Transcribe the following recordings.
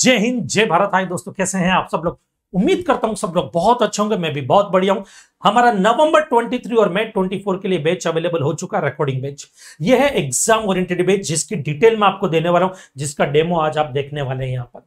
जय हिंद जय भारत आए दोस्तों कैसे हैं आप सब लोग उम्मीद करता हूं सब लोग बहुत अच्छे होंगे मैं भी बहुत बढ़िया हूं हमारा नवंबर 23 और मई 24 के लिए बैच अवेलेबल हो चुका है रिकॉर्डिंग बैच यह है एग्जाम ओरिएंटेड बैच जिसकी डिटेल मैं आपको देने वाला हूं जिसका डेमो आज आप देखने वाले हैं यहाँ पर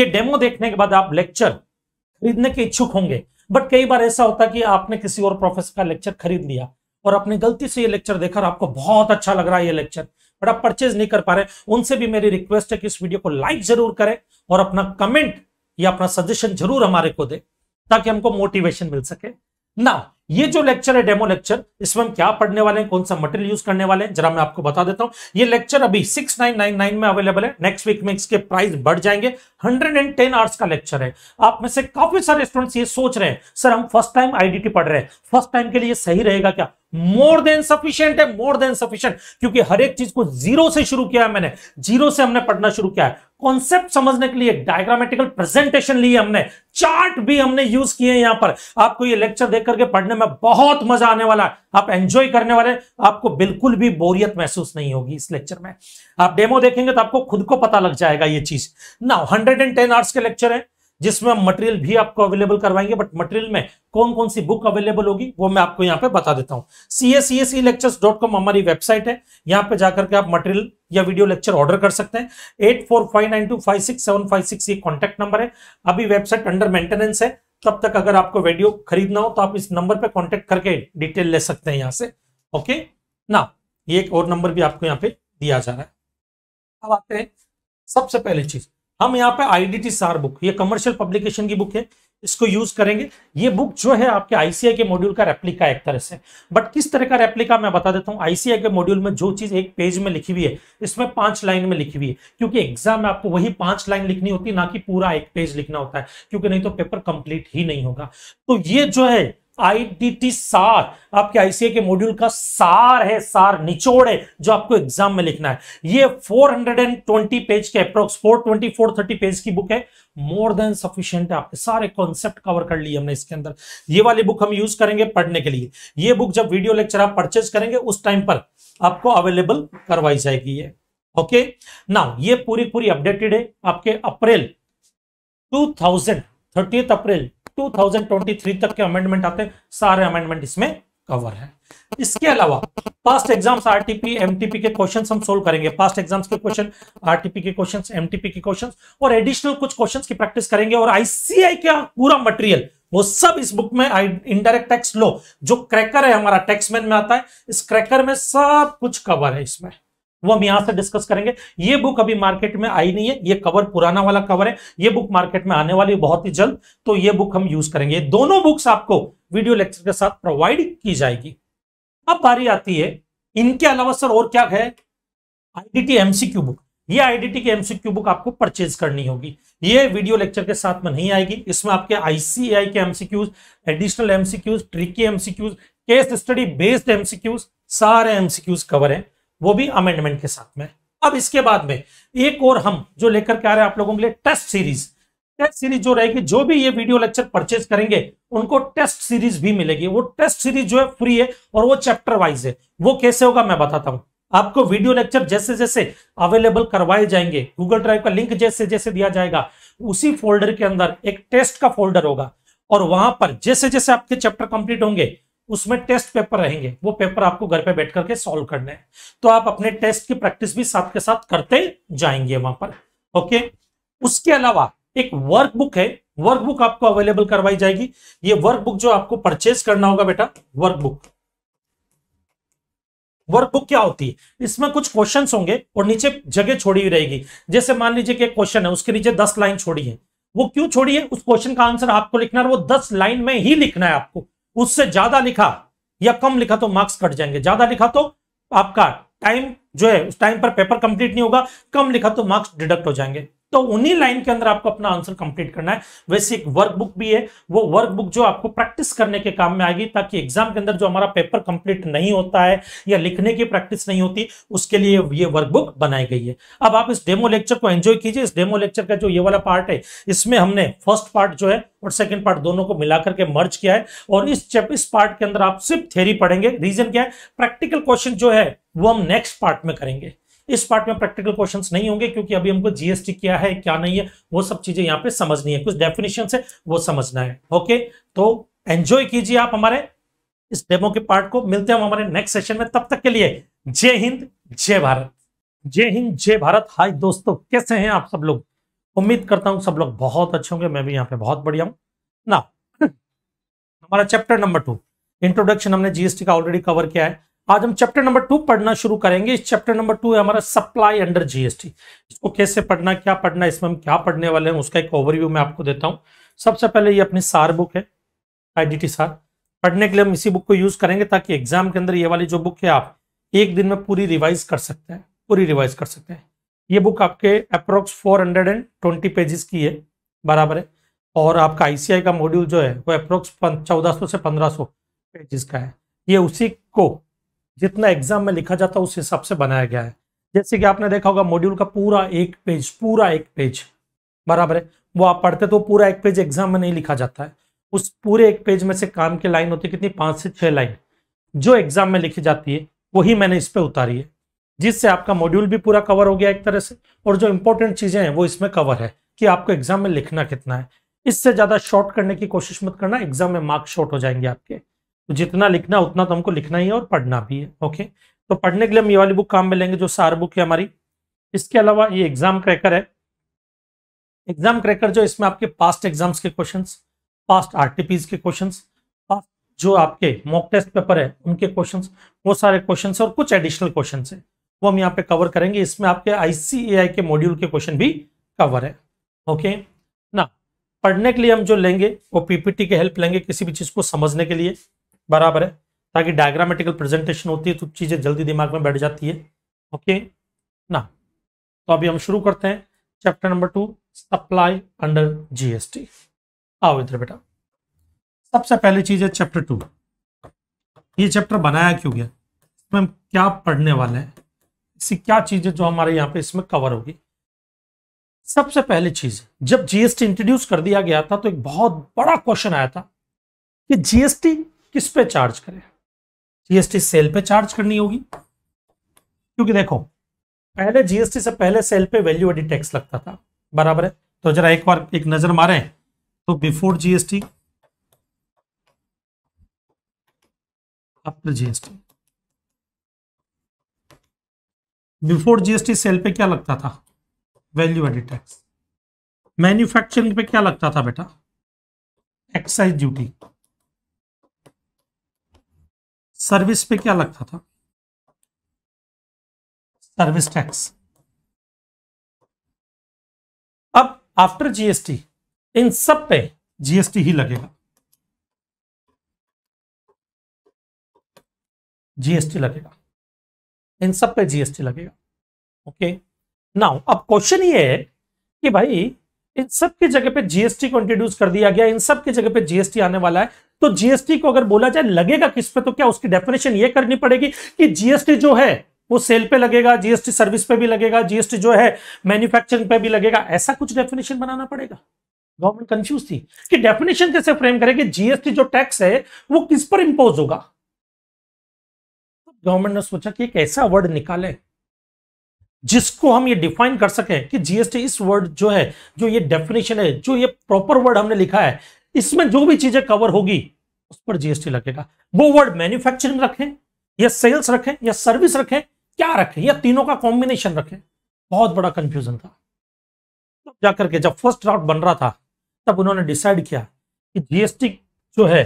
यह डेमो देखने के बाद आप लेक्चर खरीदने के इच्छुक होंगे बट कई बार ऐसा होता है कि आपने किसी और प्रोफेसर का लेक्चर खरीद लिया और अपनी गलती से ये लेक्चर देखा आपको बहुत अच्छा लग रहा है ये लेक्चर बट आप परचेज नहीं कर पा रहे उनसे भी मेरी रिक्वेस्ट है कि इस वीडियो को लाइक जरूर करें और अपना कमेंट या अपना सजेशन जरूर हमारे को दे ताकि हमको मोटिवेशन मिल सके ना ये जो लेक्चर है डेमो लेक्चर इसमें हम क्या पढ़ने वाले हैं कौन सा मटेरियल यूज करने वाले हैं जरा मैं आपको बता देता हूं ये लेक्चर अभी 6999 में अवेलेबल है नेक्स्ट वीक में इसके प्राइस बढ़ जाएंगे 110 आवर्स का लेक्चर है आप में से काफी सारे स्टूडेंट्स ये सोच रहे हैं सर हम फर्स्ट टाइम आईडीटी पढ़ रहे हैं फर्स्ट टाइम के लिए सही रहेगा क्या मोर देन सफिशियंट है मोर देन सफिशियंट क्योंकि हर एक चीज को जीरो से शुरू किया है मैंने जीरो से हमने पढ़ना शुरू किया है कॉन्सेप्ट समझने के लिए डायग्रामेटिकल प्रेजेंटेशन लिए हमने चार्ट भी हमने यूज किए हैं यहां पर आपको ये लेक्चर देख करके पढ़ने में बहुत मजा आने वाला है आप एंजॉय करने वाले आपको बिल्कुल भी बोरियत महसूस नहीं होगी इस लेक्चर में आप डेमो देखेंगे तो आपको खुद को पता लग जाएगा ये चीज ना हंड्रेड एंड टेन आवर्स के लेक्चर है जिसमें हम मटेरियल भी आपको अवेलेबल करवाएंगे बट मटेरियल में कौन कौन सी बुक अवेलेबल होगी वो मैं आपको यहाँ पे बता देता हूँ C S C S C lecture dot com हमारी वेबसाइट है यहाँ पे जाकर के आप मटेरियल या वीडियो लेक्चर ऑर्डर कर सकते हैं eight four five nine two five six seven five six ये कॉन्टेक्ट नंबर है अभी वेबसाइट अंडर मेंटेनेंस है तब तक अगर आपको वीडियो खरीदना हो तो आप इस नंबर पर कॉन्टेक्ट करके डिटेल ले सकते हैं यहाँ से ओके ना ये एक और नंबर भी आपको यहाँ पे दिया जा रहा है अब आते हैं सबसे पहली चीज हम यहाँ पे आईडीटी सार बुक ये कमर्शियल पब्लिकेशन की बुक है इसको यूज करेंगे ये बुक जो है आपके आईसीआई के मॉड्यूल का रेप्लिका एक तरह से बट किस तरह का रेप्लिका मैं बता देता हूँ आईसीआई के मॉड्यूल में जो चीज एक पेज में लिखी हुई है इसमें पांच लाइन में लिखी हुई है क्योंकि एग्जाम में आपको वही पांच लाइन लिखनी होती है ना कि पूरा एक पेज लिखना होता है क्योंकि नहीं तो पेपर कंप्लीट ही नहीं होगा तो ये जो है आईडीटी सार आपके आईसीए के मॉड्यूल का सार है सार निचोड़ है जो आपको एग्जाम में लिखना है ये 420 पेज के अप्रोक्स 424 30 पेज की बुक है मोर देन सफिशियंट है आपके सारे कॉन्सेप्ट कवर कर लिए हमने इसके अंदर ये वाली बुक हम यूज करेंगे पढ़ने के लिए ये बुक जब वीडियो लेक्चर आप परचेज करेंगे उस टाइम पर आपको अवेलेबल करवाई जाएगी ये ओके ना ये पूरी पूरी अपडेटेड है आपके अप्रैल टू थाउजेंड अप्रैल 2023 तक के अमेंडमेंट आते हैं सारे अमेंडमेंट इसमें कवर है इसके अलावा पास्ट एग्जाम्स आरटीपी एमटीपी के क्वेश्चन हम सोल्व करेंगे पास्ट एग्जाम्स के क्वेश्चन आरटीपी के क्वेश्चन एमटीपी के क्वेश्चन और एडिशनल कुछ क्वेश्चन की प्रैक्टिस करेंगे और आईसीआई का पूरा मटेरियल वो सब इस बुक में इनडायरेक्ट टैक्स लो जो क्रैकर है हमारा टैक्समैन में आता है इस क्रैकर में सब कुछ कवर है इसमें वो हम यहां से डिस्कस करेंगे ये बुक अभी मार्केट में आई नहीं है ये कवर पुराना वाला कवर है ये बुक मार्केट में आने वाली बहुत ही जल्द तो ये बुक हम यूज करेंगे दोनों बुक्स आपको वीडियो लेक्चर के साथ प्रोवाइड की जाएगी अब बारी आती है इनके अलावा सर और क्या है आईडीटी एमसीक्यू बुक ये आईडीटी की एमसीक्यू बुक आपको परचेज करनी होगी ये वीडियो लेक्चर के साथ में नहीं आएगी इसमें आपके आईसीआई के MCQs additional MCQs tricky MCQs case study based MCQs सारे एमसीक्यूज कवर हैं वो भी अमेंडमेंट के साथ में अब इसके बाद में एक और हम जो लेकर के आ रहे हैं आप लोगों के लिए टेस्ट सीरीज टेस्ट सीरीज जो रहेगी जो भी ये वीडियो लेक्चर परचेज करेंगे उनको टेस्ट सीरीज भी मिलेगी वो टेस्ट सीरीज जो है फ्री है और वो चैप्टर वाइज है वो कैसे होगा मैं बताता हूँ आपको वीडियो लेक्चर जैसे जैसे अवेलेबल करवाए जाएंगे गूगल ड्राइव का लिंक जैसे जैसे दिया जाएगा उसी फोल्डर के अंदर एक टेस्ट का फोल्डर होगा और वहां पर जैसे जैसे आपके चैप्टर कंप्लीट होंगे उसमें टेस्ट पेपर रहेंगे वो पेपर आपको घर पे बैठ करके सॉल्व करने हैं तो आप अपने टेस्ट की प्रैक्टिस भी साथ के साथ करते जाएंगे वहां पर ओके उसके अलावा एक वर्कबुक है वर्कबुक आपको अवेलेबल करवाई जाएगी ये वर्कबुक जो आपको परचेज करना होगा बेटा वर्कबुक वर्कबुक क्या होती है इसमें कुछ क्वेश्चंस होंगे और नीचे जगह छोड़ी हुई रहेगी जैसे मान लीजिए कि एक क्वेश्चन है उसके नीचे दस लाइन छोड़ी है वो क्यों छोड़ी है उस क्वेश्चन का आंसर आपको लिखना है वो दस लाइन में ही लिखना है आपको उससे ज्यादा लिखा या कम लिखा तो मार्क्स कट जाएंगे ज्यादा लिखा तो आपका टाइम जो है उस टाइम पर पेपर कंप्लीट नहीं होगा कम लिखा तो मार्क्स डिडक्ट हो जाएंगे तो उन्हीं लाइन के अंदर आपको अपना आंसर कंप्लीट करना है वैसे एक वर्कबुक भी है वो वर्कबुक जो आपको प्रैक्टिस करने के काम में आएगी ताकि एग्जाम के अंदर जो हमारा पेपर कंप्लीट नहीं होता है या लिखने की प्रैक्टिस नहीं होती उसके लिए ये वर्कबुक बनाई गई है अब आप इस डेमो लेक्चर को एंजॉय कीजिए इस डेमो लेक्चर का जो ये वाला पार्ट है इसमें हमने फर्स्ट पार्ट जो है और सेकंड पार्ट दोनों को मिलाकर के मर्ज किया है और इस चैप इस पार्ट के अंदर आप सिर्फ थ्योरी पढ़ेंगे रीजन क्या है प्रैक्टिकल क्वेश्चन जो है वो हम नेक्स्ट पार्ट में करेंगे इस पार्ट में प्रैक्टिकल क्वेश्चन नहीं होंगे क्योंकि अभी हमको जीएसटी क्या है क्या नहीं है वो सब चीजें यहाँ पे समझनी है कुछ डेफिनेशन है वो समझना है ओके तो एंजॉय कीजिए आप हमारे इस डेमो के पार्ट को मिलते हैं हम हमारे नेक्स्ट सेशन में तब तक के लिए जय हिंद जय भारत जय हिंद जय भारत हाय दोस्तों कैसे हैं आप सब लोग उम्मीद करता हूं सब लोग बहुत अच्छे होंगे मैं भी यहां पे बहुत बढ़िया हूं ना हमारा चैप्टर नंबर टू इंट्रोडक्शन हमने जीएसटी का ऑलरेडी कवर किया है आज हम चैप्टर नंबर टू पढ़ना शुरू करेंगे इस चैप्टर नंबर टू है हमारा सप्लाई अंडर जीएसटी इसको कैसे पढ़ना क्या पढ़ना इसमें हम क्या पढ़ने वाले हैं उसका एक ओवरव्यू मैं आपको देता हूँ सबसे पहले ये अपनी सार बुक है आईडीटी सार पढ़ने के लिए हम इसी बुक को यूज करेंगे ताकि एग्जाम के अंदर ये वाली जो बुक है आप एक दिन में पूरी रिवाइज कर सकते हैं पूरी रिवाइज कर सकते हैं ये बुक आपके approx four hundred and twenty pages की है बराबर है और आपका आईसीआई का मॉड्यूल जो है वो अप्रोक्स चौदह सौ से पंद्रह सौ पेजेस का है ये उसी को जितना एग्जाम में लिखा जाता है उस हिसाब से बनाया गया है जैसे कि आपने देखा होगा मॉड्यूल का पूरा एक पेज पूरा एक पेज बराबर है वो आप पढ़ते तो पूरा एक पेज एग्जाम में नहीं लिखा जाता है उस पूरे एक पेज में से काम की लाइन होती कितनी पाँच से छः लाइन जो एग्जाम में लिखी जाती है वही मैंने इस पर उतारी है जिससे आपका मॉड्यूल भी पूरा कवर हो गया एक तरह से और जो इंपॉर्टेंट चीज़ें हैं वो इसमें कवर है कि आपको एग्जाम में लिखना कितना है इससे ज़्यादा शॉर्ट करने की कोशिश मत करना एग्जाम में मार्क्स शॉर्ट हो जाएंगे आपके तो जितना लिखना उतना तो हमको लिखना ही है और पढ़ना भी है ओके तो पढ़ने के लिए हम ये वाली बुक काम में लेंगे जो सार बुक है हमारी इसके अलावा ये एग्जाम क्रैकर है एग्जाम क्रैकर जो इसमें आपके पास्ट एग्जाम्स के क्वेश्चन पास्ट आरटीपीज के क्वेश्चन जो आपके मॉक टेस्ट पेपर है उनके क्वेश्चन वो सारे क्वेश्चन और कुछ एडिशनल क्वेश्चन है वो हम यहाँ पे कवर करेंगे इसमें आपके आईसीएआई के मॉड्यूल के क्वेश्चन भी कवर है ओके ना पढ़ने के लिए हम जो लेंगे वो पीपीटी के हेल्प लेंगे किसी भी चीज को समझने के लिए बराबर है ताकि डायग्रामेटिकल प्रेजेंटेशन होती है तो चीज़ें जल्दी दिमाग में बैठ जाती है ओके ना तो अभी हम शुरू करते हैं chapter number two supply under GST आओ इधर बेटा सबसे पहली चीज़ है चैप्टर टू ये चैप्टर बनाया क्यों गया इसमें हम क्या पढ़ने वाले हैं इसी क्या चीज़ें जो हमारे यहाँ पे इसमें कवर होगी सबसे पहली चीज जब जीएसटी इंट्रोड्यूस कर दिया गया था तो एक बहुत बड़ा क्वेश्चन आया था कि जीएसटी किस पे चार्ज करें जीएसटी सेल पे चार्ज करनी होगी क्योंकि देखो पहले जीएसटी से पहले सेल पे वैल्यू एडिड टैक्स लगता था बराबर है तो जरा एक बार एक नजर मारें तो before GST after GST before GST sale पे क्या लगता था वैल्यू एडिड टैक्स मैन्युफैक्चरिंग पे क्या लगता था बेटा एक्साइज ड्यूटी सर्विस पे क्या लगता था सर्विस टैक्स अब आफ्टर जीएसटी इन सब पे जीएसटी ही लगेगा जीएसटी लगेगा इन सब पे जीएसटी लगेगा ओके नाउ अब क्वेश्चन ये है कि भाई इन सब जगह पे जीएसटी को इंट्रोड्यूस कर दिया गया इन सब जगह पे जीएसटी आने वाला है तो जीएसटी को अगर बोला जाए लगेगा किस पे तो क्या उसकी डेफिनेशन ये करनी पड़ेगी कि जीएसटी जो है वो सेल पे लगेगा जीएसटी सर्विस पे भी लगेगा जीएसटी जो है मैन्युफैक्चरिंग पे भी लगेगा ऐसा कुछ डेफिनेशन बनाना पड़ेगा गवर्नमेंट कंफ्यूज थी कि डेफिनेशन कैसे फ्रेम करेगी जीएसटी जो टैक्स है वो किस पर इंपोज होगा गवर्नमेंट तो ने सोचा कि एक ऐसा वर्ड निकाले जिसको हम ये डिफाइन कर सकें कि जीएसटी इस वर्ड जो है जो ये डेफिनेशन है जो ये प्रॉपर वर्ड हमने लिखा है इसमें जो भी चीजें कवर होगी उस पर जीएसटी लगेगा वो वर्ड मैन्युफैक्चरिंग रखें या सेल्स रखें या सर्विस रखें क्या रखें या तीनों का कॉम्बिनेशन रखें बहुत बड़ा कंफ्यूजन था तब तो जाकर के जब फर्स्ट ड्राफ्ट बन रहा था तब उन्होंने डिसाइड किया कि जीएसटी जो है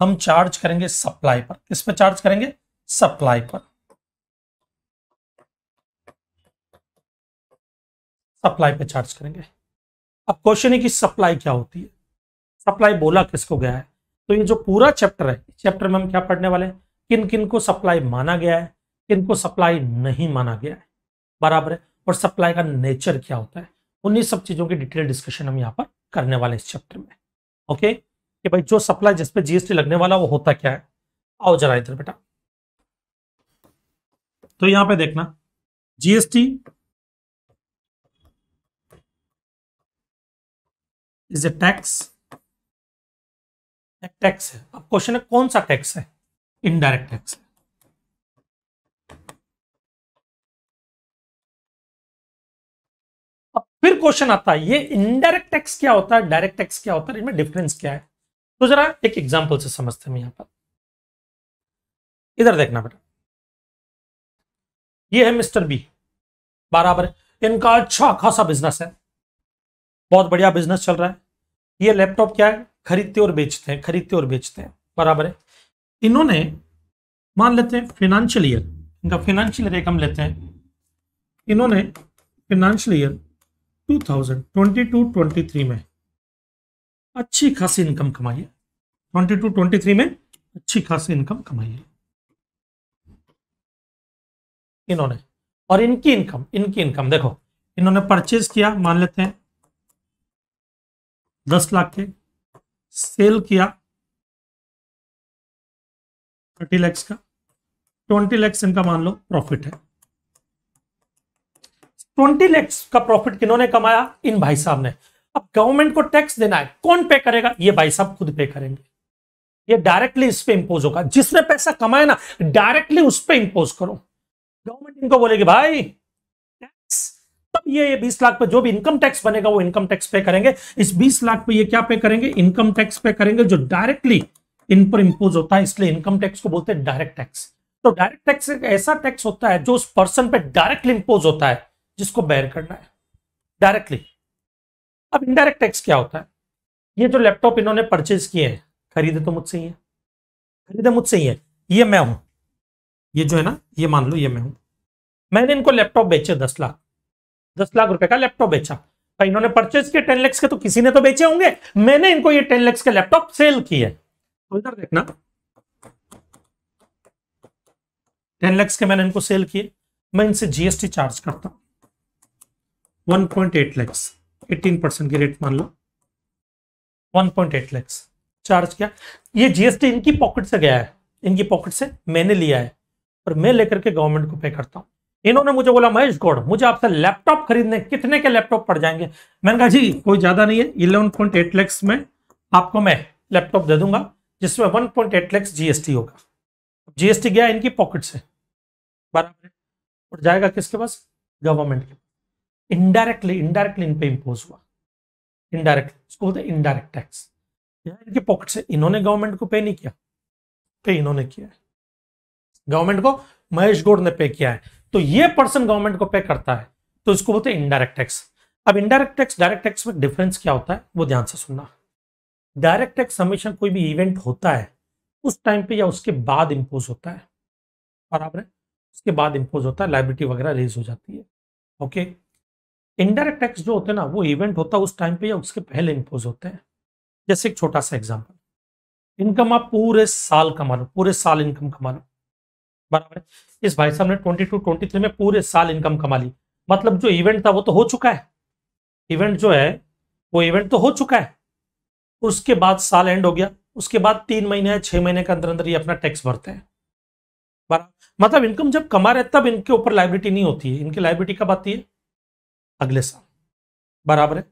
हम चार्ज करेंगे सप्लाई पर किस पर चार्ज करेंगे सप्लाई पर सप्लाई पे चार्ज करेंगे अब क्वेश्चन है कि सप्लाई क्या होती है सप्लाई बोला किसको गया है तो ये जो पूरा चैप्टर है चैप्टर में हम क्या पढ़ने वाले हैं किन किन को सप्लाई माना गया है किन को सप्लाई नहीं माना गया है बराबर है और सप्लाई का नेचर क्या होता है उन्हीं सब चीज़ों की डिटेल डिस्कशन हम यहाँ पर करने वाले इस चैप्टर में ओके कि भाई जो सप्लाई जिसपे जीएसटी लगने वाला वो होता क्या है आओ जरा इधर बेटा तो यहाँ पे देखना GST is a tax tax है अब क्वेश्चन है कौन सा टैक्स है इनडायरेक्ट टैक्स है अब फिर क्वेश्चन आता है ये इनडायरेक्ट टैक्स क्या होता है डायरेक्ट टैक्स क्या होता है इनमें डिफरेंस क्या है तो जरा एक एग्जांपल से समझते हैं यहां पर इधर देखना बेटा ये है मिस्टर बी बराबर इनका अच्छा खासा बिजनेस है बहुत बढ़िया बिजनेस चल रहा है ये लैपटॉप क्या है खरीदते और बेचते हैं खरीदते और बेचते हैं बराबर है इन्होंने मान लेते हैं फिनेंशियल ईयर इनका फिनेंशियल ईयर एक हम लेते हैं इन्होंने फिनेंशियल ईयर 2022-23 में अच्छी खासी इनकम कमाई है 22-23 में अच्छी खासी इनकम कमाई है इन्होंने और इनकी इनकम इनकी इनकम देखो इन्होंने परचेज किया मान लेते हैं दस लाख के सेल किया थर्टी लैक्स का ट्वेंटी लैक्स इनका मान लो प्रॉफिट है ट्वेंटी लैक्स का प्रॉफिट किन्होंने कमाया इन भाई साहब ने अब गवर्नमेंट को टैक्स देना है कौन पे करेगा ये भाई साहब खुद पे करेंगे ये डायरेक्टली इस पर इंपोज होगा जिसने पैसा कमाया ना डायरेक्टली उस पर इंपोज करो गवर्नमेंट इनको बोलेगी भाई टैक्स तब ये ये 20 लाख पे जो भी इनकम टैक्स बनेगा वो इनकम टैक्स पे करेंगे इस 20 लाख पे ये क्या पे करेंगे इनकम टैक्स पे करेंगे जो डायरेक्टली इन पर इंपोज होता है इसलिए इनकम टैक्स को बोलते हैं डायरेक्ट टैक्स तो डायरेक्ट टैक्स एक ऐसा टैक्स होता है जो उस पर्सन पे डायरेक्टली इंपोज होता है जिसको बैर करना है डायरेक्टली अब इनडायरेक्ट टैक्स क्या होता है ये जो लैपटॉप इन्होंने परचेज किए हैं खरीदे तो मुझसे ही है खरीदे मुझसे ही है ये मैं हूं ये जो है ना ये मान लो ये मैं हूं मैंने इनको लैपटॉप बेचे दस लाख दस लाख रुपए का लैपटॉप बेचा तो इन्होंने परचेज किया टेन लैक्स के तो किसी ने तो बेचे होंगे मैंने इनको ये टेन लैक्स के लैपटॉप सेल किए तो इधर देखना टेन लैक्स के मैंने इनको सेल किए मैं इनसे जीएसटी चार्ज करता हूं one point eight lakhs eighteen percent की रेट मान लो one point eight lakhs charge किया ये जीएसटी इनकी पॉकेट से गया है इनकी पॉकेट से मैंने लिया है और मैं लेकर के गवर्नमेंट को पे करता हूं इन्होंने मुझे बोला महेश गौड़ मुझे आपसे लैपटॉप खरीदने कितने के लैपटॉप पड़ जाएंगे मैंने कहा जी कोई ज्यादा नहीं है इलेवन पॉइंट एट लैक्स में आपको मैं लैपटॉप दे दूंगा जिसमें one point eight lakhs GST होगा जीएसटी गया इनकी पॉकेट से बराबर और जाएगा किसके पास गवर्नमेंट के इनडायरेक्टली इनडायरेक्टली इन पे इम्पोज हुआ इनडायरेक्टली इसको बोलते इनडायरेक्ट टैक्स इनकी पॉकेट से इन्होंने गवर्नमेंट को पे नहीं किया पे इन्होंने किया गवर्नमेंट को महेश गौड़ ने पे किया है तो ये पर्सन गवर्नमेंट को पे करता है तो इसको बोलते हैं इनडायरेक्ट टैक्स अब इनडायरेक्ट टैक्स डायरेक्ट टैक्स में डिफरेंस क्या होता है वो ध्यान से सुनना डायरेक्ट टैक्स हमेशा कोई भी इवेंट होता है उस टाइम पे या उसके बाद इम्पोज होता है और आपने उसके बाद इम्पोज होता है लाइब्रिटी वगैरह रेज हो जाती है ओके इनडायरेक्ट टैक्स जो होते हैं ना वो इवेंट होता है उस टाइम पे या उसके पहले इम्पोज होते हैं जैसे एक छोटा सा एग्जाम्पल इनकम आप पूरे साल कमा लो पूरे साल इनकम कमा लो बराबर इस भाई साहब ने ट्वेंटी टू ट्वेंटी थ्री में पूरे साल इनकम कमा ली मतलब जो इवेंट था वो तो हो चुका है इवेंट जो है वो इवेंट तो हो चुका है उसके बाद साल एंड हो गया उसके बाद तीन महीने या छह महीने के अंदर अंदर ये अपना टैक्स भरते हैं बराबर मतलब इनकम जब कमा रहे तब इनके ऊपर लाइब्रिटी नहीं होती है इनकी लाइब्रिटी कब आती है अगले साल बराबर है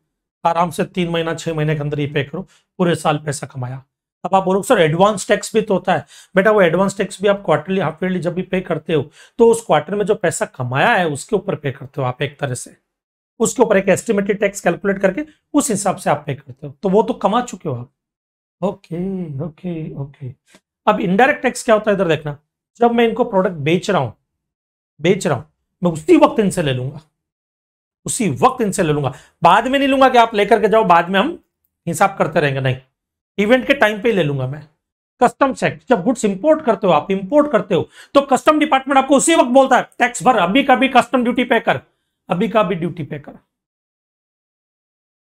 आराम से तीन महीना छह महीने के अंदर ये पे करो पूरे साल पैसा कमाया अब आप बोलोगे सर एडवांस टैक्स भी तो होता है बेटा वो एडवांस टैक्स भी आप क्वार्टरली हाफ ईयरली जब भी पे करते हो तो उस क्वार्टर में जो पैसा कमाया है उसके ऊपर पे करते हो आप एक तरह से उसके ऊपर एक एस्टिमेटेड टैक्स कैलकुलेट करके उस हिसाब से आप पे करते हो तो वो तो कमा चुके हो आप ओके ओके ओके अब इनडायरेक्ट टैक्स क्या होता है इधर देखना जब मैं इनको प्रोडक्ट बेच रहा हूं बेच रहा हूं मैं उसी वक्त इनसे ले लूंगा उसी वक्त इनसे ले लूंगा बाद में नहीं लूंगा कि आप लेकर के जाओ बाद में हम हिसाब करते रहेंगे नहीं इवेंट के टाइम पे ले लूंगा मैं कस्टम चेक जब गुड्स इंपोर्ट करते हो आप इंपोर्ट करते हो तो कस्टम डिपार्टमेंट आपको उसी वक्त बोलता है टैक्स भर अभी का भी कस्टम ड्यूटी पे कर अभी का भी ड्यूटी पे कर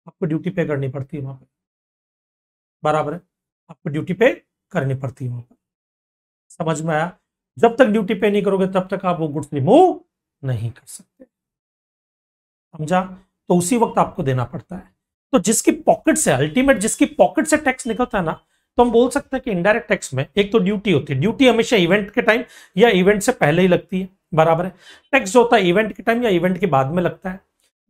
आपको ड्यूटी पे करनी पड़ती है वहां पर बराबर है आपको ड्यूटी पे करनी पड़ती है वहां पर समझ में आया जब तक ड्यूटी पे नहीं करोगे तब तक आप वो गुड्स रिमूव नहीं कर सकते समझा तो उसी वक्त आपको देना पड़ता है तो जिसकी पॉकेट से अल्टीमेट जिसकी पॉकेट से टैक्स निकलता है ना तो हम बोल सकते हैं कि इनडायरेक्ट टैक्स में एक तो ड्यूटी होती है ड्यूटी हमेशा इवेंट के टाइम या इवेंट से पहले ही लगती है बराबर है टैक्स जो होता है इवेंट के टाइम या इवेंट के बाद में लगता है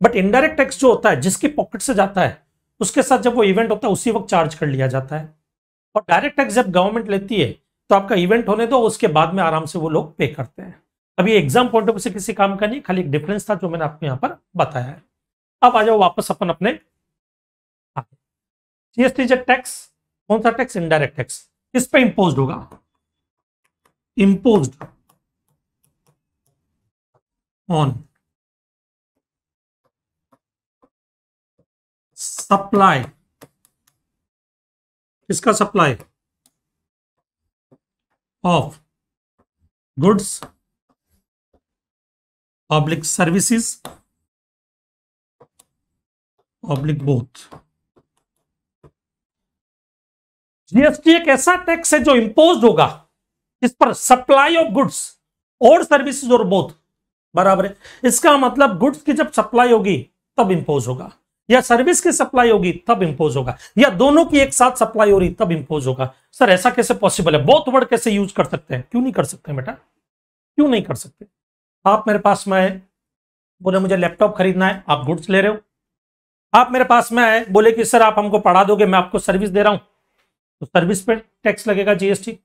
बट इनडायरेक्ट टैक्स जो होता है जिसकी पॉकेट से जाता है उसके साथ जब वो इवेंट होता है उसी वक्त चार्ज कर लिया जाता है और डायरेक्ट टैक्स जब गवर्नमेंट लेती है तो आपका इवेंट होने दो उसके बाद में आराम से वो लोग पे करते हैं अभी एग्जाम पॉइंट ऑफ व्यू से किसी काम का नहीं खाली एक डिफरेंस था जो मैंने आपको यहाँ पर बताया है अब आ जाओ वापस अपन अपने जीएसटी जो टैक्स कौन सा टैक्स इनडायरेक्ट टैक्स किस पे इंपोज होगा इंपोज ऑन सप्लाई किसका supply of goods public services public both GST एक ऐसा टैक्स है जो इंपोज होगा इस पर supply of goods or services or both बराबर है इसका मतलब गुड्स की जब सप्लाई होगी तब इंपोज होगा या सर्विस की सप्लाई होगी तब इंपोज होगा या दोनों की एक साथ सप्लाई हो रही तब इंपोज होगा सर ऐसा कैसे पॉसिबल है बोथ वर्ड कैसे यूज कर सकते हैं क्यों नहीं कर सकते बेटा क्यों नहीं कर सकते आप मेरे पास में आए बोले मुझे लैपटॉप खरीदना है आप गुड्स ले रहे हो आप मेरे पास में आए बोले कि सर आप हमको पढ़ा दोगे मैं आपको सर्विस दे रहा हूं तो सर्विस पे टैक्स लगेगा जीएसटी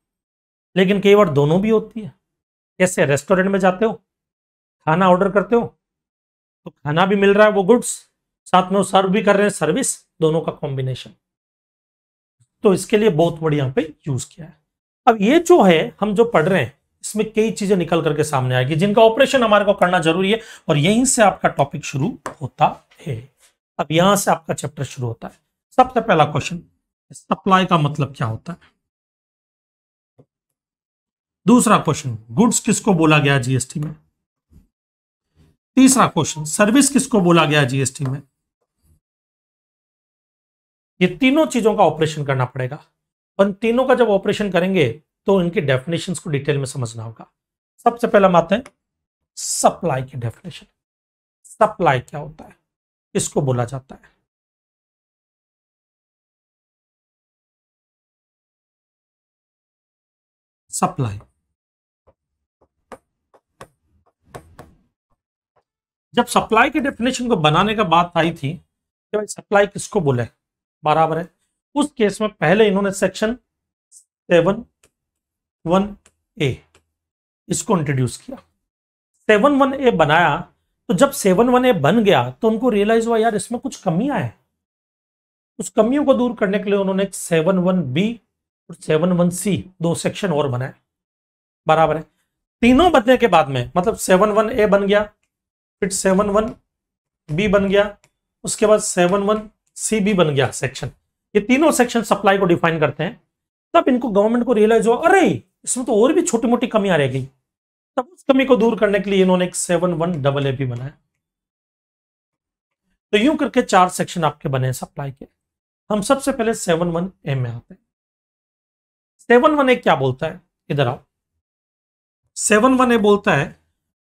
लेकिन कई बार दोनों भी होती है कैसे रेस्टोरेंट में जाते हो खाना ऑर्डर करते हो तो खाना भी मिल रहा है वो गुड्स साथ में वो सर्व भी कर रहे हैं सर्विस दोनों का कॉम्बिनेशन तो इसके लिए बहुत बड़ी यहाँ पे यूज किया है अब ये जो है हम जो पढ़ रहे हैं इसमें कई चीजें निकल करके सामने आएगी जिनका ऑपरेशन हमारे को करना जरूरी है और यहीं से आपका टॉपिक शुरू होता है अब यहां से आपका चैप्टर शुरू होता है सबसे पहला क्वेश्चन सप्लाई का मतलब क्या होता है दूसरा क्वेश्चन गुड्स किसको बोला गया जीएसटी में तीसरा क्वेश्चन सर्विस किसको बोला गया जीएसटी में ये तीनों चीजों का ऑपरेशन करना पड़ेगा और तीनों का जब ऑपरेशन करेंगे तो इनके डेफिनेशन को डिटेल में समझना होगा सबसे पहले हम आते हैं सप्लाई की डेफिनेशन सप्लाई क्या होता है इसको बोला जाता है supply. जब सप्लाई के डेफिनेशन को बनाने का बात आई थी कि भाई सप्लाई किसको बोले बराबर है उस केस में पहले इन्होंने सेक्शन सेवन वन ए इसको इंट्रोड्यूस किया सेवन वन ए बनाया तो जब सेवन वन ए बन गया तो उनको रियलाइज हुआ यार इसमें कुछ कमियां हैं उस कमियों को दूर करने के लिए उन्होंने सेवन वन बी और सेवन वन सी दो सेक्शन और बनाए बराबर है तीनों बनने के बाद में मतलब सेवन वन ए बन गया फिर सेवन वन बी बन गया उसके बाद सेवन वन सी बी बन गया सेक्शन ये तीनों सेक्शन सप्लाई को डिफाइन करते हैं तब इनको गवर्नमेंट को रियलाइज हुआ अरे इसमें तो और भी छोटी मोटी कमियां रह गई तब उस कमी को दूर करने के लिए इन्होंने एक सेवन वन डबल ए भी बनाया तो यूं करके चार सेक्शन आपके बने सप्लाई के हम सबसे पहले सेवन वन ए में आते हैं सेवन वन ए क्या बोलता है इधर आओ सेवन वन ए बोलता है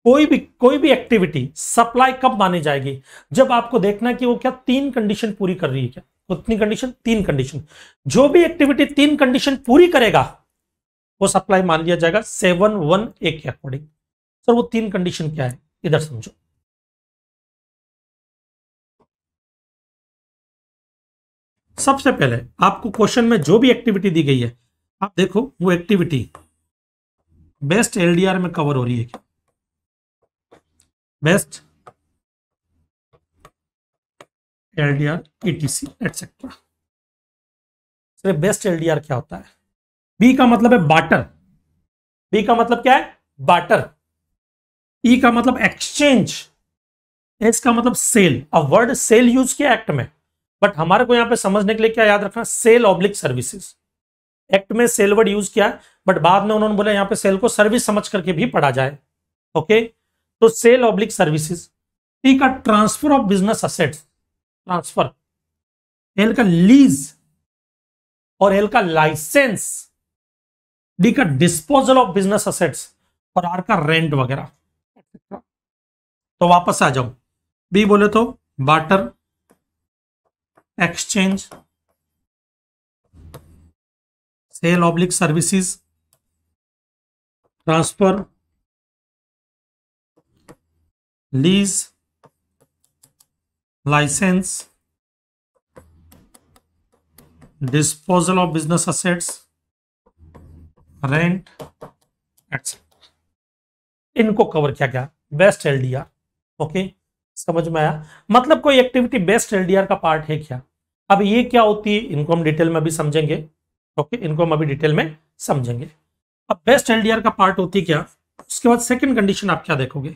कोई भी कोई भी एक्टिविटी सप्लाई कब मानी जाएगी जब आपको देखना है कि वो क्या तीन कंडीशन पूरी कर रही है क्या उतनी कंडीशन तीन कंडीशन जो भी एक्टिविटी तीन कंडीशन पूरी करेगा वो सप्लाई मान लिया जाएगा सेवन वन ए के अकॉर्डिंग सर वो तीन कंडीशन क्या है इधर समझो सबसे पहले आपको क्वेश्चन में जो भी एक्टिविटी दी गई है आप देखो वो एक्टिविटी बेस्ट एलडीआर में कवर हो रही है क्या बेस्ट एलडीआर ईटीसी एटसेट्रा तो बेस्ट एलडीआर क्या होता है बी का मतलब है बाटर बी का मतलब क्या है बाटर ई e का मतलब एक्सचेंज एस का मतलब सेल अब वर्ड सेल यूज किया एक्ट में बट हमारे को यहां पे समझने के लिए क्या याद रखना सेल ऑब्लिक सर्विसेज एक्ट में सेल वर्ड यूज किया बट बाद में उन्होंने बोला यहाँ पे सेल को सर्विस समझ करके भी पढ़ा जाए ओके तो सेल ऑब्लिक सर्विसेज टी का transfer of business assets transfer L का लीज और एल का लाइसेंस डी का डिस्पोजल ऑफ बिजनेस असेट्स और आर का रेंट वगैरह तो वापस आ जाऊं बी बोले तो barter exchange sale oblique services transfer lease licence disposal of business assets rent etcetera इनको कवर किया गया बेस्ट एलडीआर ओके समझ में आया मतलब कोई एक्टिविटी बेस्ट एलडीआर का पार्ट है क्या अब ये क्या होती है इनको हम डिटेल में भी समझेंगे ओके इनको हम अभी डिटेल में समझेंगे अब बेस्ट एलडीआर का पार्ट होती क्या उसके बाद सेकंड कंडीशन आप क्या देखोगे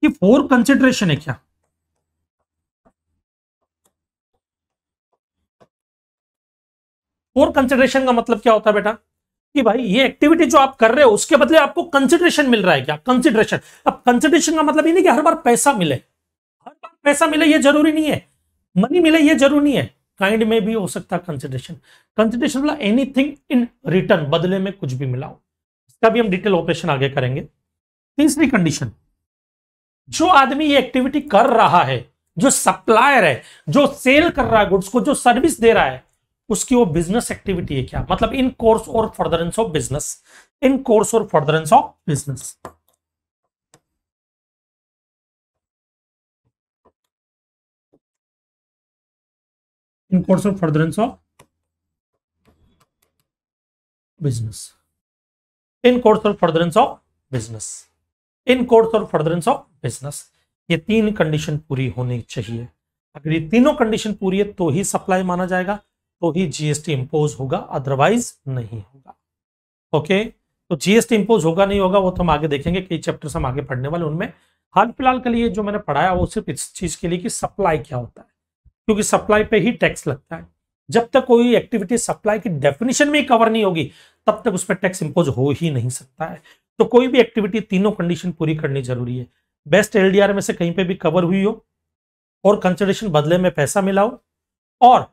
कि फोर कंसिडरेशन है क्या फोर कंसिडरेशन का मतलब क्या होता है बेटा कि भाई ये एक्टिविटी जो आप कर रहे हो उसके बदले आपको कंसिडरेशन मिल रहा है क्या कंसिडरेशन अब कंसिडरेशन का मतलब ये नहीं कि हर बार पैसा मिले हर बार पैसा मिले ये जरूरी नहीं है मनी मिले ये जरूरी नहीं है काइंड में भी हो सकता है कंसिडरेशन कंसिडरेशन वाला एनीथिंग इन रिटर्न बदले में कुछ भी मिला हो इसका भी हम डिटेल ऑपरेशन आगे करेंगे तीसरी कंडीशन जो आदमी ये एक्टिविटी कर रहा है जो सप्लायर है जो सेल कर रहा है गुड्स को जो सर्विस दे रहा है उसकी वो बिजनेस एक्टिविटी है क्या मतलब in course or furtherance of business in course or furtherance of business in course of furtherance of business in course of furtherance of business in course of furtherance of business ये तीन condition पूरी होनी चाहिए अगर ये तीनों condition पूरी है तो ही सप्लाई माना जाएगा तो ही जीएसटी इंपोज होगा अदरवाइज नहीं होगा ओके तो जीएसटी इंपोज होगा नहीं होगा वो तो हम आगे देखेंगे कई चैप्टर्स हम आगे पढ़ने वाले उनमें हाल फिलहाल के लिए जो मैंने पढ़ाया वो सिर्फ इस चीज के लिए कि सप्लाई क्या होता है क्योंकि सप्लाई पे ही टैक्स लगता है जब तक कोई एक्टिविटी सप्लाई की डेफिनेशन में ही कवर नहीं होगी तब तक उस पर टैक्स इंपोज हो ही नहीं सकता है तो कोई भी एक्टिविटी तीनों कंडीशन पूरी करनी जरूरी है बेस्ट एलडीआर में से कहीं पे भी कवर हुई हो और कंसिडरेशन बदले में पैसा मिला हो और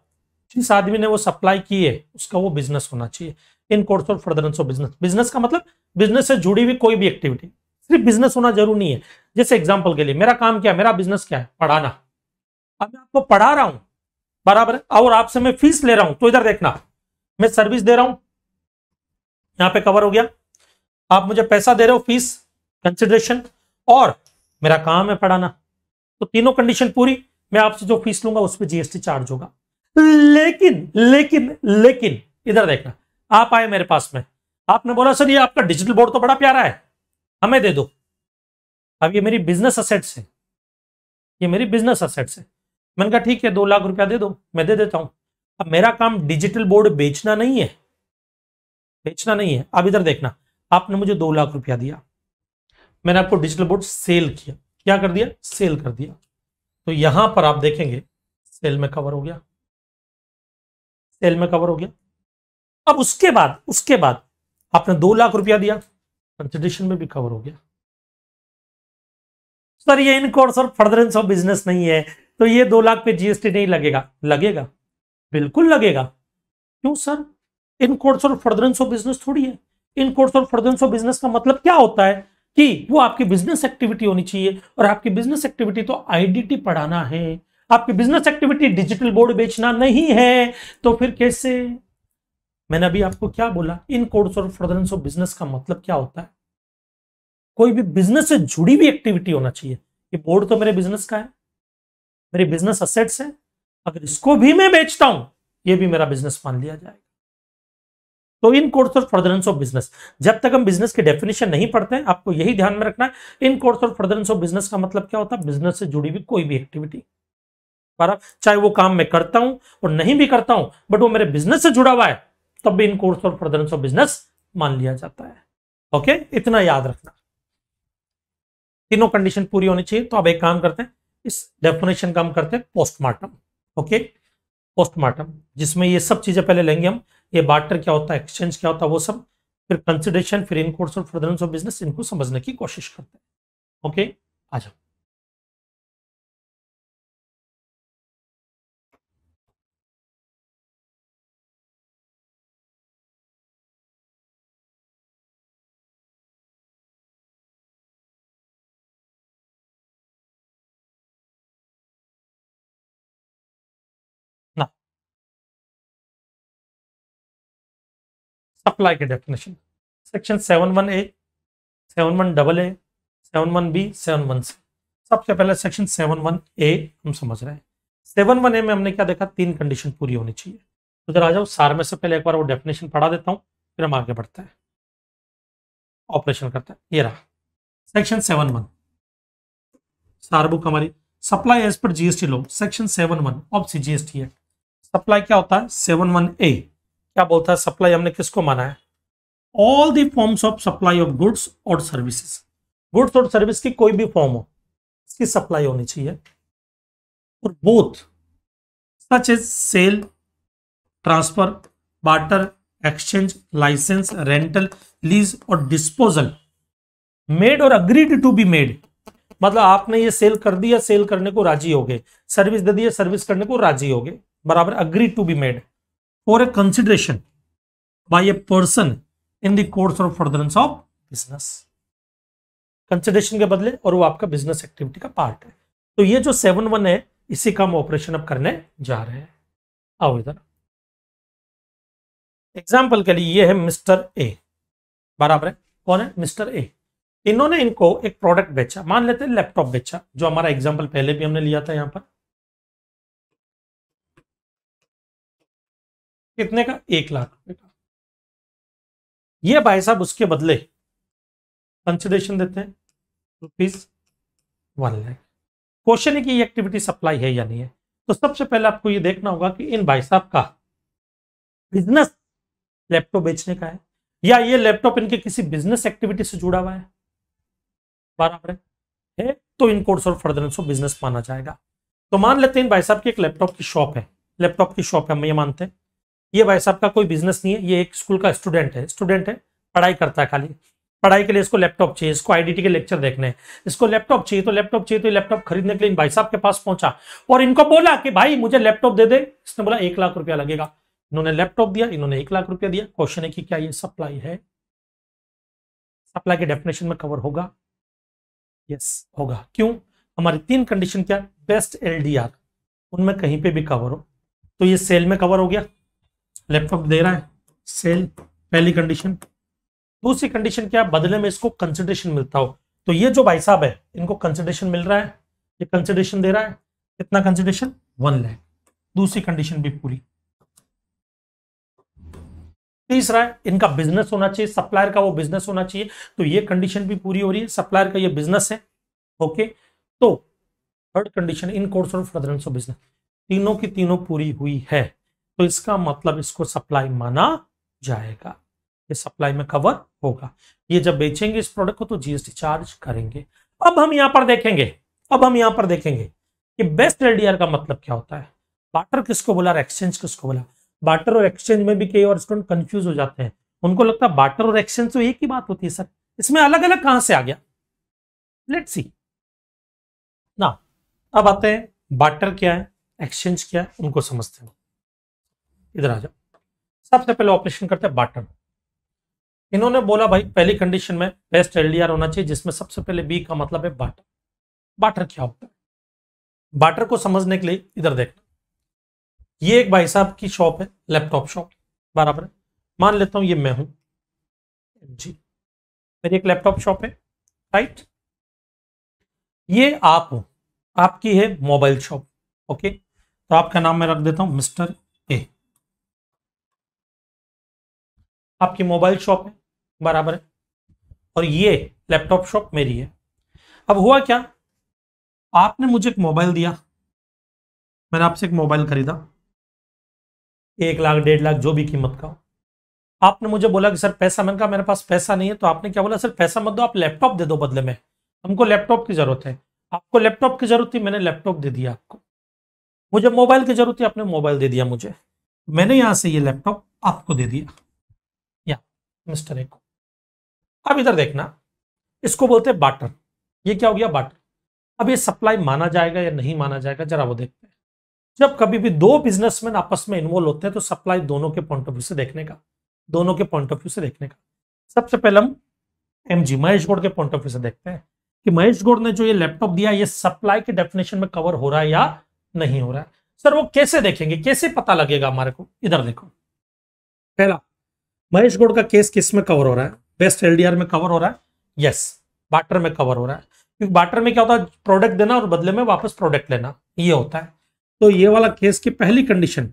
जिस आदमी ने वो सप्लाई की है उसका वो बिजनेस होना चाहिए in course of furtherance of business business का मतलब बिजनेस से जुड़ी हुई कोई भी एक्टिविटी सिर्फ बिजनेस होना जरूरी नहीं है जैसे एग्जाम्पल के लिए मेरा काम क्या है मेरा बिजनेस क्या है पढ़ाना अब मैं आपको पढ़ा रहा हूं बराबर और आपसे मैं फीस ले रहा हूं तो इधर देखना मैं सर्विस दे रहा हूं यहां पे कवर हो गया आप मुझे पैसा दे रहे हो फीस कंसिडरेशन और मेरा काम है पढ़ाना तो तीनों कंडीशन पूरी मैं आपसे जो फीस लूंगा उस पर जीएसटी चार्ज होगा लेकिन लेकिन लेकिन इधर देखना आप आए मेरे पास में आपने बोला सर ये आपका डिजिटल बोर्ड तो बड़ा प्यारा है हमें दे दो अब ये मेरी बिजनेस असेट्स है ये मेरी बिजनेस असेट्स है मैंने कहा ठीक है दो लाख रुपया दे दो मैं दे देता हूं अब मेरा काम डिजिटल बोर्ड बेचना नहीं है बेचना नहीं है अब इधर देखना आपने मुझे दो लाख रुपया दिया मैंने आपको डिजिटल बोर्ड सेल किया क्या कर दिया सेल कर दिया तो यहां पर आप देखेंगे सेल में कवर हो गया सेल में कवर हो गया अब उसके बाद उसके बाद आपने दो लाख रुपया दिया कंसिडरेशन में भी कवर हो गया सर ये इनकोर्स और फर्दरेंस ऑफ बिजनेस नहीं है तो ये दो लाख पे जीएसटी नहीं लगेगा लगेगा बिल्कुल लगेगा क्यों sir in course or furtherance of business थोड़ी है in course or furtherance of business का मतलब क्या होता है कि वो आपकी बिजनेस एक्टिविटी होनी चाहिए और आपकी बिजनेस एक्टिविटी तो आईडीटी पढ़ाना है आपकी बिजनेस एक्टिविटी डिजिटल बोर्ड बेचना नहीं है तो फिर कैसे मैंने अभी आपको क्या बोला in course or furtherance of business का मतलब क्या होता है कोई भी बिजनेस से जुड़ी हुई एक्टिविटी होना चाहिए ये बोर्ड तो मेरे बिजनेस का है मेरे बिजनेस असेट्स हैं अगर इसको भी मैं बेचता हूं ये भी मेरा बिजनेस मान लिया जाएगा तो in course of furtherance of business जब तक हम बिजनेस के डेफिनेशन नहीं पढ़ते हैं आपको यही ध्यान में रखना है in course of furtherance of business का मतलब क्या होता है बिजनेस से जुड़ी हुई कोई भी एक्टिविटी चाहे वो काम मैं करता हूं और नहीं भी करता हूं बट वो मेरे बिजनेस से जुड़ा हुआ है तब भी in course of furtherance of business मान लिया जाता है ओके इतना याद रखना तीनों कंडीशन पूरी होनी चाहिए तो अब एक काम करते हैं इस डेफिनेशन का हम करते हैं पोस्टमार्टम ओके पोस्टमार्टम जिसमें ये सब चीज़ें पहले लेंगे हम ये बार्टर क्या होता है एक्सचेंज क्या होता है वो सब फिर कंसिडरेशन फिर इनकोर्स और फर्दर ऑफ बिजनेस इनको समझने की कोशिश करते हैं ओके आ जाओ अप्लाई के definition section seven seven one one A A double seven one B seven one C सबसे पहले सेक्शन सेवन वन ए हम समझ रहे हैं सेवन वन ए में हमने क्या देखा तीन कंडीशन पूरी होनी चाहिए उधर तो आ जाओ सार में से पहले एक बार वो डेफिनेशन पढ़ा देता हूँ फिर हम आगे बढ़ते हैं ऑपरेशन करते हैं ये रहा सेक्शन सेवन वन सार बुक हमारी supply as per GST law section seven one of C GST act supply क्या होता है सेवन वन ए क्या बोलता है सप्लाई हमने किसको माना है all the forms of supply of goods or services goods और सर्विस की कोई भी फॉर्म हो इसकी सप्लाई होनी चाहिए or both such as sale transfer barter exchange licence rental lease or disposal made or agreed to be made मतलब आपने ये सेल कर दिया सेल करने को राजी हो गए सर्विस दे दी सर्विस करने को राजी हो गए बराबर agree to be made for a consideration by a person in the course or furtherance of business consideration के बदले और वो आपका बिजनेस एक्टिविटी का पार्ट है तो ये जो सेवन वन है इसी का हम ऑपरेशन अब करने जा रहे हैं आओ इधर एग्जाम्पल के लिए ये है मिस्टर ए बराबर है कौन है मिस्टर ए इन्होंने इनको एक प्रोडक्ट बेचा मान लेते हैं लैपटॉप बेचा जो हमारा एग्जाम्पल पहले भी हमने लिया था यहाँ पर कितने का एक लाख रुपए का ये भाई साहब उसके बदले कंसिडेशन देते हैं रुपीज वन लैख क्वेश्चन है कि ये एक्टिविटी सप्लाई है या नहीं है तो सबसे पहले आपको ये देखना होगा कि इन भाई साहब का बिजनेस लैपटॉप बेचने का है या ये लैपटॉप इनके किसी बिजनेस एक्टिविटी से जुड़ा हुआ है बराबर है तो इन कोर्स और फर्दरेंस को बिजनेस माना जाएगा तो मान लेते हैं इन भाई साहब की एक लैपटॉप की शॉप है लैपटॉप की शॉप है हम ये मानते हैं ये भाई साहब का कोई बिजनेस नहीं है ये एक स्कूल का स्टूडेंट है स्टूडेंट है पढ़ाई करता है खाली पढ़ाई के लिए इसको लैपटॉप चाहिए इसको आईडीटी के लेक्चर देखने हैं इसको लैपटॉप चाहिए तो लैपटॉप चाहिए तो लैपटॉप खरीदने के लिए भाई साहब के पास पहुंचा और इनको बोला कि भाई मुझे लैपटॉप दे दे इसने बोला एक लाख रुपया लगेगा इन्होंने लैपटॉप दिया इन्होंने एक लाख रुपया दिया क्वेश्चन है कि क्या ये सप्लाई है सप्लाई के डेफिनेशन में कवर होगा यस होगा क्यों हमारी तीन कंडीशन क्या बेस्ट एल उनमें कहीं पे भी कवर हो तो ये सेल में कवर हो गया लैपटॉप दे रहा है सेल पहली कंडीशन दूसरी कंडीशन क्या बदले में इसको कंसिडरेशन मिलता हो तो ये जो भाई साहब है इनको कंसिडरेशन मिल रहा है ये कंसिडरेशन दे रहा है कितना कंसिडरेशन वन लैख दूसरी कंडीशन भी पूरी तीसरा है इनका बिजनेस होना चाहिए सप्लायर का वो बिजनेस होना चाहिए तो ये कंडीशन भी पूरी हो रही है सप्लायर का ये बिजनेस है ओके तो third condition in course of furtherance of business तीनों की तीनों पूरी हुई है तो इसका मतलब इसको सप्लाई माना जाएगा ये सप्लाई में कवर होगा ये जब बेचेंगे इस प्रोडक्ट को तो जीएसटी चार्ज करेंगे अब हम यहां पर देखेंगे अब हम यहां पर देखेंगे कि बेस्ट एलडीआर का मतलब क्या होता है बाटर किसको बोला और एक्सचेंज किसको बोला बाटर और एक्सचेंज में भी कई और स्टूडेंट कंफ्यूज हो जाते हैं उनको लगता है बाटर और एक्सचेंज तो एक ही बात होती है सर इसमें अलग अलग कहां से आ गया लेट सी ना अब आते हैं बाटर क्या है एक्सचेंज क्या है उनको समझते हैं इधर आ जाओ सबसे पहले ऑपरेशन करते हैं बाटन इन्होंने बोला भाई पहली कंडीशन में बेस्ट एलडीआर होना चाहिए जिसमें सबसे पहले बी का मतलब है बाटर बाटर क्या होता है बाटर को समझने के लिए इधर देखना ये एक भाई साहब की शॉप है लैपटॉप शॉप बराबर है मान लेता हूं ये मैं हूं जी मेरी एक लैपटॉप शॉप है राइट ये आप हो आपकी है मोबाइल शॉप ओके तो आपका नाम मैं रख देता हूं मिस्टर आपकी मोबाइल शॉप है बराबर है और ये लैपटॉप शॉप मेरी है अब हुआ क्या आपने मुझे एक मोबाइल दिया मैंने आपसे एक मोबाइल खरीदा एक लाख डेढ़ लाख जो भी कीमत का आपने मुझे बोला कि सर पैसा मैंने कहा मेरे पास पैसा नहीं है तो आपने क्या बोला सर पैसा मत दो आप लैपटॉप दे दो बदले में हमको लैपटॉप की जरूरत है आपको लैपटॉप की जरूरत थी मैंने लैपटॉप दे दिया आपको मुझे मोबाइल की जरूरत थी आपने मोबाइल दे दिया मुझे मैंने यहां से ये लैपटॉप आपको दे दिया मिस्टर ए को अब इधर देखना इसको बोलते हैं बाटर ये क्या हो गया बाटर अब ये सप्लाई माना जाएगा या नहीं माना जाएगा जरा वो देखते हैं जब कभी भी दो बिजनेसमैन आपस में इन्वॉल्व होते हैं तो सप्लाई दोनों के पॉइंट ऑफ व्यू से देखने का दोनों के पॉइंट ऑफ व्यू से देखने का सबसे पहले हम एम जी महेश गौड़ के पॉइंट ऑफ व्यू से देखते हैं कि महेश गौड़ ने जो ये लैपटॉप दिया ये सप्लाई के डेफिनेशन में कवर हो रहा है या नहीं हो रहा है सर वो कैसे देखेंगे कैसे पता लगेगा हमारे को इधर देखो पहला महेश गौड़ का केस किस में कवर हो रहा है बेस्ट एलडीआर में कवर हो रहा है यस बाटर में कवर हो रहा है क्योंकि बाटर में क्या होता है प्रोडक्ट देना और बदले में वापस प्रोडक्ट लेना ये होता है तो ये वाला केस की पहली कंडीशन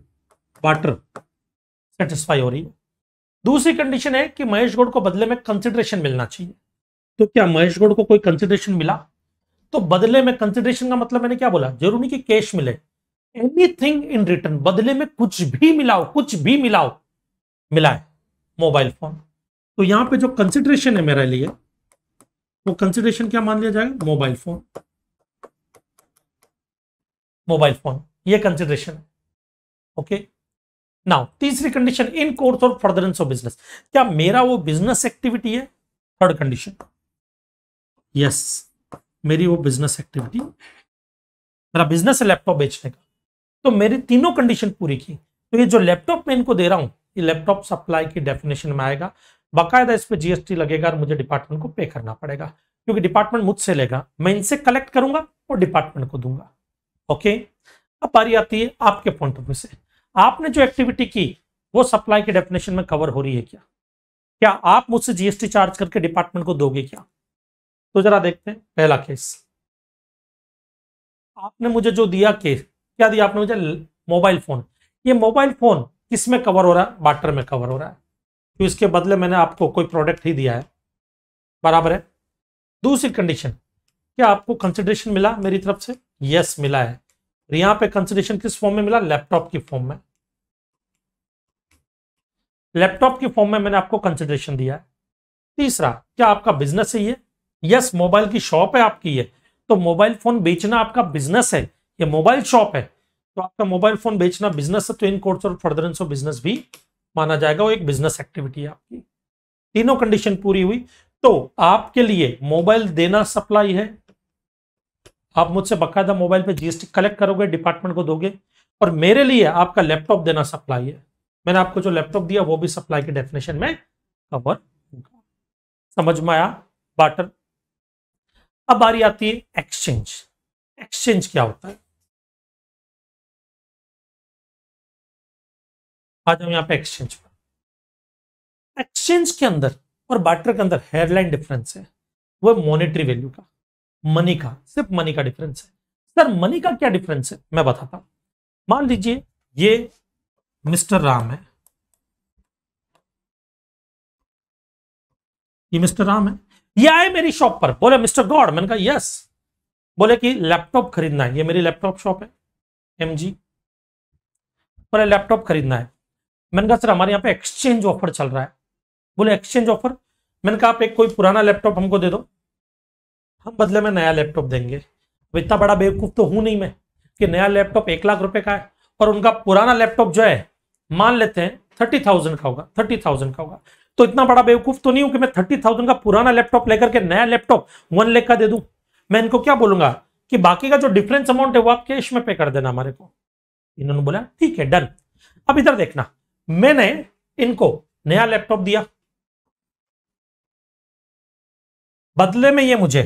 बाटर सेटिस्फाई हो रही है दूसरी कंडीशन है कि महेश गौड़ को बदले में कंसिडरेशन मिलना चाहिए तो क्या महेश गौड़ को कोई कंसिडरेशन मिला तो बदले में कंसिडरेशन का मतलब मैंने क्या बोला जरूरी कि कैश मिले एनी इन रिटर्न बदले में कुछ भी मिलाओ कुछ भी मिलाओ मिलाए मोबाइल फोन तो यहां पे जो कंसिडरेशन है मेरे लिए वो कंसिडरेशन क्या मान लिया जाएगा मोबाइल फोन मोबाइल फोन ये कंसिडरेशन ओके नाउ तीसरी condition in course or furtherance of business क्या मेरा वो बिजनेस एक्टिविटी है थर्ड कंडीशन यस मेरी वो बिजनेस एक्टिविटी मेरा बिजनेस है लैपटॉप बेचने का तो मेरी तीनों कंडीशन पूरी की तो ये जो लैपटॉप मैं इनको दे रहा हूं ये लैपटॉप सप्लाई की डेफिनेशन में आएगा बाकायदा इस पर जीएसटी लगेगा और मुझे डिपार्टमेंट को पे करना पड़ेगा क्योंकि डिपार्टमेंट मुझसे लेगा मैं इनसे कलेक्ट करूंगा और डिपार्टमेंट को दूंगा ओके अब बारी आती है आपके पॉइंट ऑफ व्यू से आपने जो एक्टिविटी की वो सप्लाई के डेफिनेशन में कवर हो रही है क्या क्या आप मुझसे जीएसटी चार्ज करके डिपार्टमेंट को दोगे क्या तो जरा देखते हैं पहला केस आपने मुझे जो दिया केस क्या दिया आपने मुझे मोबाइल फोन ये मोबाइल फोन किस में कवर हो रहा है बाटर में कवर हो रहा है तो इसके बदले मैंने आपको कोई प्रोडक्ट ही दिया है बराबर है दूसरी कंडीशन क्या आपको कंसिडरेशन मिला मेरी तरफ से यस मिला है और यहां पे कंसिडरेशन किस फॉर्म में मिला लैपटॉप की फॉर्म में लैपटॉप की फॉर्म में मैंने आपको कंसिडरेशन दिया है तीसरा क्या आपका बिजनेस है ये यस मोबाइल की शॉप है आपकी ये तो मोबाइल फोन बेचना आपका बिजनेस है ये मोबाइल शॉप है तो आपका मोबाइल फोन बेचना बिजनेस है तो in course or furtherance of business भी माना जाएगा वो एक बिजनेस एक्टिविटी है आपकी तीनों कंडीशन पूरी हुई तो आपके लिए मोबाइल देना सप्लाई है आप मुझसे बकायदा मोबाइल पे जीएसटी कलेक्ट करोगे डिपार्टमेंट को दोगे और मेरे लिए आपका लैपटॉप देना सप्लाई है मैंने आपको जो लैपटॉप दिया वो भी सप्लाई के डेफिनेशन में कवर समझ में आया बाटर अब बारी आती है एक्सचेंज एक्सचेंज क्या होता है आ जाओ यहाँ पे एक्सचेंज पर एक्सचेंज के अंदर और बार्टर के अंदर हेयरलाइन डिफरेंस है वो मॉनेटरी वैल्यू का मनी का सिर्फ मनी का डिफरेंस है सर मनी का क्या डिफरेंस है मैं बताता हूं मान लीजिए ये मिस्टर राम है ये मिस्टर राम है ये आए मेरी शॉप पर बोले मिस्टर गॉड मैंने कहा यस बोले कि लैपटॉप खरीदना है ये मेरी लैपटॉप शॉप है एमजी जी बोले लैपटॉप खरीदना है मैंने कहा सर हमारे यहाँ पे एक्सचेंज ऑफर चल रहा है बोले एक्सचेंज ऑफर मैंने कहा आप एक कोई पुराना लैपटॉप हमको दे दो हम बदले में नया लैपटॉप देंगे अब इतना बड़ा बेवकूफ़ तो हूँ नहीं मैं कि नया लैपटॉप एक लाख रुपए का है और उनका पुराना लैपटॉप जो है मान लेते हैं थर्टी थाउजेंड का होगा थर्टी थाउजेंड का होगा तो इतना बड़ा बेवकूफ़ तो नहीं हूँ कि मैं थर्टी थाउजेंड का पुराना लैपटॉप लेकर के नया लैपटॉप वन लेख का दे दू मैं इनको क्या बोलूंगा कि बाकी का जो डिफरेंस अमाउंट है वो आप कैश में पे कर देना हमारे को इन्होंने बोला ठीक है डन अब इधर देखना मैंने इनको नया लैपटॉप दिया बदले में ये मुझे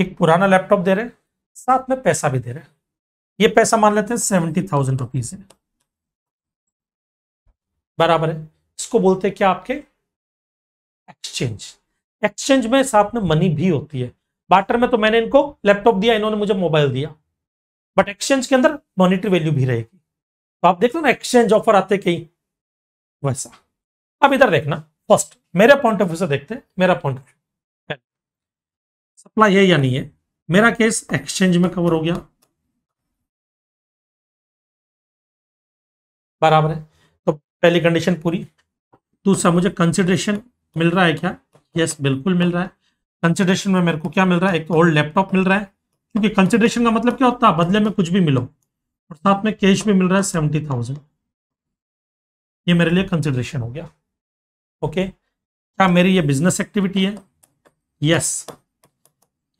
एक पुराना लैपटॉप दे रहे साथ में पैसा भी दे रहे ये पैसा मान लेते हैं सेवेंटी थाउजेंड रुपीज है बराबर है इसको बोलते हैं क्या आपके एक्सचेंज एक्सचेंज में साथ में मनी भी होती है बार्टर में तो मैंने इनको लैपटॉप दिया इन्होंने मुझे मोबाइल दिया बट एक्सचेंज के अंदर मॉनिटरी वैल्यू भी रहेगी तो आप देख लो ना एक्सचेंज ऑफर आते कहीं वैसा अब इधर देखना फर्स्ट मेरे पॉइंट ऑफ व्यू से देखते हैं मेरा पॉइंट ऑफ व्यू सप्लाई है या नहीं है मेरा केस एक्सचेंज में कवर हो गया बराबर है तो पहली कंडीशन पूरी दूसरा मुझे कंसिडरेशन मिल रहा है क्या यस बिल्कुल मिल रहा है कंसिडरेशन में मेरे को क्या मिल रहा है एक ओल्ड लैपटॉप मिल रहा है क्योंकि कंसिडरेशन का मतलब क्या होता है बदले में कुछ भी मिलो और साथ में कैश में मिल रहा है सेवेंटी थाउजेंड ये मेरे लिए कंसिडरेशन हो गया ओके क्या मेरी ये बिजनेस एक्टिविटी है यस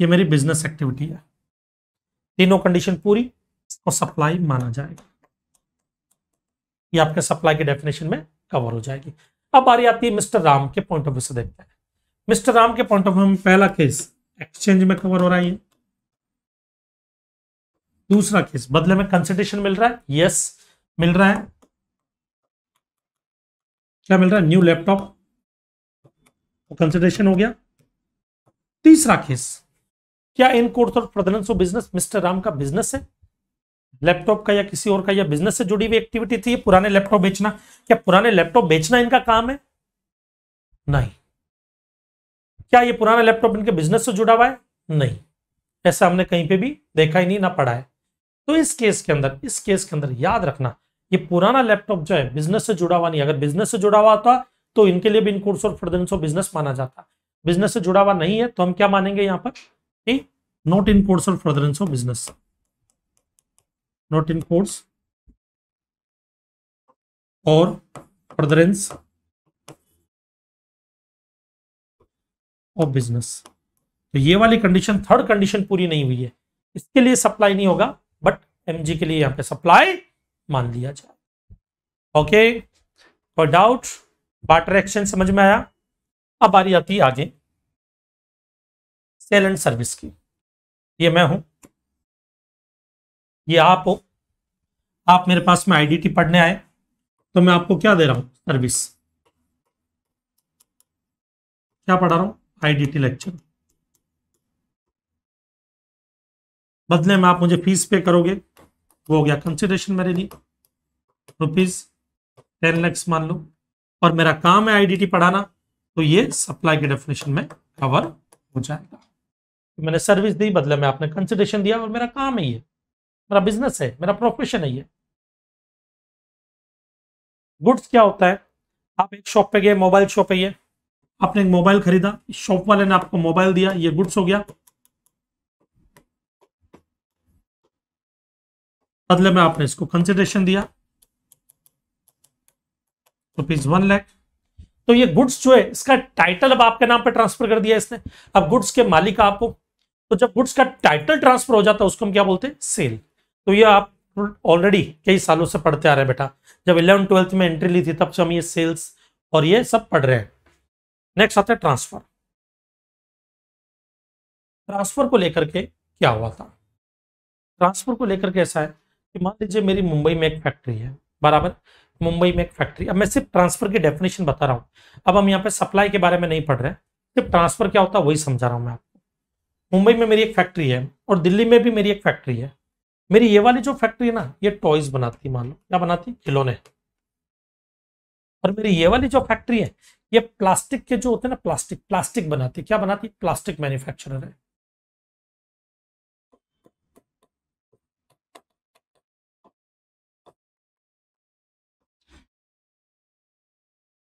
ये मेरी बिजनेस एक्टिविटी है तीनों कंडीशन पूरी इसको सप्लाई माना जाएगा ये आपके सप्लाई के डेफिनेशन में कवर हो जाएगी अब बारी आती है मिस्टर राम के पॉइंट ऑफ व्यू से देखते हैं मिस्टर राम के पॉइंट ऑफ व्यू में पहला केस एक्सचेंज में कवर हो रहा है ये दूसरा केस बदले में कंसल्टेशन मिल रहा है यस मिल रहा है क्या मिल रहा है न्यू लैपटॉप कंसल्टेशन हो गया तीसरा केस क्या in course of precedence of business mister Ram का बिजनेस है लैपटॉप का या किसी और का या बिजनेस से जुड़ी हुई एक्टिविटी थी पुराने लैपटॉप बेचना क्या पुराने लैपटॉप बेचना इनका काम है नहीं क्या ये पुराना लैपटॉप इनके बिजनेस से जुड़ा हुआ है नहीं ऐसा हमने कहीं पे भी देखा ही नहीं ना पढ़ा है तो इस केस के अंदर इस केस के अंदर याद रखना ये पुराना लैपटॉप जो है बिजनेस से जुड़ा हुआ नहीं अगर बिजनेस से जुड़ा हुआ था तो इनके लिए भी in course or presence of business माना जाता बिजनेस से जुड़ा हुआ नहीं है तो हम क्या मानेंगे यहां पर not in course or presence of business not in course or presence of business तो ये वाली कंडीशन थर्ड कंडीशन पूरी नहीं हुई है इसके लिए सप्लाई नहीं होगा एम के लिए यहाँ पे सप्लाई मान लिया जाए ओके कोई डाउट वाटर एक्शन समझ में आया अब बारी आती है आगे सेल एंड सर्विस की ये मैं हूं ये आप हो आप मेरे पास में आईडीटी पढ़ने आए तो मैं आपको क्या दे रहा हूं सर्विस क्या पढ़ा रहा हूं आईडीटी लेक्चर बदले में आप मुझे फीस पे करोगे वो हो गया कंसिडरेशन मेरे लिए रुपीज टेन लैक्स मान लो और मेरा काम है आईडीटी पढ़ाना तो ये सप्लाई के डेफिनेशन में कवर हो जाएगा तो मैंने सर्विस दी बदले में आपने कंसिडरेशन दिया और मेरा काम है ये मेरा बिजनेस है मेरा प्रोफेशन है ये गुड्स क्या होता है आप एक शॉप पे गए मोबाइल शॉप है ये आपने एक मोबाइल खरीदा शॉप वाले ने आपको मोबाइल दिया ये गुड्स हो गया बदले में आपने इसको कंसिडरेशन दिया रुपीज वन लैख तो ये गुड्स जो है इसका टाइटल अब आपके नाम पर ट्रांसफर कर दिया इसने अब गुड्स के मालिक आपको तो जब गुड्स का टाइटल ट्रांसफर हो जाता है उसको हम क्या बोलते हैं सेल तो ये आप ऑलरेडी कई सालों से पढ़ते आ रहे हैं बेटा जब इलेवन ट्वेल्थ में एंट्री ली थी तब से हम ये सेल्स और ये सब पढ़ रहे हैं नेक्स्ट आता है ट्रांसफर ट्रांसफर को लेकर के क्या हुआ था ट्रांसफर को लेकर के ऐसा है कि मान लीजिए मेरी मुंबई में एक फैक्ट्री है बराबर मुंबई में एक फैक्ट्री अब मैं सिर्फ ट्रांसफर की डेफिनेशन बता रहा हूँ अब हम यहाँ पे सप्लाई के बारे में नहीं पढ़ रहे सिर्फ ट्रांसफर क्या होता है वही समझा रहा हूँ मैं आपको मुंबई में मेरी एक फैक्ट्री है और दिल्ली में भी मेरी एक फैक्ट्री है मेरी ये वाली जो फैक्ट्री है ना ये टॉयज बनाती मान लो क्या बनाती खिलौने और मेरी ये वाली जो फैक्ट्री है ये प्लास्टिक के जो होते हैं ना प्लास्टिक प्लास्टिक बनाती क्या बनाती प्लास्टिक मैन्युफैक्चरर है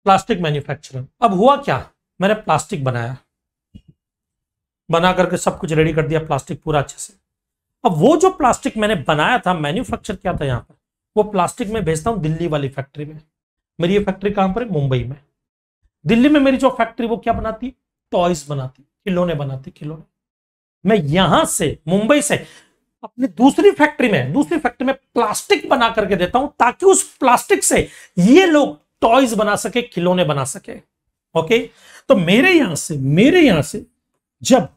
प्लास्टिक मैन्युफैक्चरिंग अब हुआ क्या मैंने प्लास्टिक बनाया बना करके सब कुछ रेडी कर दिया प्लास्टिक पूरा अच्छे से अब वो जो प्लास्टिक मैंने बनाया था मैन्युफैक्चर क्या था यहाँ पर वो प्लास्टिक मैं भेजता हूँ दिल्ली वाली फैक्ट्री में मेरी ये फैक्ट्री कहाँ पर है मुंबई में दिल्ली में मेरी जो फैक्ट्री वो क्या बनाती टॉयज बनाती खिलौने बनाती खिलौने मैं यहां से मुंबई से अपनी दूसरी फैक्ट्री में दूसरी फैक्ट्री में प्लास्टिक बना करके देता हूं ताकि उस प्लास्टिक से ये लोग टॉयज बना सके खिलौने बना सके ओके तो मेरे यहां से मेरे यहां से जब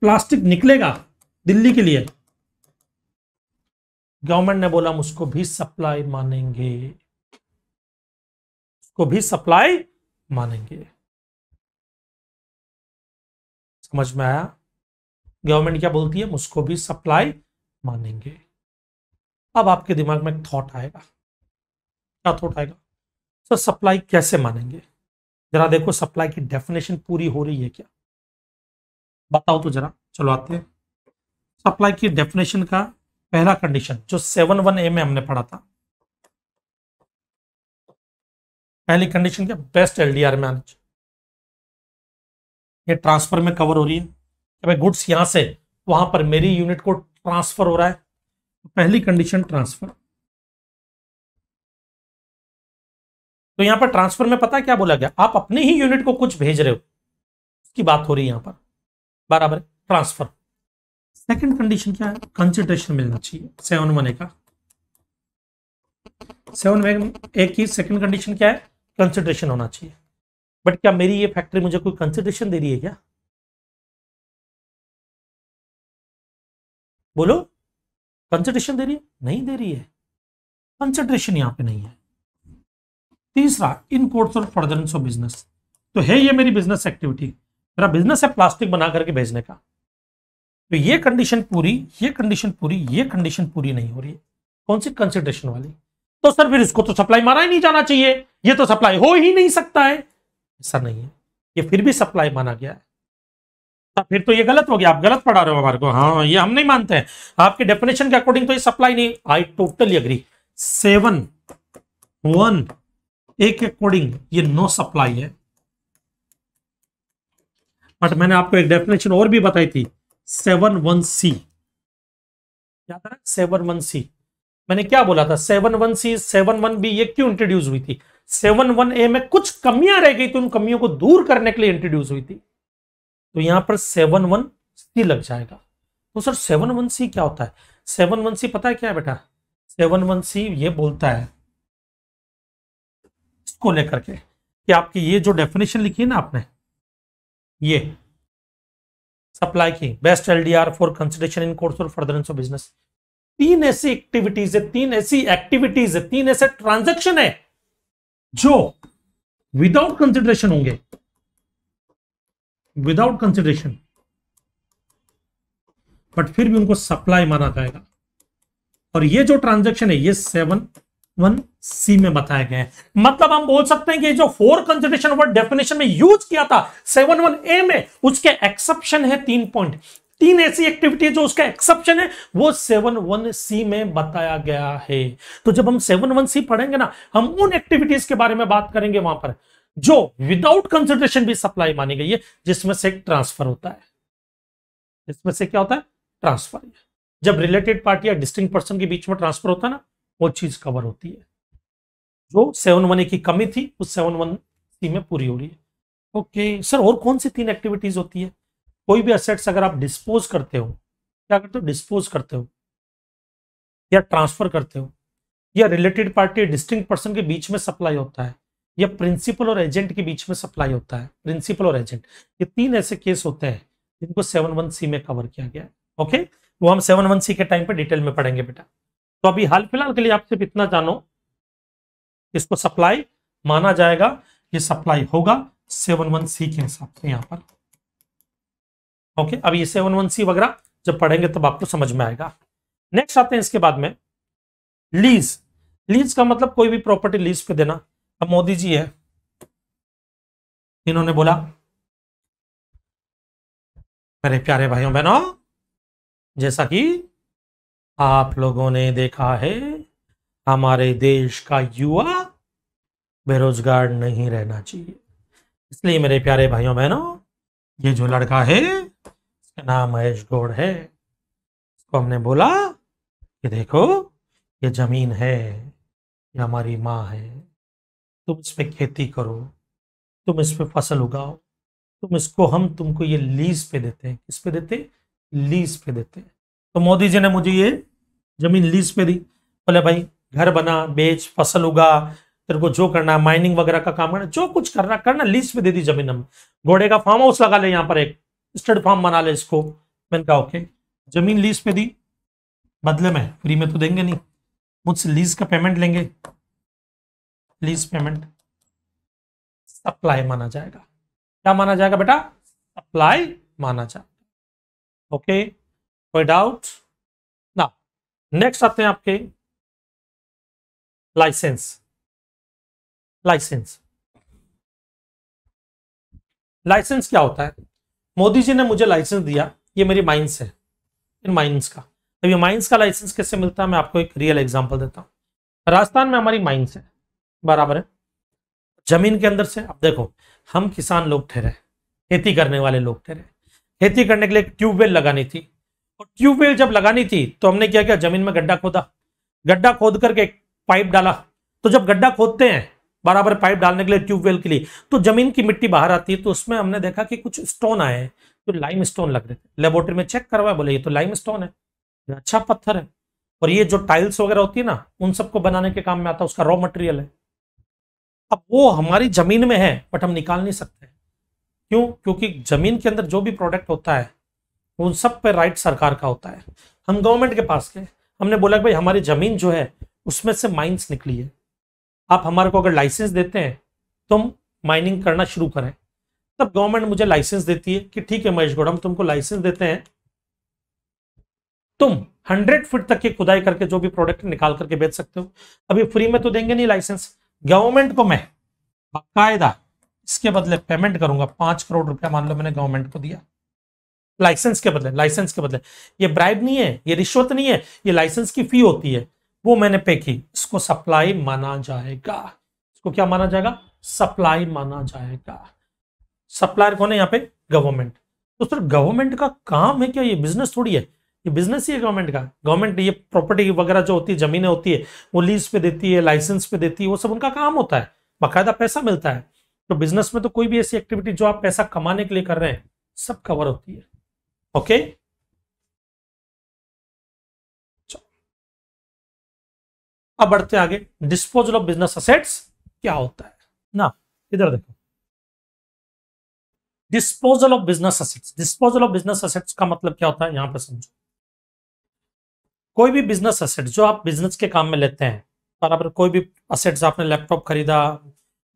प्लास्टिक निकलेगा दिल्ली के लिए गवर्नमेंट ने बोला हम उसको भी सप्लाई मानेंगे उसको भी सप्लाई मानेंगे समझ में आया गवर्नमेंट क्या बोलती है उसको भी सप्लाई मानेंगे अब आपके दिमाग में थॉट आएगा क्या थॉट आएगा तो सप्लाई कैसे मानेंगे जरा देखो सप्लाई की डेफिनेशन पूरी हो रही है क्या बताओ तो जरा चलो आते हैं सप्लाई की डेफिनेशन का पहला कंडीशन जो सेवन वन ए में हमने पढ़ा था पहली कंडीशन क्या बेस्ट एलडीआर में आनी चाहिए ये ट्रांसफर में कवर हो रही है भाई गुड्स यहां से वहां पर मेरी यूनिट को ट्रांसफर हो रहा है पहली कंडीशन ट्रांसफर तो यहां पर ट्रांसफर में पता क्या बोला गया आप अपने ही यूनिट को कुछ भेज रहे हो उसकी बात हो रही है यहां पर बराबर ट्रांसफर सेकंड कंडीशन क्या है कंसेंट्रेशन मिलना चाहिए सेवन वन का सेवन वन एक की सेकंड कंडीशन क्या है कंसेंट्रेशन होना चाहिए बट क्या मेरी ये फैक्ट्री मुझे कोई कंसेंट्रेशन दे रही है क्या बोलो कंसेंट्रेशन दे रही है नहीं दे रही है कंसेंट्रेशन यहां पे नहीं है तीसरा इन कोर्स और फॉर्दरेंस ऑफ बिजनेस तो है ये मेरी बिजनेस एक्टिविटी मेरा बिजनेस है प्लास्टिक बना करके भेजने का तो ये कंडीशन पूरी ये कंडीशन पूरी ये कंडीशन पूरी नहीं हो रही है कौन सी कंसिडरेशन वाली तो सर फिर इसको तो सप्लाई माना ही नहीं जाना चाहिए ये तो सप्लाई हो ही नहीं सकता है ऐसा नहीं है ये फिर भी सप्लाई माना गया है तो फिर तो ये गलत हो गया आप गलत पढ़ा रहे हो हमारे को हाँ ये हम नहीं मानते हैं आपके डेफिनेशन के अकॉर्डिंग तो ये सप्लाई नहीं आई टोटली अग्री सेवन वन एक अकॉर्डिंग ये नो सप्लाई है बट मैंने आपको एक डेफिनेशन और भी बताई थी सेवन वन सी याद रहा सेवन वन सी मैंने क्या बोला था seven one C seven one B ये क्यों इंट्रोड्यूस हुई थी सेवन वन ए में कुछ कमियां रह गई थी उन कमियों को दूर करने के लिए इंट्रोड्यूस हुई थी तो यहां पर सेवन वन सी लग जाएगा तो सर सेवन वन सी क्या होता है सेवन वन सी पता है क्या है बेटा सेवन वन सी ये बोलता है उसको लेकर के कि आपकी ये जो डेफिनेशन लिखी है ना आपने ये सप्लाई की best LDR for consideration in course or furtherance of business तीन ऐसी एक्टिविटीज है तीन ऐसी एक्टिविटीज है तीन ऐसे ट्रांजेक्शन है जो विदाउट कंसिडरेशन होंगे विदाउट कंसिडरेशन बट फिर भी उनको सप्लाई माना जाएगा और ये जो ट्रांजेक्शन है ये सेवन वन सी में बताए गए मतलब हम बोल सकते हैं कि जो फोर कंसिडरेशन वर्ड डेफिनेशन में यूज किया था सेवन वन ए में उसके एक्सेप्शन है तीन पॉइंट तीन ऐसी एक्टिविटी जो उसका एक्सेप्शन है वो सेवन वन सी में बताया गया है तो जब हम सेवन वन सी पढ़ेंगे ना हम उन एक्टिविटीज के बारे में बात करेंगे वहां पर जो विदाउट कंसिडरेशन भी सप्लाई मानी गई है जिसमें से ट्रांसफर होता है जिसमें से क्या होता है ट्रांसफर जब रिलेटेड पार्टी या डिस्टिंग पर्सन के बीच में ट्रांसफर होता है ना वो चीज कवर होती है जो सेवन वन ए की कमी थी उस सेवन वन सी में पूरी हो रही है ओके सर और कौन सी तीन एक्टिविटीज होती है कोई भी असेट्स अगर आप डिस्पोज करते हो क्या करते हो डिस्पोज करते हो या ट्रांसफर करते हो या रिलेटेड पार्टी डिस्टिंग पर्सन के बीच में सप्लाई होता है या प्रिंसिपल और एजेंट के बीच में सप्लाई होता है प्रिंसिपल और एजेंट ये तीन ऐसे केस होते हैं जिनको सेवन वन सी में कवर किया गया ओके वो हम सेवन वन सी के टाइम पर डिटेल में पढ़ेंगे बेटा तो अभी हाल फिलहाल के लिए आप सिर्फ इतना जानो इसको सप्लाई माना जाएगा ये सप्लाई होगा सेवन वन सी के हिसाब से यहां पर ओके अब ये सेवन वन सी वगैरह जब पढ़ेंगे तब आपको समझ में आएगा नेक्स्ट आते हैं इसके बाद में लीज लीज का मतलब कोई भी प्रॉपर्टी लीज पे देना अब मोदी जी है इन्होंने बोला मेरे प्यारे भाइयों बहनों जैसा कि आप लोगों ने देखा है हमारे देश का युवा बेरोजगार नहीं रहना चाहिए इसलिए मेरे प्यारे भाइयों बहनों ये जो लड़का है इसका नाम महेश गौड़ है इसको हमने बोला कि देखो ये जमीन है ये हमारी माँ है तुम इस पर खेती करो तुम इस पर फसल उगाओ तुम इसको हम तुमको ये लीज पे देते हैं किस पे देते लीज पे देते हैं तो मोदी जी ने मुझे ये जमीन लीज पे दी बोले भाई घर बना बेच फसल उगा तेरे को जो करना माइनिंग वगैरह का काम करना जो कुछ करना करना लीज पे दे दी जमीन हम घोड़े का फार्म हाउस लगा ले यहाँ पर एक स्टेड फार्म बना ले इसको मैंने कहा ओके जमीन लीज पे दी बदले में फ्री में तो देंगे नहीं मुझसे लीज का पेमेंट लेंगे लीज पेमेंट सप्लाई माना जाएगा क्या माना जाएगा बेटा सप्लाई माना जाएगा ओके कोई डाउट नेक्स्ट आते हैं आपके लाइसेंस लाइसेंस लाइसेंस क्या होता है मोदी जी ने मुझे लाइसेंस दिया ये मेरी माइंस है इन माइंस का अब ये माइंस का लाइसेंस कैसे मिलता है मैं आपको एक रियल एग्जांपल देता हूं राजस्थान में हमारी माइंस है बराबर है जमीन के अंदर से अब देखो हम किसान लोग ठहरे खेती करने वाले लोग ठहरे खेती करने के लिए ट्यूबवेल लगानी थी और ट्यूबवेल जब लगानी थी तो हमने क्या किया जमीन में गड्ढा खोदा गड्ढा खोद करके पाइप डाला तो जब गड्ढा खोदते हैं बराबर पाइप डालने के लिए ट्यूबवेल के लिए तो जमीन की मिट्टी बाहर आती है तो उसमें हमने देखा कि कुछ स्टोन आए हैं तो लाइम स्टोन लग रहे थे लेबोरेटरी में चेक करवाया बोले ये तो लाइम स्टोन है अच्छा पत्थर है और ये जो टाइल्स वगैरह होती है ना उन सबको बनाने के काम में आता है उसका रॉ मटेरियल है अब वो हमारी जमीन में है बट हम निकाल नहीं सकते क्यों क्योंकि जमीन के अंदर जो भी प्रोडक्ट होता है उन सब पे राइट सरकार का होता है हम गवर्नमेंट के पास गए हमने बोला कि भाई हमारी ज़मीन जो है उसमें से माइंस निकली है आप हमारे को अगर लाइसेंस देते हैं तो हम माइनिंग करना शुरू करें तब गवर्नमेंट मुझे लाइसेंस देती है कि ठीक है महेश गौड़ हम तुमको लाइसेंस देते हैं तुम हंड्रेड फीट तक की खुदाई करके जो भी प्रोडक्ट निकाल करके बेच सकते हो अभी फ्री में तो देंगे नहीं लाइसेंस गवर्नमेंट को मैं बाकायदा इसके बदले पेमेंट करूंगा पांच करोड़ रुपया मान लो मैंने गवर्नमेंट को दिया लाइसेंस के बदले लाइसेंस के बदले ये ब्राइब नहीं है ये रिश्वत नहीं है ये लाइसेंस की फी होती है वो मैंने पे की इसको सप्लाई माना जाएगा इसको क्या माना जाएगा सप्लाई माना जाएगा सप्लायर कौन है यहाँ पे गवर्नमेंट तो सर गवर्नमेंट का काम है क्या ये बिजनेस थोड़ी है ये बिजनेस ही है गवर्नमेंट का गवर्नमेंट ये प्रॉपर्टी वगैरह जो होती है जमीनें होती है वो लीज पे देती है लाइसेंस पे देती है वो सब उनका काम होता है बाकायदा पैसा मिलता है तो बिजनेस में तो कोई भी ऐसी एक्टिविटी जो आप पैसा कमाने के लिए कर रहे हैं सब कवर होती है ओके अब बढ़ते आगे डिस्पोजल ऑफ बिजनेस असेट्स क्या होता है ना इधर देखो disposal of business assets disposal of business assets का मतलब क्या होता है यहां पर समझो कोई भी बिजनेस असेट जो आप बिजनेस के काम में लेते हैं बराबर कोई भी असेट्स आपने लैपटॉप खरीदा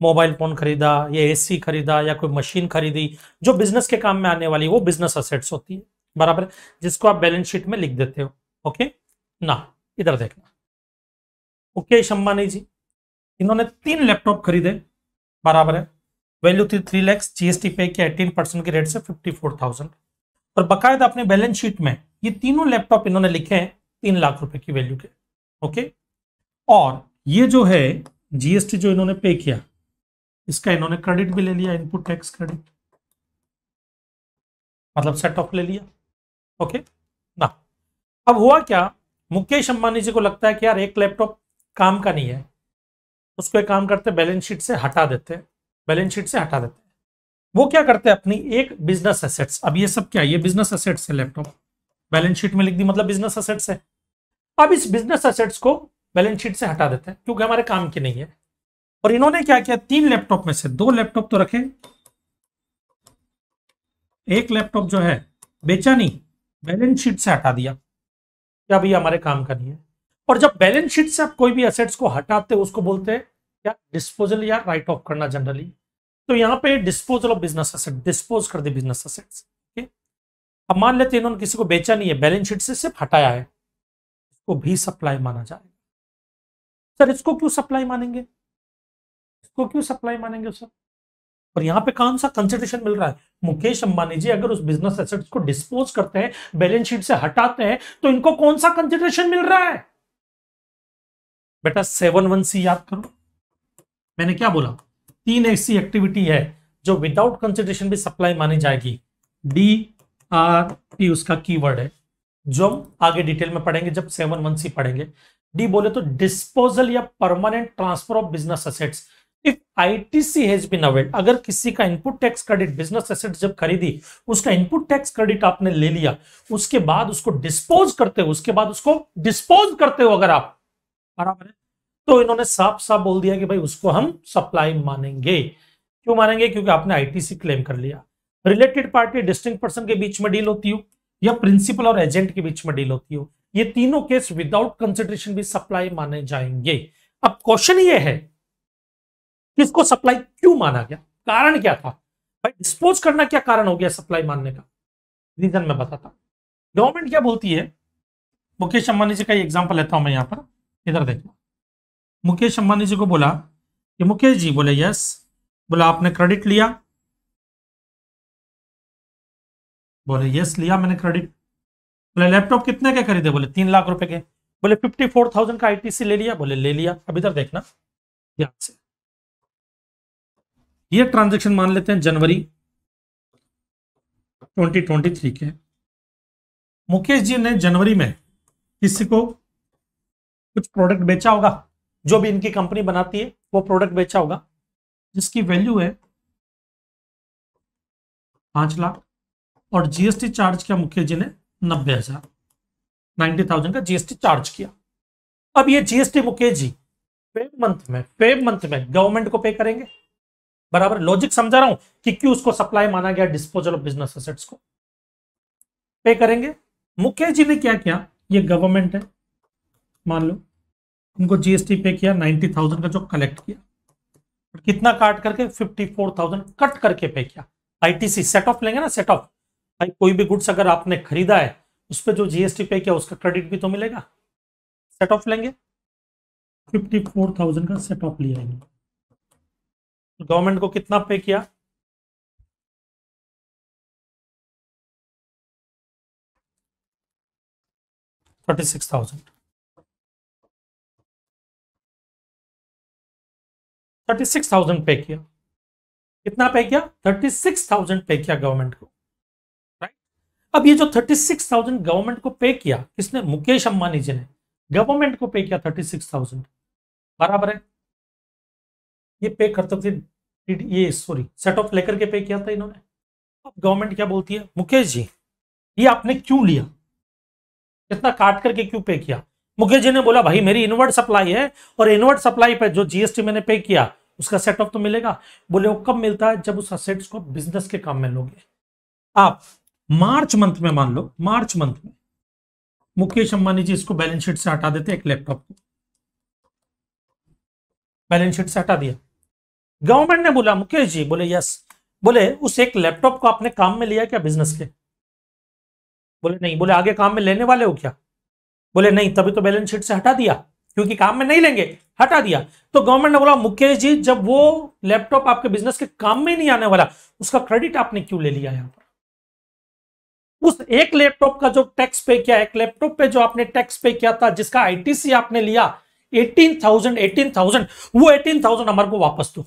मोबाइल फोन खरीदा या एसी खरीदा या कोई मशीन खरीदी जो बिजनेस के काम में आने वाली वो बिजनेस असेट्स होती है बराबर जिसको आप बैलेंस शीट में लिख देते हो ओके ना इधर देखना ओके अंबानी जी इन्होंने तीन लैपटॉप खरीदे बराबर है वैल्यू थी थ्री लैक्स जीएसटी पे किया एटीन परसेंट के रेट से फिफ्टी फोर थाउजेंड और बकायदा अपने बैलेंस शीट में ये तीनों लैपटॉप इन्होंने लिखे हैं तीन लाख रुपए की वैल्यू के ओके और ये जो है जीएसटी जो इन्होंने पे किया इसका इन्होंने क्रेडिट भी ले लिया इनपुट टैक्स क्रेडिट मतलब सेट ऑफ ले लिया ओके ना अब हुआ क्या मुकेश अंबानी जी को लगता है कि यार एक लैपटॉप काम का नहीं है उसको एक काम करते बैलेंस शीट से हटा देते बैलेंस शीट से हटा देते वो क्या करते हैं अपनी एक बिजनेस एसेट्स अब ये सब क्या ये बिजनेस एसेट्स है लैपटॉप बैलेंस शीट में लिख दी मतलब बिजनेस एसेट्स है अब इस बिजनेस एसेट्स को बैलेंस शीट से हटा देते हैं क्योंकि हमारे काम की नहीं है और इन्होंने क्या किया तीन लैपटॉप में से दो लैपटॉप तो रखे एक लैपटॉप जो है बेचा नहीं बैलेंस शीट से हटा दिया क्या भैया हमारे काम का नहीं है और जब बैलेंस शीट से आप कोई भी असेट्स को हटाते उसको बोलते हैं क्या डिस्पोजल या राइट ऑफ करना जनरली तो यहां पे disposal of business asset dispose कर दी बिजनेस असेट्स अब मान लेते इन्होंने किसी को बेचा नहीं है बैलेंस शीट से सिर्फ हटाया है इसको भी सप्लाई माना जाएगा सर इसको क्यों सप्लाई मानेंगे इसको क्यों सप्लाई मानेंगे सर और यहाँ पे कौन सा कंसिडरेशन मिल रहा है मुकेश अंबानी जी अगर उस बिजनेस एसेट्स को डिस्पोज करते हैं बैलेंस शीट से हटाते हैं तो इनको कौन सा कंसिडरेशन मिल रहा है बेटा सेवन वन सी याद करो मैंने क्या बोला तीन ऐसी एक्टिविटी है जो विदाउट कंसिडरेशन भी सप्लाई मानी जाएगी डी आर पी उसका वर्ड है जो हम आगे डिटेल में पढ़ेंगे जब सेवन वन सी पढ़ेंगे डी बोले तो डिस्पोजल या permanent transfer of business assets if ITC has been availed अगर किसी का input tax credit business asset जब खरीदी उसका इनपुट टैक्स क्रेडिट आपने ले लिया उसके बाद उसको डिस्पोज करते हो उसके बाद उसको डिस्पोज करते हो अगर आप बराबर है तो इन्होंने साफ साफ बोल दिया कि भाई उसको हम सप्लाई मानेंगे क्यों मानेंगे क्योंकि आपने आईटीसी क्लेम कर लिया रिलेटेड पार्टी डिस्टिंग पर्सन के बीच में डील होती हो या प्रिंसिपल और एजेंट के बीच में डील होती हो ये तीनों केस विदाउट कंसिडरेशन भी सप्लाई माने जाएंगे अब क्वेश्चन ये है किसको सप्लाई क्यों माना गया कारण क्या था भाई डिस्पोज करना क्या कारण हो गया सप्लाई मानने का रीजन मैं बताता गवर्नमेंट क्या बोलती है मुकेश अंबानी जी का एग्जाम्पल लेता हूं मैं यहां पर इधर देखो मुकेश अंबानी जी को बोला कि मुकेश जी बोले यस बोला आपने क्रेडिट लिया बोले यस लिया मैंने क्रेडिट बोले लैपटॉप कितने के खरीदे बोले तीन लाख रुपए के बोले फिफ्टी फोर थाउजेंड का आईटीसी ले लिया बोले ले लिया अब इधर देखना ध्यान से ये ट्रांजेक्शन मान लेते हैं जनवरी 2023 के मुकेश जी ने जनवरी में किसी को कुछ प्रोडक्ट बेचा होगा जो भी इनकी कंपनी बनाती है वो प्रोडक्ट बेचा होगा जिसकी वैल्यू है पांच लाख और जीएसटी चार्ज किया मुकेश जी ने नब्बे हजार नाइन्टी थाउजेंड का जीएसटी चार्ज किया अब ये GST Mukesh ji Feb month में फेब मंथ में गवर्नमेंट को पे करेंगे बराबर लॉजिक समझा रहा हूं कि क्यों उसको सप्लाई माना गया डिस्पोजल ऑफ बिजनेस एसेट्स को पे करेंगे मुकेश जी ने क्या किया ये गवर्नमेंट है मान लो उनको जीएसटी पे किया नाइन्टी थाउजेंड का जो कलेक्ट किया कितना काट करके फिफ्टी फोर थाउजेंड कट करके पे किया आईटीसी सेट ऑफ लेंगे ना सेट ऑफ भाई कोई भी गुड्स अगर आपने खरीदा है उस पर जो जीएसटी पे किया उसका क्रेडिट भी तो मिलेगा सेट ऑफ लेंगे फिफ्टी फोर थाउजेंड का सेट ऑफ लिया गवर्नमेंट को कितना पे किया thirty six thousand thirty six thousand pay किया कितना पे किया थर्टी सिक्स थाउजेंड पे किया गवर्नमेंट को राइट अब ये जो थर्टी सिक्स थाउजेंड गवर्नमेंट को पे किया किसने मुकेश अंबानी जी ने गवर्नमेंट को पे किया थर्टी सिक्स थाउजेंड बराबर है ये पे करते थे ये सॉरी सेट ऑफ लेकर के पे किया था इन्होंने अब गवर्नमेंट क्या बोलती है मुकेश जी ये आपने क्यों लिया इतना काट करके क्यों पे किया मुकेश जी ने बोला भाई मेरी इनवर्ट सप्लाई है और इनवर्ट सप्लाई पर जो जीएसटी मैंने पे किया उसका सेट ऑफ तो मिलेगा बोले वो कब मिलता है जब उस असेट्स को बिजनेस के काम में लोगे आप मार्च मंथ में मान लो मार्च मंथ में मुकेश अंबानी जी इसको बैलेंस शीट से हटा देते एक लैपटॉप को बैलेंस शीट से हटा दिया गवर्नमेंट ने बोला मुकेश जी बोले यस बोले उस एक लैपटॉप को आपने काम में लिया क्या बिजनेस के बोले नहीं बोले आगे काम में लेने वाले हो क्या बोले नहीं तभी तो बैलेंस शीट से हटा दिया क्योंकि काम में नहीं लेंगे हटा दिया तो गवर्नमेंट ने बोला मुकेश जी जब वो लैपटॉप आपके बिजनेस के काम में नहीं आने वाला उसका क्रेडिट आपने क्यों ले लिया यहां पर उस एक लैपटॉप का जो टैक्स पे किया एक लैपटॉप पे जो आपने टैक्स पे किया था जिसका आईटीसी आपने लिया एटीन थाउजेंड एटीन थाउजेंड वो एटीन थाउजेंड हमारे को वापस दो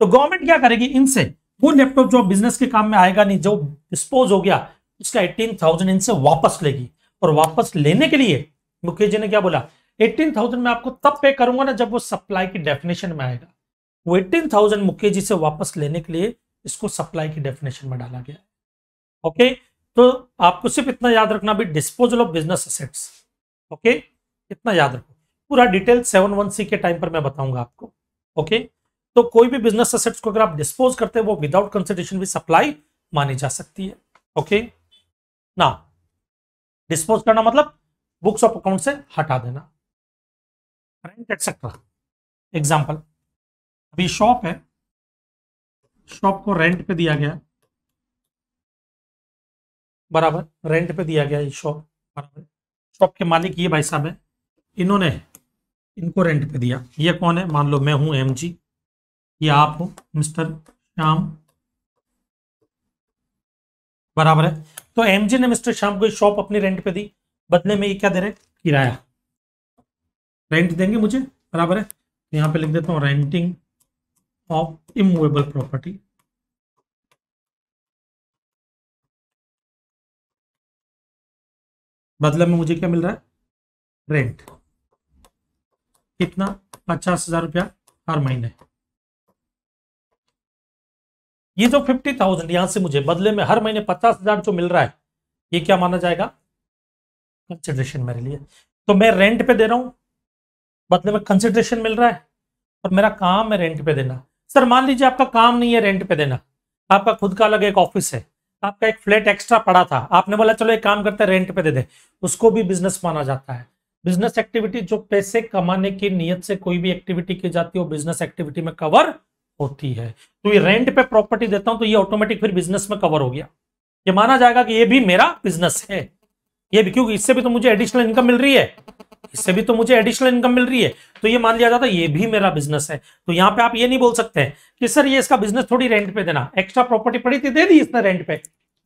तो गवर्नमेंट क्या करेगी इनसे वो लैपटॉप जो बिजनेस के काम में आएगा नहीं जो डिस्पोज हो गया उसका एट्टीन थाउजेंड इनसे वापस लेगी और वापस लेने के लिए मुकेश जी ने क्या बोला एट्टीन थाउजेंड में आपको तब पे करूंगा ना जब वो सप्लाई की डेफिनेशन में आएगा वो एट्टीन थाउजेंड मुकेश जी से वापस लेने के लिए इसको सप्लाई की डेफिनेशन में डाला गया ओके तो आपको सिर्फ इतना याद रखना भी disposal of business assets okay इतना याद रखो पूरा डिटेल सेवन वन सी के टाइम पर मैं बताऊंगा आपको ओके तो कोई भी बिजनेस असेट्स को अगर आप डिस्पोज करते हैं वो विदाउट कंसिडरेशन भी सप्लाई मानी जा सकती है ओके ना डिस्पोज करना मतलब बुक्स ऑफ अकाउंट से हटा देना रेंट एक्सेट्रा एग्जाम्पल अभी शॉप है शॉप को रेंट पे दिया गया बराबर रेंट पे दिया गया ये शॉप बराबर शॉप के मालिक ये भाई साहब है इन्होंने इनको रेंट पे दिया ये कौन है मान लो मैं हूं एम जी ये आप हो मिस्टर श्याम बराबर है तो एमजी ने मिस्टर श्याम को शॉप अपनी रेंट पे दी बदले में ये क्या दे रहे किराया रेंट देंगे मुझे बराबर है तो यहां पे लिख देता हूं रेंटिंग ऑफ इमूवेबल प्रॉपर्टी बदले में मुझे क्या मिल रहा है रेंट कितना पचास हजार रुपया हर महीने ये जो फिफ्टी थाउजेंड यहां से मुझे बदले में हर महीने पचास हजार जो मिल रहा है ये क्या माना जाएगा कंसिडरेशन मेरे लिए तो मैं रेंट पे दे रहा हूं बदले में कंसिडरेशन मिल रहा है और मेरा काम है रेंट पे देना सर मान लीजिए आपका काम नहीं है रेंट पे देना आपका खुद का अलग एक ऑफिस है आपका एक फ्लैट एक्स्ट्रा पड़ा था आपने बोला चलो एक काम करते हैं रेंट पे दे दे उसको भी बिजनेस माना जाता है बिजनेस एक्टिविटी जो पैसे कमाने की नियत से कोई भी एक्टिविटी की जाती है वो बिजनेस एक्टिविटी में कवर होती है तो ये रेंट पे प्रॉपर्टी देता हूं तो ये ऑटोमेटिक फिर बिजनेस में कवर हो गया ये माना जाएगा कि ये भी मेरा बिजनेस है ये भी क्योंकि इससे भी तो मुझे एडिशनल इनकम मिल रही है इससे भी तो मुझे एडिशनल इनकम मिल रही है तो ये मान लिया जाता है ये भी मेरा बिजनेस है तो यहाँ पे आप ये नहीं बोल सकते कि सर ये इसका बिजनेस थोड़ी रेंट पे देना एक्स्ट्रा प्रॉपर्टी पड़ी थी दे दी इसने रेंट पे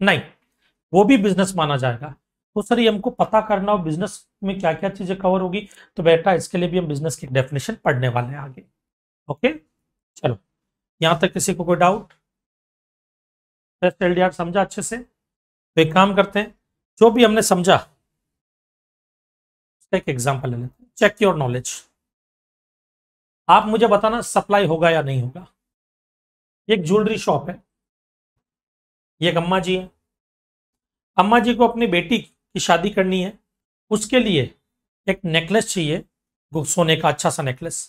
नहीं वो भी बिजनेस माना जाएगा तो सर ये हमको पता करना हो बिजनेस में क्या क्या चीजें कवर होगी तो बेटा इसके लिए भी हम बिजनेस की डेफिनेशन पढ़ने वाले हैं आगे ओके okay? यहां तक किसी को कोई डाउट टेस्ट एल समझा अच्छे से तो एक काम करते हैं जो भी हमने समझा एक एग्जाम्पल ले लेते हैं चेक योर नॉलेज आप मुझे बताना सप्लाई होगा या नहीं होगा एक ज्वेलरी शॉप है ये एक अम्मा जी है अम्मा जी को अपनी बेटी की शादी करनी है उसके लिए एक नेकलेस चाहिए सोने का अच्छा सा नेकलेस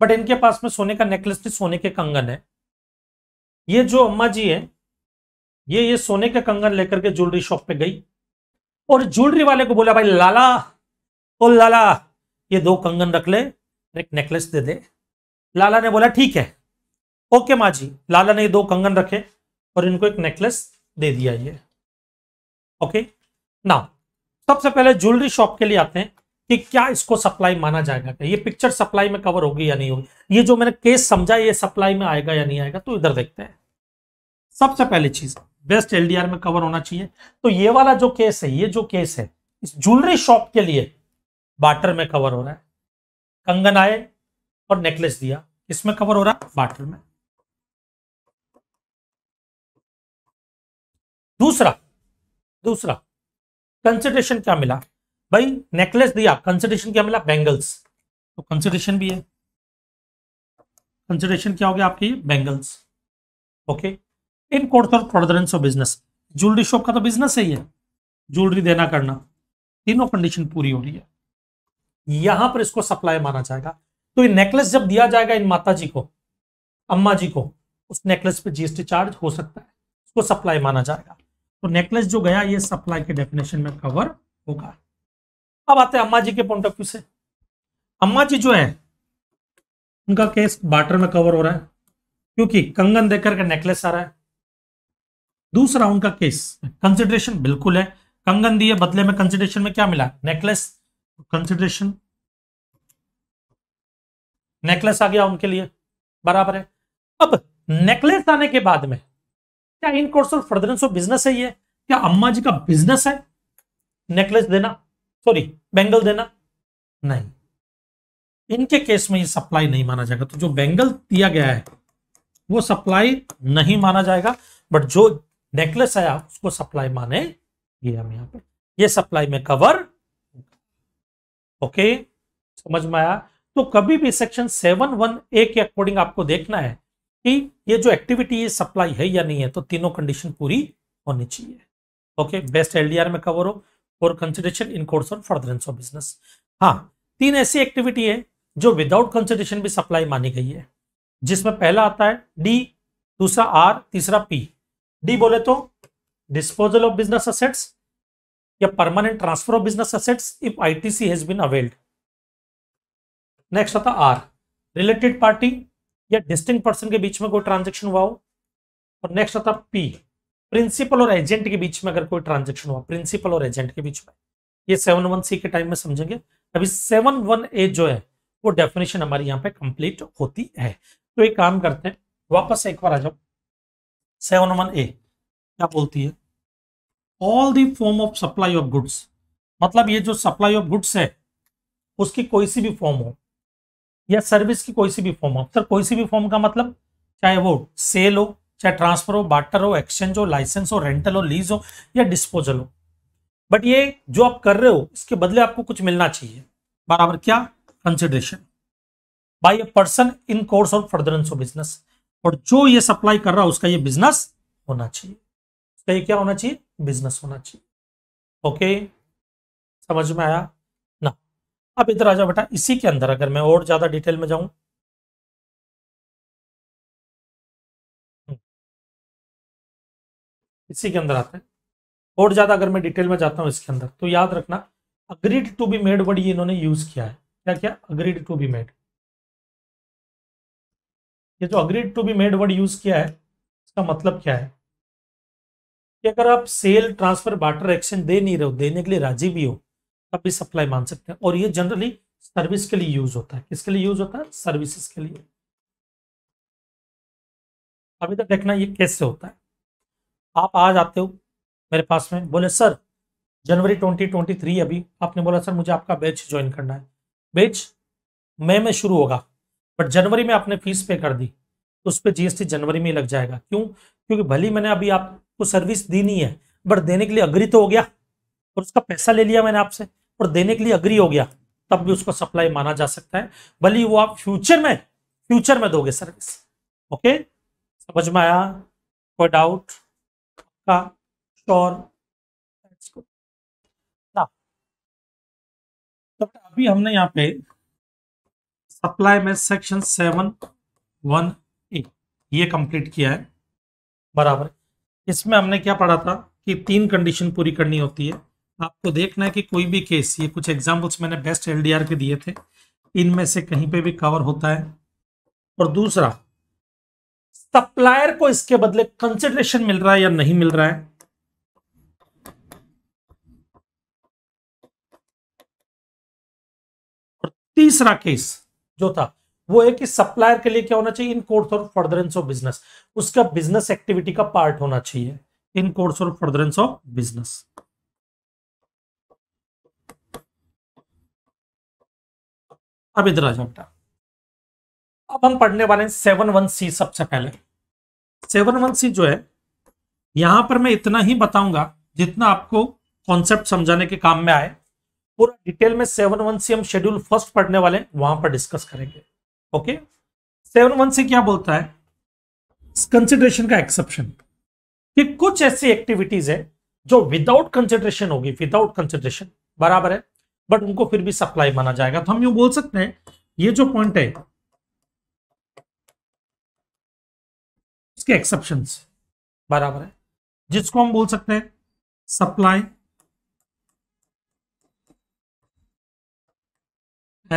बट इनके पास में सोने का नेकलेस थी सोने के कंगन है ये जो अम्मा जी है ये ये सोने के कंगन लेकर के ज्वेलरी शॉप पे गई और ज्वेलरी वाले को बोला भाई लाला ओ लाला ये दो कंगन रख ले एक नेकलेस दे दे लाला ने बोला ठीक है ओके माँ जी लाला ने ये दो कंगन रखे और इनको एक नेकलेस दे दिया ये ओके ना सबसे पहले ज्वेलरी शॉप के लिए आते हैं कि क्या इसको सप्लाई माना जाएगा क्या ये पिक्चर सप्लाई में कवर होगी या नहीं होगी ये जो मैंने केस समझा ये सप्लाई में आएगा या नहीं आएगा तो इधर देखते हैं सबसे पहली चीज बेस्ट एलडीआर में कवर होना चाहिए तो ये वाला जो केस है ये जो केस है इस ज्वेलरी शॉप के लिए बाटर में कवर हो रहा है कंगन आए और नेकलेस दिया इसमें कवर हो रहा है बाटर में दूसरा दूसरा कंसिडरेशन क्या मिला भाई नेकलेस दिया कंसिडरेशन क्या मिला बैंगल्स तो कंसिडरेशन भी है कंसिडरेशन क्या हो गया आपके bangles okay in course or furtherance of business jewellery shop का तो बिजनेस ही है ज्वेलरी देना करना तीनों कंडीशन पूरी हो रही है यहां पर इसको सप्लाई माना जाएगा तो ये नेकलेस जब दिया जाएगा इन माता जी को अम्मा जी को उस नेकलेस पे जीएसटी चार्ज हो सकता है उसको सप्लाई माना जाएगा तो नेकलेस जो गया ये सप्लाई के डेफिनेशन में कवर होगा अब आते हैं अम्मा जी के पॉइंट ऑफ व्यू से अम्मा जी जो है उनका केस बाटर में कवर हो रहा है क्योंकि कंगन देकर के नेकलेस आ रहा है दूसरा उनका केस कंसिडरेशन बिल्कुल है कंगन दिए बदले में कंसिडरेशन में क्या मिला नेकलेस कंसिडरेशन नेकलेस आ गया उनके लिए बराबर है अब नेकलेस आने के बाद में क्या in course of furtherance of business है ये क्या अम्मा जी का बिजनेस है नेकलेस देना सॉरी बेंगल देना नहीं इनके केस में ये सप्लाई नहीं माना जाएगा तो जो बेंगल दिया गया है वो सप्लाई नहीं माना जाएगा बट जो नेकलेस आया उसको सप्लाई माने ये हम यहां पे ये सप्लाई में कवर ओके समझ में आया तो कभी भी सेक्शन सेवन वन ए के अकॉर्डिंग आपको देखना है कि ये जो एक्टिविटी ये सप्लाई है या नहीं है तो तीनों कंडीशन पूरी होनी चाहिए ओके बेस्ट एलडीआर में कवर हो for consideration in course or furtherance of business हाँ तीन ऐसी एक्टिविटी है जो विदाउट कंसिडरेशन भी सप्लाई मानी गई है जिसमें पहला आता है डी दूसरा आर तीसरा पी डी बोले तो डिस्पोजल ऑफ बिजनेस असेट्स या permanent transfer of business assets if ITC has been availed next आता आर रिलेटेड पार्टी या डिस्टिंग पर्सन के बीच में कोई ट्रांजेक्शन हुआ हो और नेक्स्ट आता पी प्रिंसिपल और एजेंट के बीच में अगर कोई ट्रांजेक्शन हुआ प्रिंसिपल और एजेंट के बीच में ये सेवन वन सी के टाइम में समझेंगे अभी सेवन वन ए जो है वो डेफिनेशन हमारी यहाँ पे कंप्लीट होती है तो एक काम करते हैं वापस एक बार आ जाओ सेवन वन ए क्या बोलती है all the form of supply of goods मतलब ये जो सप्लाई ऑफ गुड्स है उसकी कोई सी भी फॉर्म हो या सर्विस की कोई सी भी फॉर्म हो सर कोई सी भी फॉर्म का मतलब चाहे वो सेल हो चाहे ट्रांसफर हो बाटर हो एक्सचेंज हो लाइसेंस हो रेंटल हो लीज हो या डिस्पोजल हो बट ये जो आप कर रहे हो इसके बदले आपको कुछ मिलना चाहिए बराबर क्या consideration by a person in course or furtherance of business और जो ये सप्लाई कर रहा है उसका ये बिजनेस होना चाहिए उसका ये क्या होना चाहिए बिजनेस होना चाहिए ओके समझ में आया ना अब इधर आ जाओ बेटा इसी के अंदर अगर मैं और ज्यादा डिटेल में जाऊं इसी के अंदर आते हैं और ज़्यादा अगर मैं डिटेल में जाता हूँ इसके अंदर तो याद रखना agreed to be made word ये इन्होंने यूज़ किया है क्या क्या अग्रीड टू बी मेड ये जो agreed to be made word use किया है इसका मतलब क्या है कि अगर आप सेल ट्रांसफर बाटर एक्सचेंज दे नहीं रहे हो देने के लिए राजी भी हो तब भी सप्लाई मान सकते हैं और ये जनरली सर्विस के लिए यूज होता है किसके लिए यूज होता है सर्विसेज के लिए अभी तक देखना ये कैसे होता है आप आ जाते हो मेरे पास में बोले सर जनवरी 2023 अभी आपने बोला सर मुझे आपका बैच ज्वाइन करना है बैच मई में शुरू होगा बट जनवरी में आपने फीस पे कर दी तो उस पर जीएसटी जनवरी में लग जाएगा क्यों क्योंकि भली मैंने अभी आपको सर्विस दी नहीं है बट देने के लिए अग्री तो हो गया और उसका पैसा ले लिया मैंने आपसे और देने के लिए अग्री हो गया तब भी उसको सप्लाई माना जा सकता है भली वो आप फ्यूचर में फ्यूचर में दोगे सर्विस ओके समझ में आया कोई डाउट का store तो अभी हमने यहाँ पे सप्लाई में सेक्शन सेवन वन ए ये कंप्लीट किया है बराबर इसमें हमने क्या पढ़ा था कि तीन कंडीशन पूरी करनी होती है आपको देखना है कि कोई भी केस ये कुछ एग्जाम्पल्स मैंने बेस्ट एलडीआर के दिए थे इनमें से कहीं पे भी कवर होता है और दूसरा सप्लायर को इसके बदले कंसिडरेशन मिल रहा है या नहीं मिल रहा है और तीसरा केस जो था वो है कि सप्लायर के लिए क्या होना चाहिए in course or furtherance of business उसका बिजनेस एक्टिविटी का पार्ट होना चाहिए in course or furtherance of business अब इधर आ जाओ बेटा अब हम पढ़ने वाले हैं सेवन वन सी सबसे पहले सेवन वन सी जो है यहां पर मैं इतना ही बताऊंगा जितना आपको कॉन्सेप्ट समझाने के काम में आए पूरा डिटेल में सेवन वन सी हम शेड्यूल फर्स्ट पढ़ने वाले हैं वहां पर डिस्कस करेंगे ओके सेवन वन सी क्या बोलता है कंसिडरेशन का एक्सेप्शन कि कुछ ऐसी एक्टिविटीज है जो विदाउट कंसिडरेशन होगी विदाउट कंसिडरेशन बराबर है बट उनको फिर भी सप्लाई माना जाएगा तो हम यू बोल सकते हैं ये जो पॉइंट है इसके एक्सेप्शन बराबर है जिसको हम बोल सकते हैं supply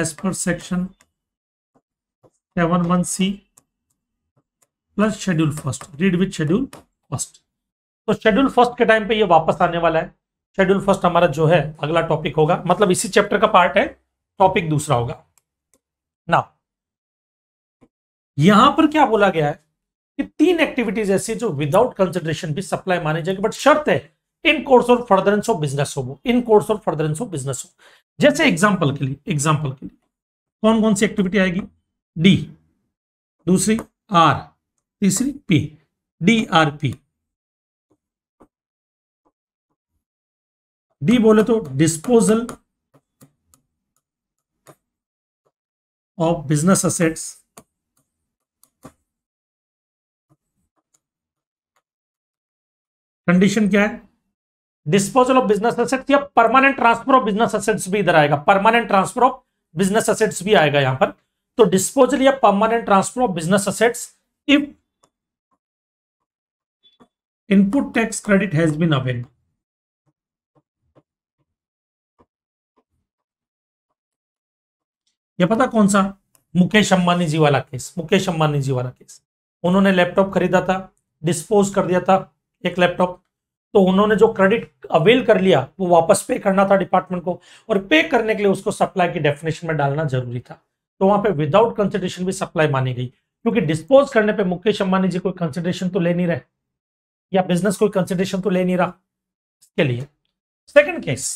as per section seven one C plus schedule first read with schedule first तो शेड्यूल फर्स्ट के टाइम पे ये वापस आने वाला है शेड्यूल फर्स्ट हमारा जो है अगला टॉपिक होगा मतलब इसी चैप्टर का पार्ट है टॉपिक दूसरा होगा ना यहां पर क्या बोला गया है कि तीन एक्टिविटीज ऐसी जो विदाउट कंसिडरेशन भी सप्लाई मानी जाएगी बट शर्त है in course or furtherance of business हो वो in course or furtherance of business हो जैसे एग्जाम्पल के लिए एग्जाम्पल के लिए कौन कौन सी एक्टिविटी आएगी डी दूसरी आर तीसरी P D R P D बोले तो disposal of business assets condition क्या है डिस्पोजल ऑफ बिजनेस एसेट्स या permanent transfer of business assets भी इधर आएगा permanent transfer of business assets भी आएगा यहां पर तो डिस्पोजल या permanent transfer of business assets if input tax credit has been availed ये पता कौन सा मुकेश अंबानी जी वाला केस मुकेश अंबानी जी वाला केस उन्होंने लैपटॉप खरीदा था डिस्पोज कर दिया था एक लैपटॉप तो उन्होंने जो क्रेडिट अवेल कर लिया वो वापस पे करना था डिपार्टमेंट को और पे करने के लिए उसको सप्लाई की डेफिनेशन में डालना जरूरी था तो वहां पे विदाउट कंसिडरेशन भी सप्लाई मानी गई क्योंकि डिस्पोज करने पे मुकेश अंबानी जी कोई कंसिडरेशन तो ले नहीं रहे या बिजनेस कोई कंसिडरेशन तो ले नहीं रहा इसके लिए second case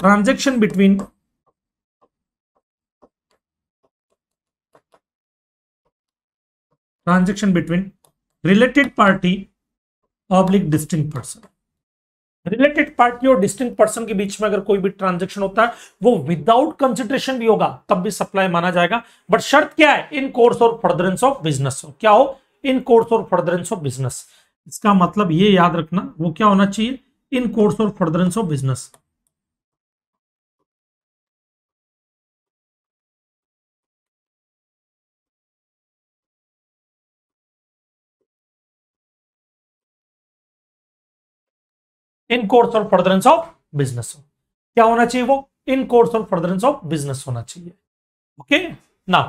transaction between transaction between related party oblique distinct person related party और डिस्टिंग पर्सन के बीच में अगर कोई भी ट्रांजेक्शन होता है वो विदाउट कंसिडरेशन भी होगा तब भी सप्लाई माना जाएगा बट शर्त क्या है in course or furtherance of business हो क्या हो in course or furtherance of business इसका मतलब ये याद रखना वो क्या होना चाहिए in course or furtherance of business in course or furtherance of business हो क्या होना चाहिए वो in course or furtherance of business होना चाहिए ओके ना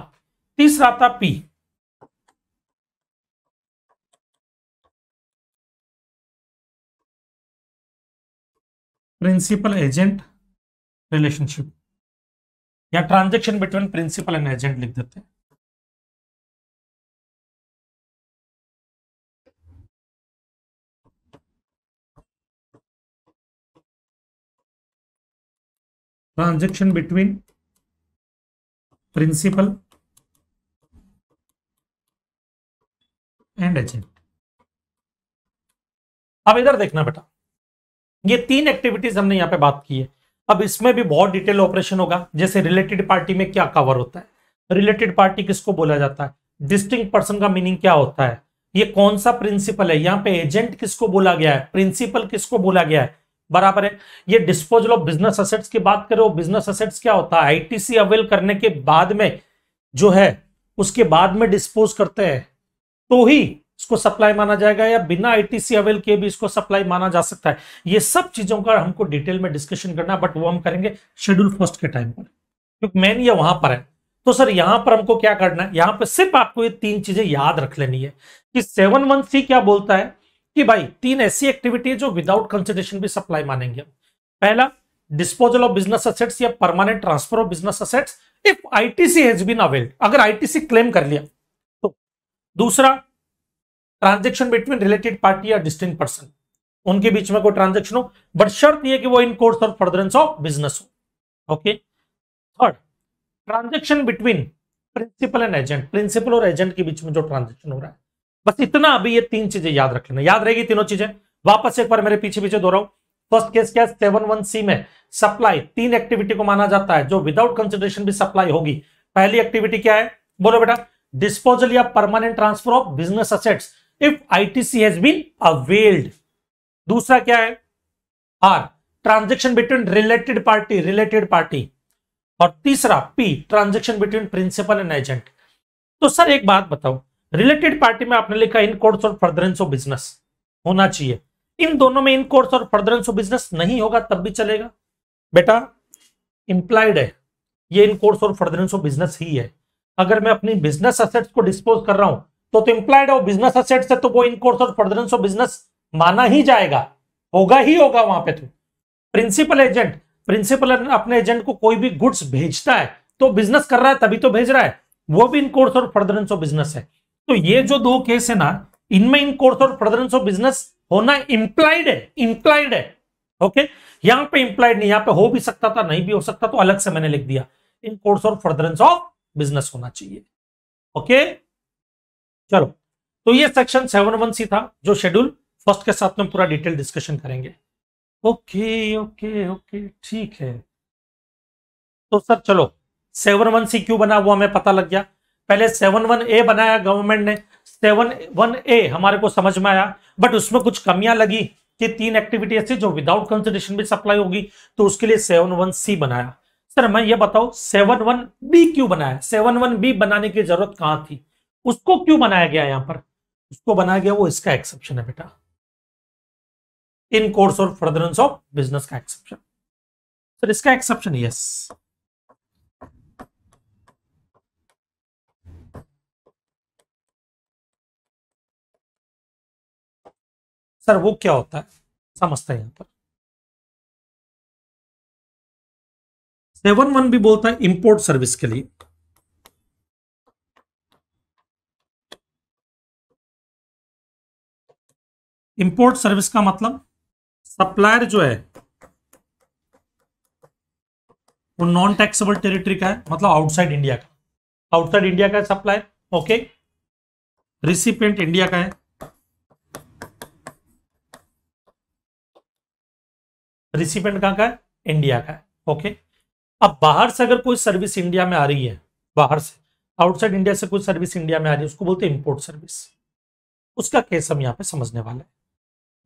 तीसरा था पी प्रिंसिपल एजेंट रिलेशनशिप या transaction between principal and agent लिख देते हैं transaction between principal and agent अब इधर देखना बेटा ये तीन एक्टिविटीज हमने यहां पे बात की है अब इसमें भी बहुत डिटेल ऑपरेशन होगा जैसे रिलेटेड पार्टी में क्या कवर होता है रिलेटेड पार्टी किसको बोला जाता है डिस्टिंग पर्सन का मीनिंग क्या होता है ये कौन सा प्रिंसिपल है यहाँ पे एजेंट किसको बोला गया है प्रिंसिपल किसको बोला गया है बराबर है ये डिस्पोजल ऑफ बिजनेस असेट्स की बात करें बिजनेस असेट्स क्या होता है आईटीसी अवेल करने के बाद में जो है उसके बाद में डिस्पोज करते हैं तो ही इसको सप्लाई माना जाएगा या बिना आईटीसी अवेल के भी इसको सप्लाई माना जा सकता है ये सब चीजों का हमको डिटेल में डिस्कशन करना बट वो हम करेंगे शेड्यूल फर्स्ट के टाइम पर क्योंकि मेन ये वहां पर है तो सर यहां पर हमको क्या करना है यहां पर सिर्फ आपको ये तीन चीजें याद रख लेनी है कि सेवन वन सी क्या बोलता है कि भाई तीन ऐसी एक्टिविटी जो विदाउट कंसिडरेशन भी सप्लाई मानेंगे पहला डिस्पोजल ऑफ बिजनेस असेट्स या permanent transfer of business assets if ITC has been availed अगर आईटीसी क्लेम कर लिया तो दूसरा ट्रांजेक्शन बिटवीन रिलेटेड पार्टी या डिस्टिंग पर्सन उनके बीच में कोई ट्रांजेक्शन हो बट शर्त यह कि वो in course or furtherance of business हो okay third transaction between principal and agent principal और एजेंट के बीच में जो ट्रांजेक्शन हो रहा है बस इतना अभी ये तीन चीजें याद रख लेना याद रहेगी तीनों चीजें वापस एक बार मेरे पीछे पीछे हूं फर्स्ट केस क्या सेवन वन सी में सप्लाई तीन एक्टिविटी को माना जाता है जो विदाउट कंसिडरेशन भी सप्लाई होगी पहली एक्टिविटी क्या है बोलो बेटा डिस्पोजल या permanent transfer of business assets if ITC has been availed दूसरा क्या है R transaction between related party related party और तीसरा P transaction between principal and agent तो सर एक बात बताओ रिलेटेड पार्टी में आपने लिखा in course or furtherance of business होना चाहिए इन दोनों में in course or furtherance of business नहीं होगा तब भी चलेगा बेटा इंप्लाइड है ये in course or furtherance of business ही है अगर मैं अपनी बिजनेस असेट्स को डिस्पोज कर रहा हूं तो तो इंप्लाइड और बिजनेस असेट्स है तो वो in course or furtherance of business माना ही जाएगा होगा ही होगा वहां पे तो प्रिंसिपल एजेंट प्रिंसिपल अपने एजेंट को कोई भी गुड्स भेजता है तो बिजनेस कर रहा है तभी तो भेज रहा है वो भी in course or furtherance of business है तो ये जो दो केस है ना इनमें in course or presence of business होना इंप्लाइड है इंप्लाइड है ओके यहां पे इंप्लाइड नहीं यहां पे हो भी सकता था नहीं भी हो सकता तो अलग से मैंने लिख दिया in course or furtherance of business होना चाहिए ओके चलो तो ये सेक्शन सेवन वन सी था जो शेड्यूल फर्स्ट के साथ में पूरा डिटेल डिस्कशन करेंगे ओके ओके ओके ठीक है तो सर चलो सेवन वन सी क्यों बना हुआ हमें पता लग गया पहले सेवन वन ए बनाया गवर्नमेंट ने सेवन वन ए हमारे को समझ में आया बट उसमें कुछ कमियां लगी कि तीन एक्टिविटी ऐसी जो विदाउट कंसिडरेशन भी सप्लाई होगी तो उसके लिए सेवन वन सी बनाया सर मैं ये बताऊ सेवन वन बी क्यों बनाया सेवन वन बी बनाने की जरूरत कहां थी उसको क्यों बनाया गया यहां पर उसको बनाया गया वो इसका एक्सेप्शन है बेटा in course or furtherance of business का एक्सेप्शन सर इसका एक्सेप्शन यस yes. सर वो क्या होता है समझते हैं पर सेवन वन भी बोलता है इंपोर्ट सर्विस के लिए इंपोर्ट सर्विस का मतलब सप्लायर जो है वो नॉन टैक्सेबल टेरिटरी का है मतलब आउटसाइड इंडिया का आउटसाइड इंडिया का सप्लायर ओके रिसिपेंट इंडिया का है रिसिपेंट कहाँ का है इंडिया का है ओके अब बाहर से अगर कोई सर्विस इंडिया में आ रही है बाहर से आउटसाइड इंडिया से कोई सर्विस इंडिया में आ रही है उसको बोलते हैं इम्पोर्ट सर्विस उसका केस हम यहाँ पे समझने वाले हैं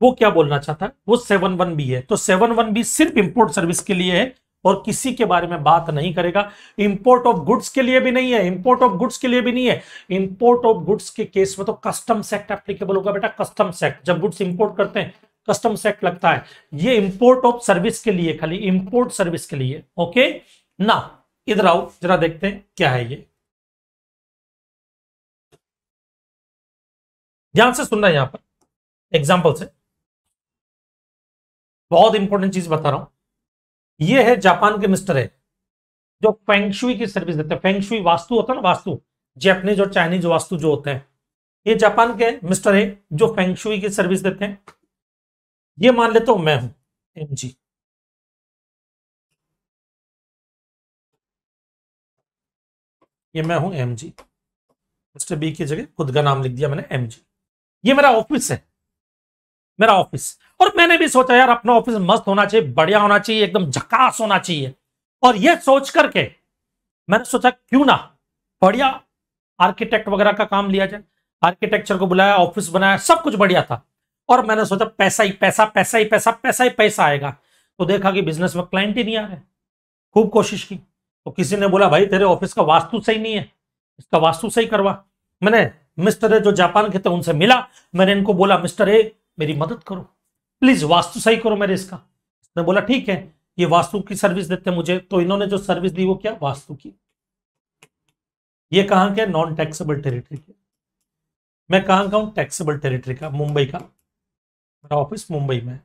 वो क्या बोलना चाहता है वो सेवन वन बी है तो सेवन वन बी सिर्फ इम्पोर्ट सर्विस के लिए है और किसी के बारे में बात नहीं करेगा इम्पोर्ट ऑफ गुड्स के लिए भी नहीं है इम्पोर्ट ऑफ गुड्स के लिए भी नहीं है इम्पोर्ट ऑफ गुड्स के केस में तो कस्टम्स एक्ट एप्लीकेबल होगा बेटा कस्टम्स एक्ट जब गुड्स इम्पोर्ट करते हैं कस्टम सेक्ट लगता है ये इंपोर्ट ऑफ सर्विस के लिए खाली इंपोर्ट सर्विस के लिए ओके ना इधर आओ जरा देखते हैं क्या है ये ध्यान से सुनना है यहां पर एग्जाम्पल से बहुत इंपॉर्टेंट चीज बता रहा हूं ये है जापान के मिस्टर है जो फेंगशुई की सर्विस देते हैं फेंगशुई वास्तु होता है ना वास्तु जैपनीज और चाइनीज वास्तु जो होते हैं ये जापान के मिस्टर है जो फेंगशुई की सर्विस देते हैं ये मान लेता हूं मैं हूं एम जी ये मैं हूं एम जी मिस्टर बी की जगह खुद का नाम लिख दिया मैंने एम जी ये मेरा ऑफिस है मेरा ऑफिस और मैंने भी सोचा यार अपना ऑफिस मस्त होना चाहिए बढ़िया होना चाहिए एकदम झकास होना चाहिए और ये सोच करके मैंने सोचा क्यों ना बढ़िया आर्किटेक्ट वगैरह का काम लिया जाए आर्किटेक्चर को बुलाया ऑफिस बनाया सब कुछ बढ़िया था और मैंने सोचा पैसा ही पैसा पैसा ही पैसा पैसा ही पैसा आएगा तो देखा कि बिजनेस में क्लाइंट ही नहीं आ रहे खूब कोशिश की तो किसी ने बोला भाई तेरे ऑफिस का वास्तु सही नहीं है इसका वास्तु सही करवा मैंने मिस्टर ए जो जापान के थे उनसे मिला मैंने इनको बोला मिस्टर ए मेरी मदद करो प्लीज वास्तु सही करो मेरे इसका उसने बोला ठीक है ये वास्तु की सर्विस देते मुझे तो इन्होंने जो सर्विस दी वो क्या वास्तु की ये कहां के नॉन टैक्सेबल टेरिटरी के मैं कहां का हूं टैक्सेबल टेरिटरी का मुंबई का मेरा ऑफिस मुंबई में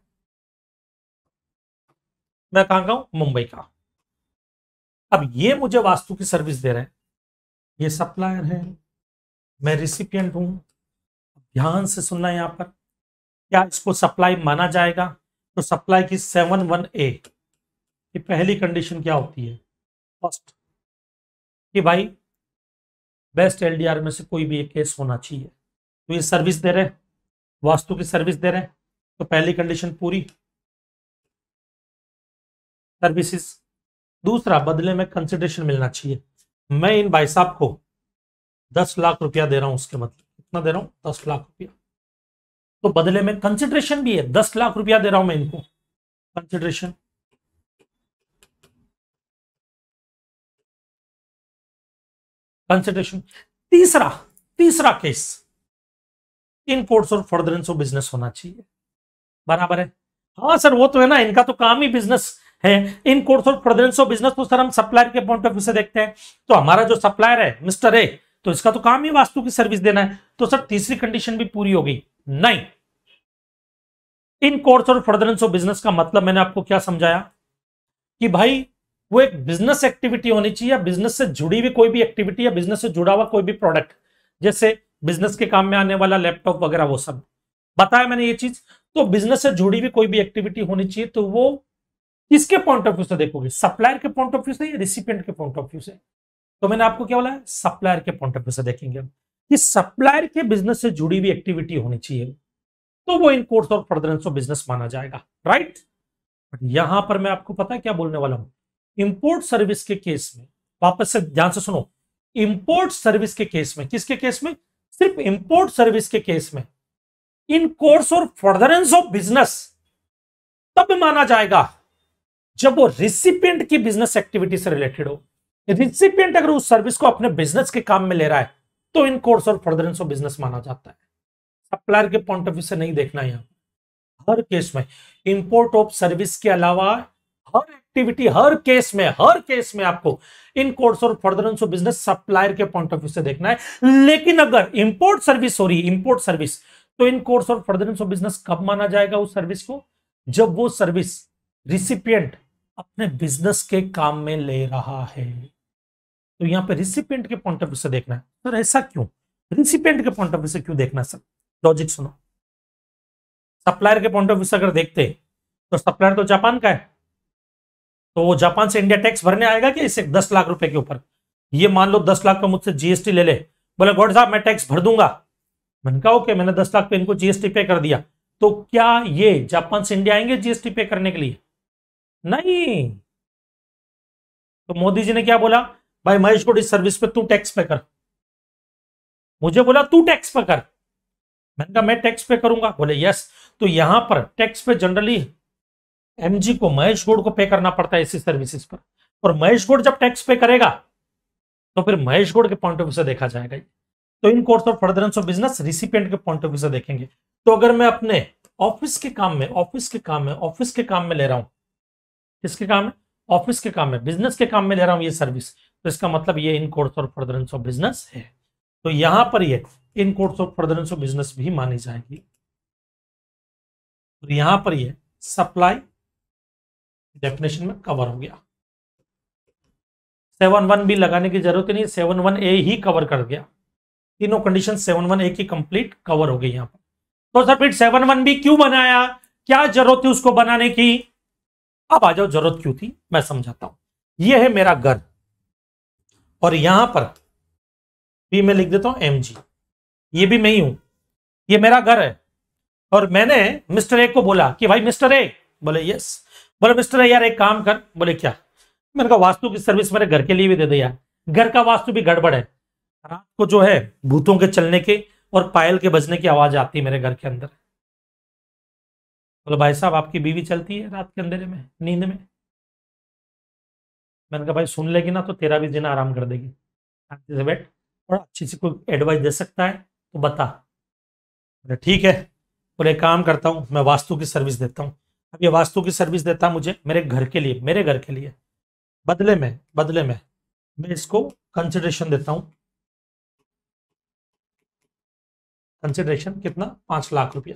मैं कहा का मुंबई का अब ये मुझे वास्तु की सर्विस दे रहे हैं ये सप्लायर है मैं रिसिपियंट हूं ध्यान से सुनना यहां पर क्या इसको सप्लाई माना जाएगा तो सप्लाई की सेवन वन ए की पहली कंडीशन क्या होती है फर्स्ट कि भाई बेस्ट एलडीआर में से कोई भी एक केस होना चाहिए तो ये सर्विस दे रहे वास्तु की सर्विस दे रहे हैं तो पहली कंडीशन पूरी सर्विसेज दूसरा बदले में कंसिडरेशन मिलना चाहिए मैं इन भाई साहब को दस लाख रुपया दे रहा हूं उसके मतलब कितना दे रहा हूं दस लाख रुपया तो बदले में कंसिडरेशन भी है दस लाख रुपया दे रहा हूं मैं इनको कंसिडरेशन कंसिडरेशन तीसरा तीसरा case in course or furtherance of business होना चाहिए बराबर है हाँ सर वो तो है ना इनका तो काम ही बिजनेस है in course of presence of business तो सर हम सप्लायर के पॉइंट ऑफ व्यू से देखते हैं तो हमारा जो सप्लायर है मिस्टर ए तो इसका तो काम ही वास्तु की सर्विस देना है तो सर तीसरी कंडीशन भी पूरी हो गई नहीं in course or furtherance of business का मतलब मैंने आपको क्या समझाया कि भाई वो एक बिजनेस एक्टिविटी होनी चाहिए या बिजनेस से जुड़ी हुई कोई भी एक्टिविटी या बिजनेस से जुड़ा हुआ कोई भी प्रोडक्ट जैसे बिजनेस के काम में आने वाला लैपटॉप वगैरह वो सब बताया मैंने ये चीज तो बिजनेस से जुड़ी हुई कोई भी एक्टिविटी होनी चाहिए तो वो किसके पॉइंट ऑफ व्यू से देखोगे सप्लायर के पॉइंट ऑफ व्यू से या रिसिपियंट के पॉइंट ऑफ व्यू से तो मैंने आपको क्या बोला है सप्लायर के पॉइंट ऑफ व्यू से देखेंगे हम कि सप्लायर के बिजनेस से जुड़ी हुई एक्टिविटी होनी चाहिए तो वो in course or furtherance of business माना जाएगा राइट बट यहां पर मैं आपको पता है क्या बोलने वाला हूं इंपोर्ट सर्विस के केस में वापस से ध्यान से सुनो इंपोर्ट सर्विस के केस में किसके केस में सिर्फ इंपोर्ट सर्विस के केस में in course or furtherance of business तब माना जाएगा जब वो रिसिपियंट की बिजनेस एक्टिविटी से रिलेटेड हो रिसिपियंट अगर उस सर्विस को अपने बिजनेस के काम में ले रहा है तो in course or furtherance of business माना जाता है सप्लायर के पॉइंट ऑफ व्यू से नहीं देखना यहां हर केस में इंपोर्ट ऑफ सर्विस के अलावा हर एक्टिविटी हर केस में हर केस में आपको in course or furtherance of business supplier के पॉइंट ऑफ व्यू से देखना है लेकिन अगर इंपोर्ट सर्विस हो रही है इंपोर्ट सर्विस तो in course or furtherance of business कब माना जाएगा उस सर्विस को जब वो सर्विस रिसिपियंट अपने बिजनेस के काम में ले रहा है तो यहाँ पे रिसिपियंट के पॉइंट ऑफ व्यू से देखना है सर ऐसा क्यों रिसिपियंट के पॉइंट ऑफ व्यू से क्यों देखना सर लॉजिक सुनो सप्लायर के पॉइंट ऑफ व्यू से अगर देखते तो सप्लायर तो जापान का है तो वो जापान से इंडिया टैक्स भरने आएगा कि इसे दस लाख रुपए के ऊपर ये मान लो दस लाख का मुझसे जीएसटी ले ले बोले गॉड साहब मैं टैक्स भर दूंगा मैंने कहा ओके मैंने दस लाख पे इनको जीएसटी पे कर दिया तो क्या ये जापान से इंडिया आएंगे जीएसटी पे करने के लिए नहीं तो मोदी जी ने क्या बोला भाई महेश को इस सर्विस पे तू टैक्स पे कर मुझे बोला तू टैक्स पे कर मैंने कहा मैं टैक्स पे करूंगा बोले यस तो यहां पर टैक्स पे जनरली एमजी को महेश गोड को पे करना पड़ता है इसी सर्विसेज पर और महेश गोड जब टैक्स पे करेगा तो फिर महेश गोड के पॉइंट ऑफ व्यू से देखा जाएगा तो in course of furtherance of business recipient के पॉइंट ऑफ व्यू से देखेंगे तो अगर मैं अपने ऑफिस के काम में ऑफिस के काम में ऑफिस के काम में ले रहा हूं किसके काम में ऑफिस के काम में बिजनेस के काम में ले रहा हूं ये सर्विस तो इसका मतलब ये in course or furtherance of business है तो यहां पर ये in course of furtherance of business भी मानी जाएगी और यहां पर ये सप्लाई डेफिनेशन में कवर हो गया सेवन वन भी लगाने की जरूरत नहीं सेवन वन ए ही कवर कर गया तीनों कंडीशन सेवन वन ए की कंप्लीट कवर हो गई यहां पर तो सर फिर सेवन वन बी क्यों बनाया क्या जरूरत थी उसको बनाने की अब आ जाओ जरूरत क्यों थी मैं समझाता हूं यह है मेरा घर और यहां पर भी मैं लिख देता हूं एम जी ये भी मैं ही हूं ये मेरा घर है और मैंने मिस्टर ए को बोला कि भाई मिस्टर ए बोले यस बोले मिस्टर ए यार एक काम कर बोले क्या मैंने कहा वास्तु की सर्विस मेरे घर के लिए भी दे दे यार घर का वास्तु भी गड़बड़ है रात को जो है भूतों के चलने के और पायल के बजने की आवाज आती है मेरे घर के अंदर बोले भाई साहब आपकी बीवी चलती है रात के अंधेरे में नींद में मैंने कहा भाई सुन लेगी ना तो तेरा भी दिन आराम कर देगी से बैठ और अच्छी से कोई एडवाइस दे सकता है तो बता बोले ठीक है और एक काम करता हूँ मैं वास्तु की सर्विस देता हूँ अब ये वास्तु की सर्विस देता मुझे मेरे घर के लिए मेरे घर के लिए बदले में बदले में मैं इसको कंसिडरेशन देता हूँ कंसिडरेशन कितना पांच लाख रुपया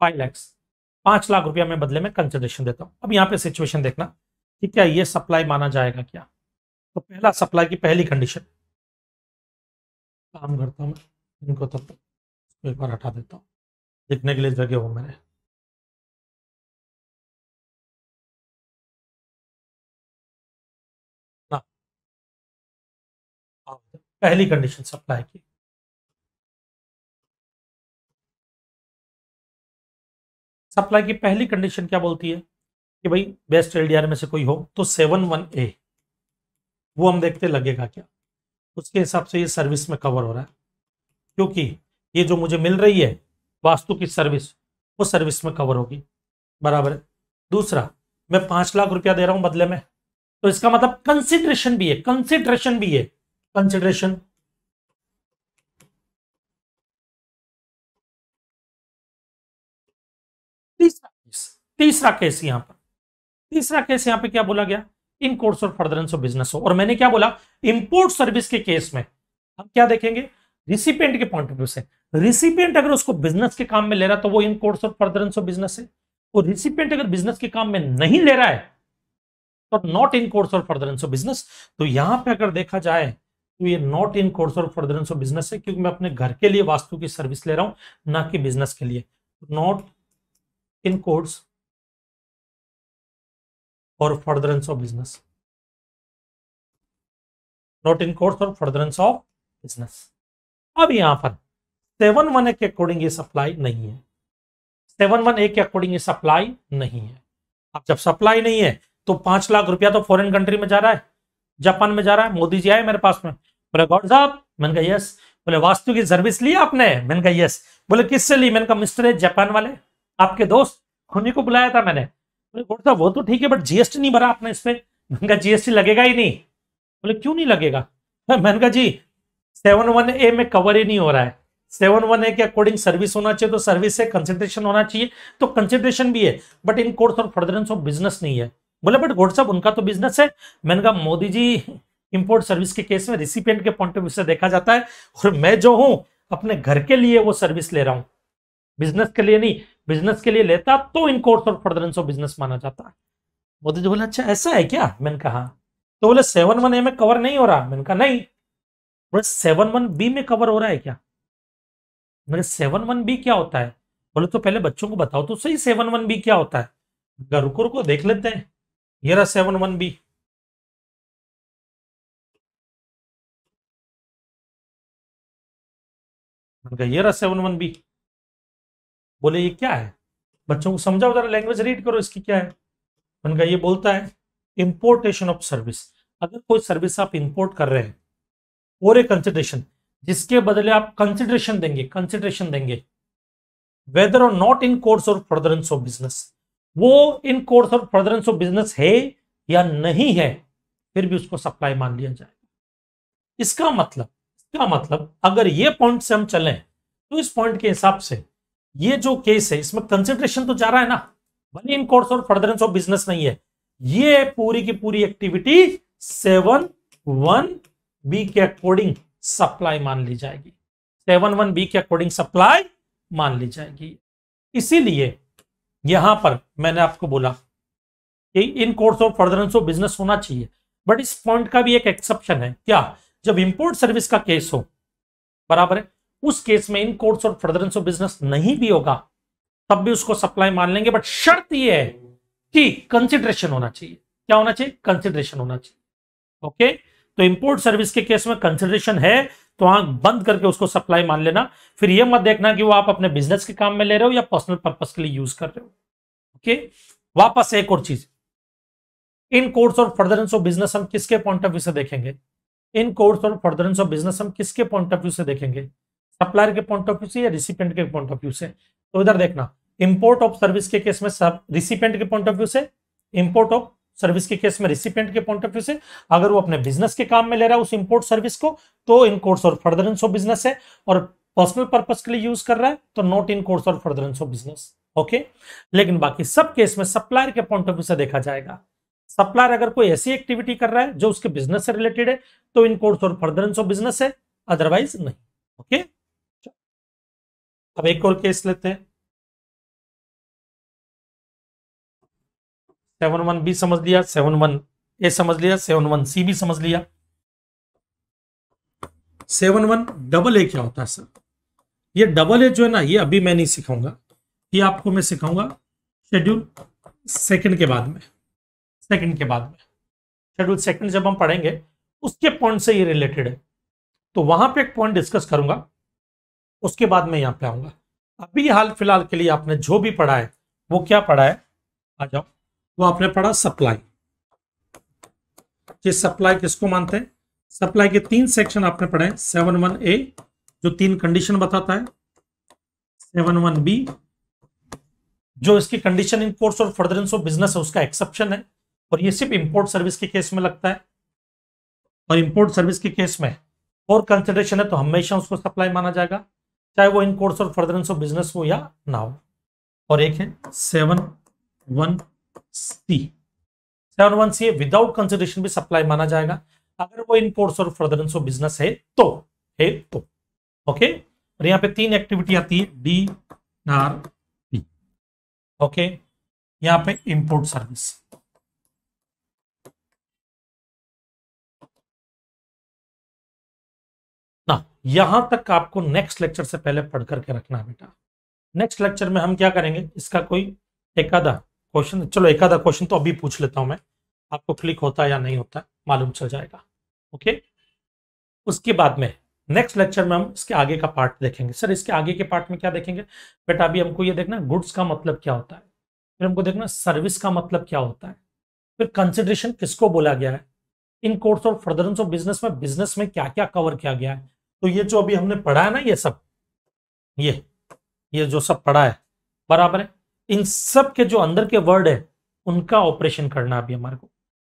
फाइव लैक्स पांच लाख रुपया मैं बदले में कंसिडरेशन देता हूँ अब यहाँ पे सिचुएशन देखना कि क्या ये सप्लाई माना जाएगा क्या तो पहला सप्लाई की पहली कंडीशन काम करता हूँ इनको तब तक एक बार हटा देता हूँ लिखने के लिए जगह हो मैंने हाँ, पहली कंडीशन सप्लाई की सप्लाई की पहली कंडीशन क्या बोलती है कि भाई बेस्ट एलडीआर में से कोई हो तो सेवन वन ए वो हम देखते लगेगा क्या उसके हिसाब से ये सर्विस में कवर हो रहा है क्योंकि ये जो मुझे मिल रही है वास्तु की सर्विस वो सर्विस में कवर होगी बराबर दूसरा मैं पांच लाख रुपया दे रहा हूं बदले में तो इसका मतलब कंसिडरेशन भी है कंसिडरेशन भी है कंसिडरेशन तीसरा केस यहां पर तीसरा केस यहां पे क्या बोला गया in course or furtherance of business हो और मैंने क्या बोला इंपोर्ट सर्विस के केस में हम क्या देखेंगे रिसिपेंट के पॉइंट ऑफ व्यू से रिसिपेंट अगर उसको बिजनेस के काम में ले रहा तो वो in course or furtherance of business है और रिसिपेंट अगर बिजनेस के काम में नहीं ले रहा है तो not in course or furtherance of business तो यहां पर अगर देखा जाए तो ये not in course or furtherance of business है क्योंकि मैं अपने घर के लिए वास्तु की सर्विस ले रहा हूं ना कि बिजनेस के लिए not in course for furtherance of business not in course for furtherance of business अब यहां पर सेवन वन ए के अकॉर्डिंग ये सप्लाई नहीं है सेवन वन ए के अकॉर्डिंग ये सप्लाई नहीं है अब जब सप्लाई नहीं है तो पांच लाख रुपया तो फॉरेन कंट्री में जा रहा है जापान में जा रहा है मोदी जी आए मेरे पास में बोले गॉड साहब मैंने कहा यस बोले वास्तु की सर्विस ली आपने मैंने कहा यस बोले किससे ली मैंने कहा मिस्टर जापान वाले आपके दोस्त उन्हीं को बुलाया था मैंने बोले गोड साहब वो तो ठीक है बट जीएसटी नहीं भरा आपने इस पर मैंने कहा जीएसटी लगेगा ही नहीं बोले क्यों नहीं लगेगा मैंने कहा जी सेवन वन ए में कवर ही नहीं हो रहा है सेवन वन ए के अकॉर्डिंग सर्विस होना चाहिए तो सर्विस से कंसेंट्रेशन होना चाहिए तो कंसेंट्रेशन भी है but in course of furtherance of business नहीं है बोले बट गोड साहब उनका तो बिजनेस है मैंने कहा मोदी जी इम्पोर्ट सर्विस के केस में रिसिपियंट के पॉइंट ऑफ व्यू से देखा जाता है और मैं जो हूँ अपने घर के लिए वो सर्विस ले रहा हूँ बिजनेस के लिए नहीं बिजनेस के लिए लेता तो in course of furtherance of business माना जाता मोदी जी बोले अच्छा ऐसा है क्या मैंने कहा तो बोले सेवन वन ए में कवर नहीं हो रहा मैंने कहा नहीं बोले सेवन वन बी में कवर हो रहा है क्या मैंने सेवन वन बी क्या होता है बोले तो पहले बच्चों को बताओ तो सही सेवन वन बी क्या होता है रुको रुको देख लेते हैं ये रहा सेवन वन बी मैंने कहा ये रहा सेवन वन बी बोले ये क्या है बच्चों को समझाओ जरा लैंग्वेज रीड करो इसकी क्या है मैंने कहा ये बोलता है इम्पोर्टेशन ऑफ सर्विस अगर कोई सर्विस आप इम्पोर्ट कर रहे हैं और ए कंसिडरेशन जिसके बदले आप कंसिडरेशन देंगे कंसिडरेशन देंगे whether or not in course or furtherance of business वो in course or furtherance of business है या नहीं है फिर भी उसको सप्लाई मान लिया जाएगा इसका मतलब इसका मतलब अगर ये पॉइंट से हम चलें तो इस पॉइंट के हिसाब से ये जो केस है इसमें कंसेंट्रेशन तो जा रहा है ना भले in course or further of business नहीं है ये पूरी की पूरी एक्टिविटी सेवन वन बी के अकॉर्डिंग सप्लाई मान ली जाएगी सेवन वन बी के अकॉर्डिंग सप्लाई मान ली जाएगी इसीलिए यहां पर मैंने आपको बोला कि in course of furtherance of business होना चाहिए बट इस पॉइंट का भी एक एक्सेप्शन है क्या जब इंपोर्ट सर्विस का केस हो बराबर है उस केस में in course or furtherance of business नहीं भी होगा तब भी उसको सप्लाई मान लेंगे बट शर्त यह है कि कंसिडरेशन होना चाहिए क्या होना चाहिए कंसिडरेशन होना चाहिए ओके तो इंपोर्ट सर्विस के केस में कंसिडरेशन है तो आंख हाँ, बंद करके उसको सप्लाई मान लेना फिर यह मत देखना कि वो आप अपने बिजनेस के काम में ले रहे हो या पर्सनल पर्पज के लिए यूज कर रहे हो ओके वापस एक और चीज in course or furtherance of business हम किसके पॉइंट ऑफ व्यू से देखेंगे in course or furtherance of business हम किसके पॉइंट ऑफ व्यू से देखेंगे सप्लायर के पॉइंट ऑफ व्यू से या रिसिपेंट के पॉइंट ऑफ व्यू से तो इधर देखना इंपोर्ट ऑफ सर्विस के केस में सब रिसिपेंट के पॉइंट ऑफ व्यू से इंपोर्ट ऑफ सर्विस के केस में रिसिपेंट के पॉइंट ऑफ व्यू से अगर वो अपने बिजनेस के काम में ले रहा है उस इंपोर्ट सर्विस को तो in course or furtherance of business है और पर्सनल पर्पज के लिए यूज कर रहा है तो not in course or furtherance of business okay लेकिन बाकी सब केस में सप्लायर के पॉइंट ऑफ व्यू से देखा जाएगा सप्लायर अगर कोई ऐसी एक्टिविटी कर रहा है जो उसके बिजनेस से रिलेटेड है तो in course or furtherance of business है अदरवाइज नहीं ओके okay? अब एक और केस लेते हैं सेवन वन बी समझ लिया सेवन वन ए समझ लिया सेवन वन सी भी समझ लिया सेवन वन डबल ए क्या होता है सर ये डबल ए जो है ना ये अभी मैं नहीं सिखाऊंगा ये आपको मैं सिखाऊंगा शेड्यूल सेकंड के बाद में सेकंड के बाद में शेड्यूल सेकंड जब हम पढ़ेंगे उसके पॉइंट से ये रिलेटेड है तो वहां पे एक पॉइंट डिस्कस करूंगा उसके बाद मैं यहाँ पे आऊँगा अभी हाल फिलहाल के लिए आपने जो भी पढ़ा है वो क्या पढ़ा है आ जाओ वो आपने पढ़ा सप्लाई ये सप्लाई किसको मानते हैं सप्लाई के तीन सेक्शन आपने पढ़े हैं सेवन वन ए जो तीन कंडीशन बताता है सेवन वन बी जो इसकी condition in course or further of business है उसका एक्सेप्शन है और ये सिर्फ इंपोर्ट सर्विस के केस में लगता है और इंपोर्ट सर्विस के केस में और कंसिडरेशन है तो हमेशा उसको सप्लाई माना जाएगा चाहे वो in course or furtherance of business हो या ना हो और एक है seven one C seven one C without consideration भी सप्लाई माना जाएगा अगर वो in course or furtherance of business है तो है तो ओके और यहाँ पे तीन एक्टिविटी आती है डी आर पी ओके यहाँ पे इंपोर्ट सर्विस यहां तक आपको नेक्स्ट लेक्चर से पहले पढ़ करके रखना है बेटा नेक्स्ट लेक्चर में हम क्या करेंगे इसका कोई एकादा क्वेश्चन चलो एकादा क्वेश्चन तो अभी पूछ लेता हूं मैं आपको क्लिक होता है या नहीं होता मालूम चल जाएगा ओके उसके बाद में नेक्स्ट लेक्चर में हम इसके आगे का पार्ट देखेंगे सर इसके आगे के पार्ट में क्या देखेंगे बेटा अभी हमको ये देखना गुड्स का मतलब क्या होता है फिर हमको देखना सर्विस का मतलब क्या होता है फिर कंसिडरेशन किसको बोला गया है in course or furtherance of business में बिजनेस में क्या क्या कवर किया गया है तो ये जो अभी हमने पढ़ा है ना ये सब ये ये जो सब पढ़ा है बराबर है इन सब के जो अंदर के वर्ड है उनका ऑपरेशन करना अभी हमारे को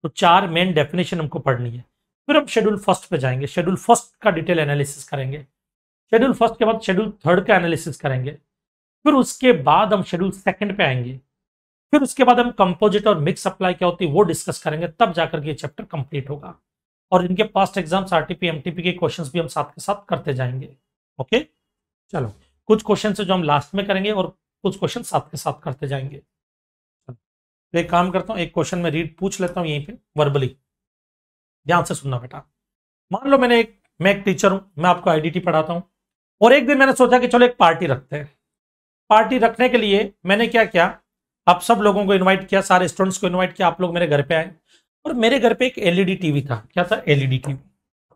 तो चार मेन डेफिनेशन हमको पढ़नी है फिर हम शेड्यूल फर्स्ट पे जाएंगे शेड्यूल फर्स्ट का डिटेल एनालिसिस करेंगे शेड्यूल फर्स्ट के बाद शेड्यूल थर्ड का एनालिसिस करेंगे फिर उसके बाद हम शेड्यूल सेकंड पे आएंगे फिर उसके बाद हम कंपोजिट और मिक्स अप्लाई क्या होती है वो डिस्कस करेंगे तब जाकर के ये चैप्टर कंप्लीट होगा और इनके पास्ट एग्जाम्स आरटीपी एमटीपी के क्वेश्चंस भी हम साथ के साथ करते जाएंगे ओके चलो कुछ क्वेश्चन जो हम लास्ट में करेंगे और कुछ क्वेश्चन साथ के साथ करते जाएंगे तो एक काम करता हूँ एक क्वेश्चन में रीड पूछ लेता हूँ यहीं पे वर्बली ध्यान से सुनना बेटा मान लो मैंने एक मैं एक टीचर हूँ मैं आपको आईडीटी पढ़ाता हूँ और एक दिन मैंने सोचा कि चलो एक पार्टी रखते हैं पार्टी रखने के लिए मैंने क्या किया आप सब लोगों को इनवाइट किया सारे स्टूडेंट्स को इनवाइट किया आप लोग मेरे घर पे आए और मेरे घर पे एक एलईडी टीवी e था क्या था एलईडी टीवी e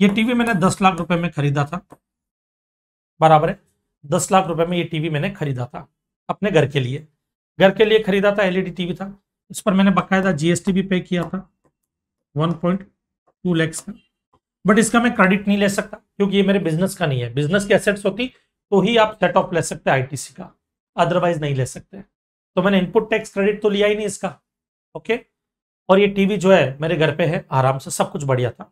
ये टीवी मैंने दस लाख रुपए में खरीदा था बराबर है दस लाख रुपए में ये टीवी मैंने खरीदा था अपने घर के लिए घर के लिए खरीदा था एलईडी टीवी e था इस पर मैंने बकायदा जीएसटी भी पे किया था वन पॉइंट टू लैक्स का बट इसका मैं क्रेडिट नहीं ले सकता क्योंकि ये मेरे बिजनेस का नहीं है बिजनेस की एसेट्स होती तो ही आप सेट ऑफ ले सकते आईटीसी का अदरवाइज नहीं ले सकते तो मैंने इनपुट टैक्स क्रेडिट तो लिया ही नहीं इसका ओके और ये टीवी जो है मेरे घर पे है आराम से सब कुछ बढ़िया था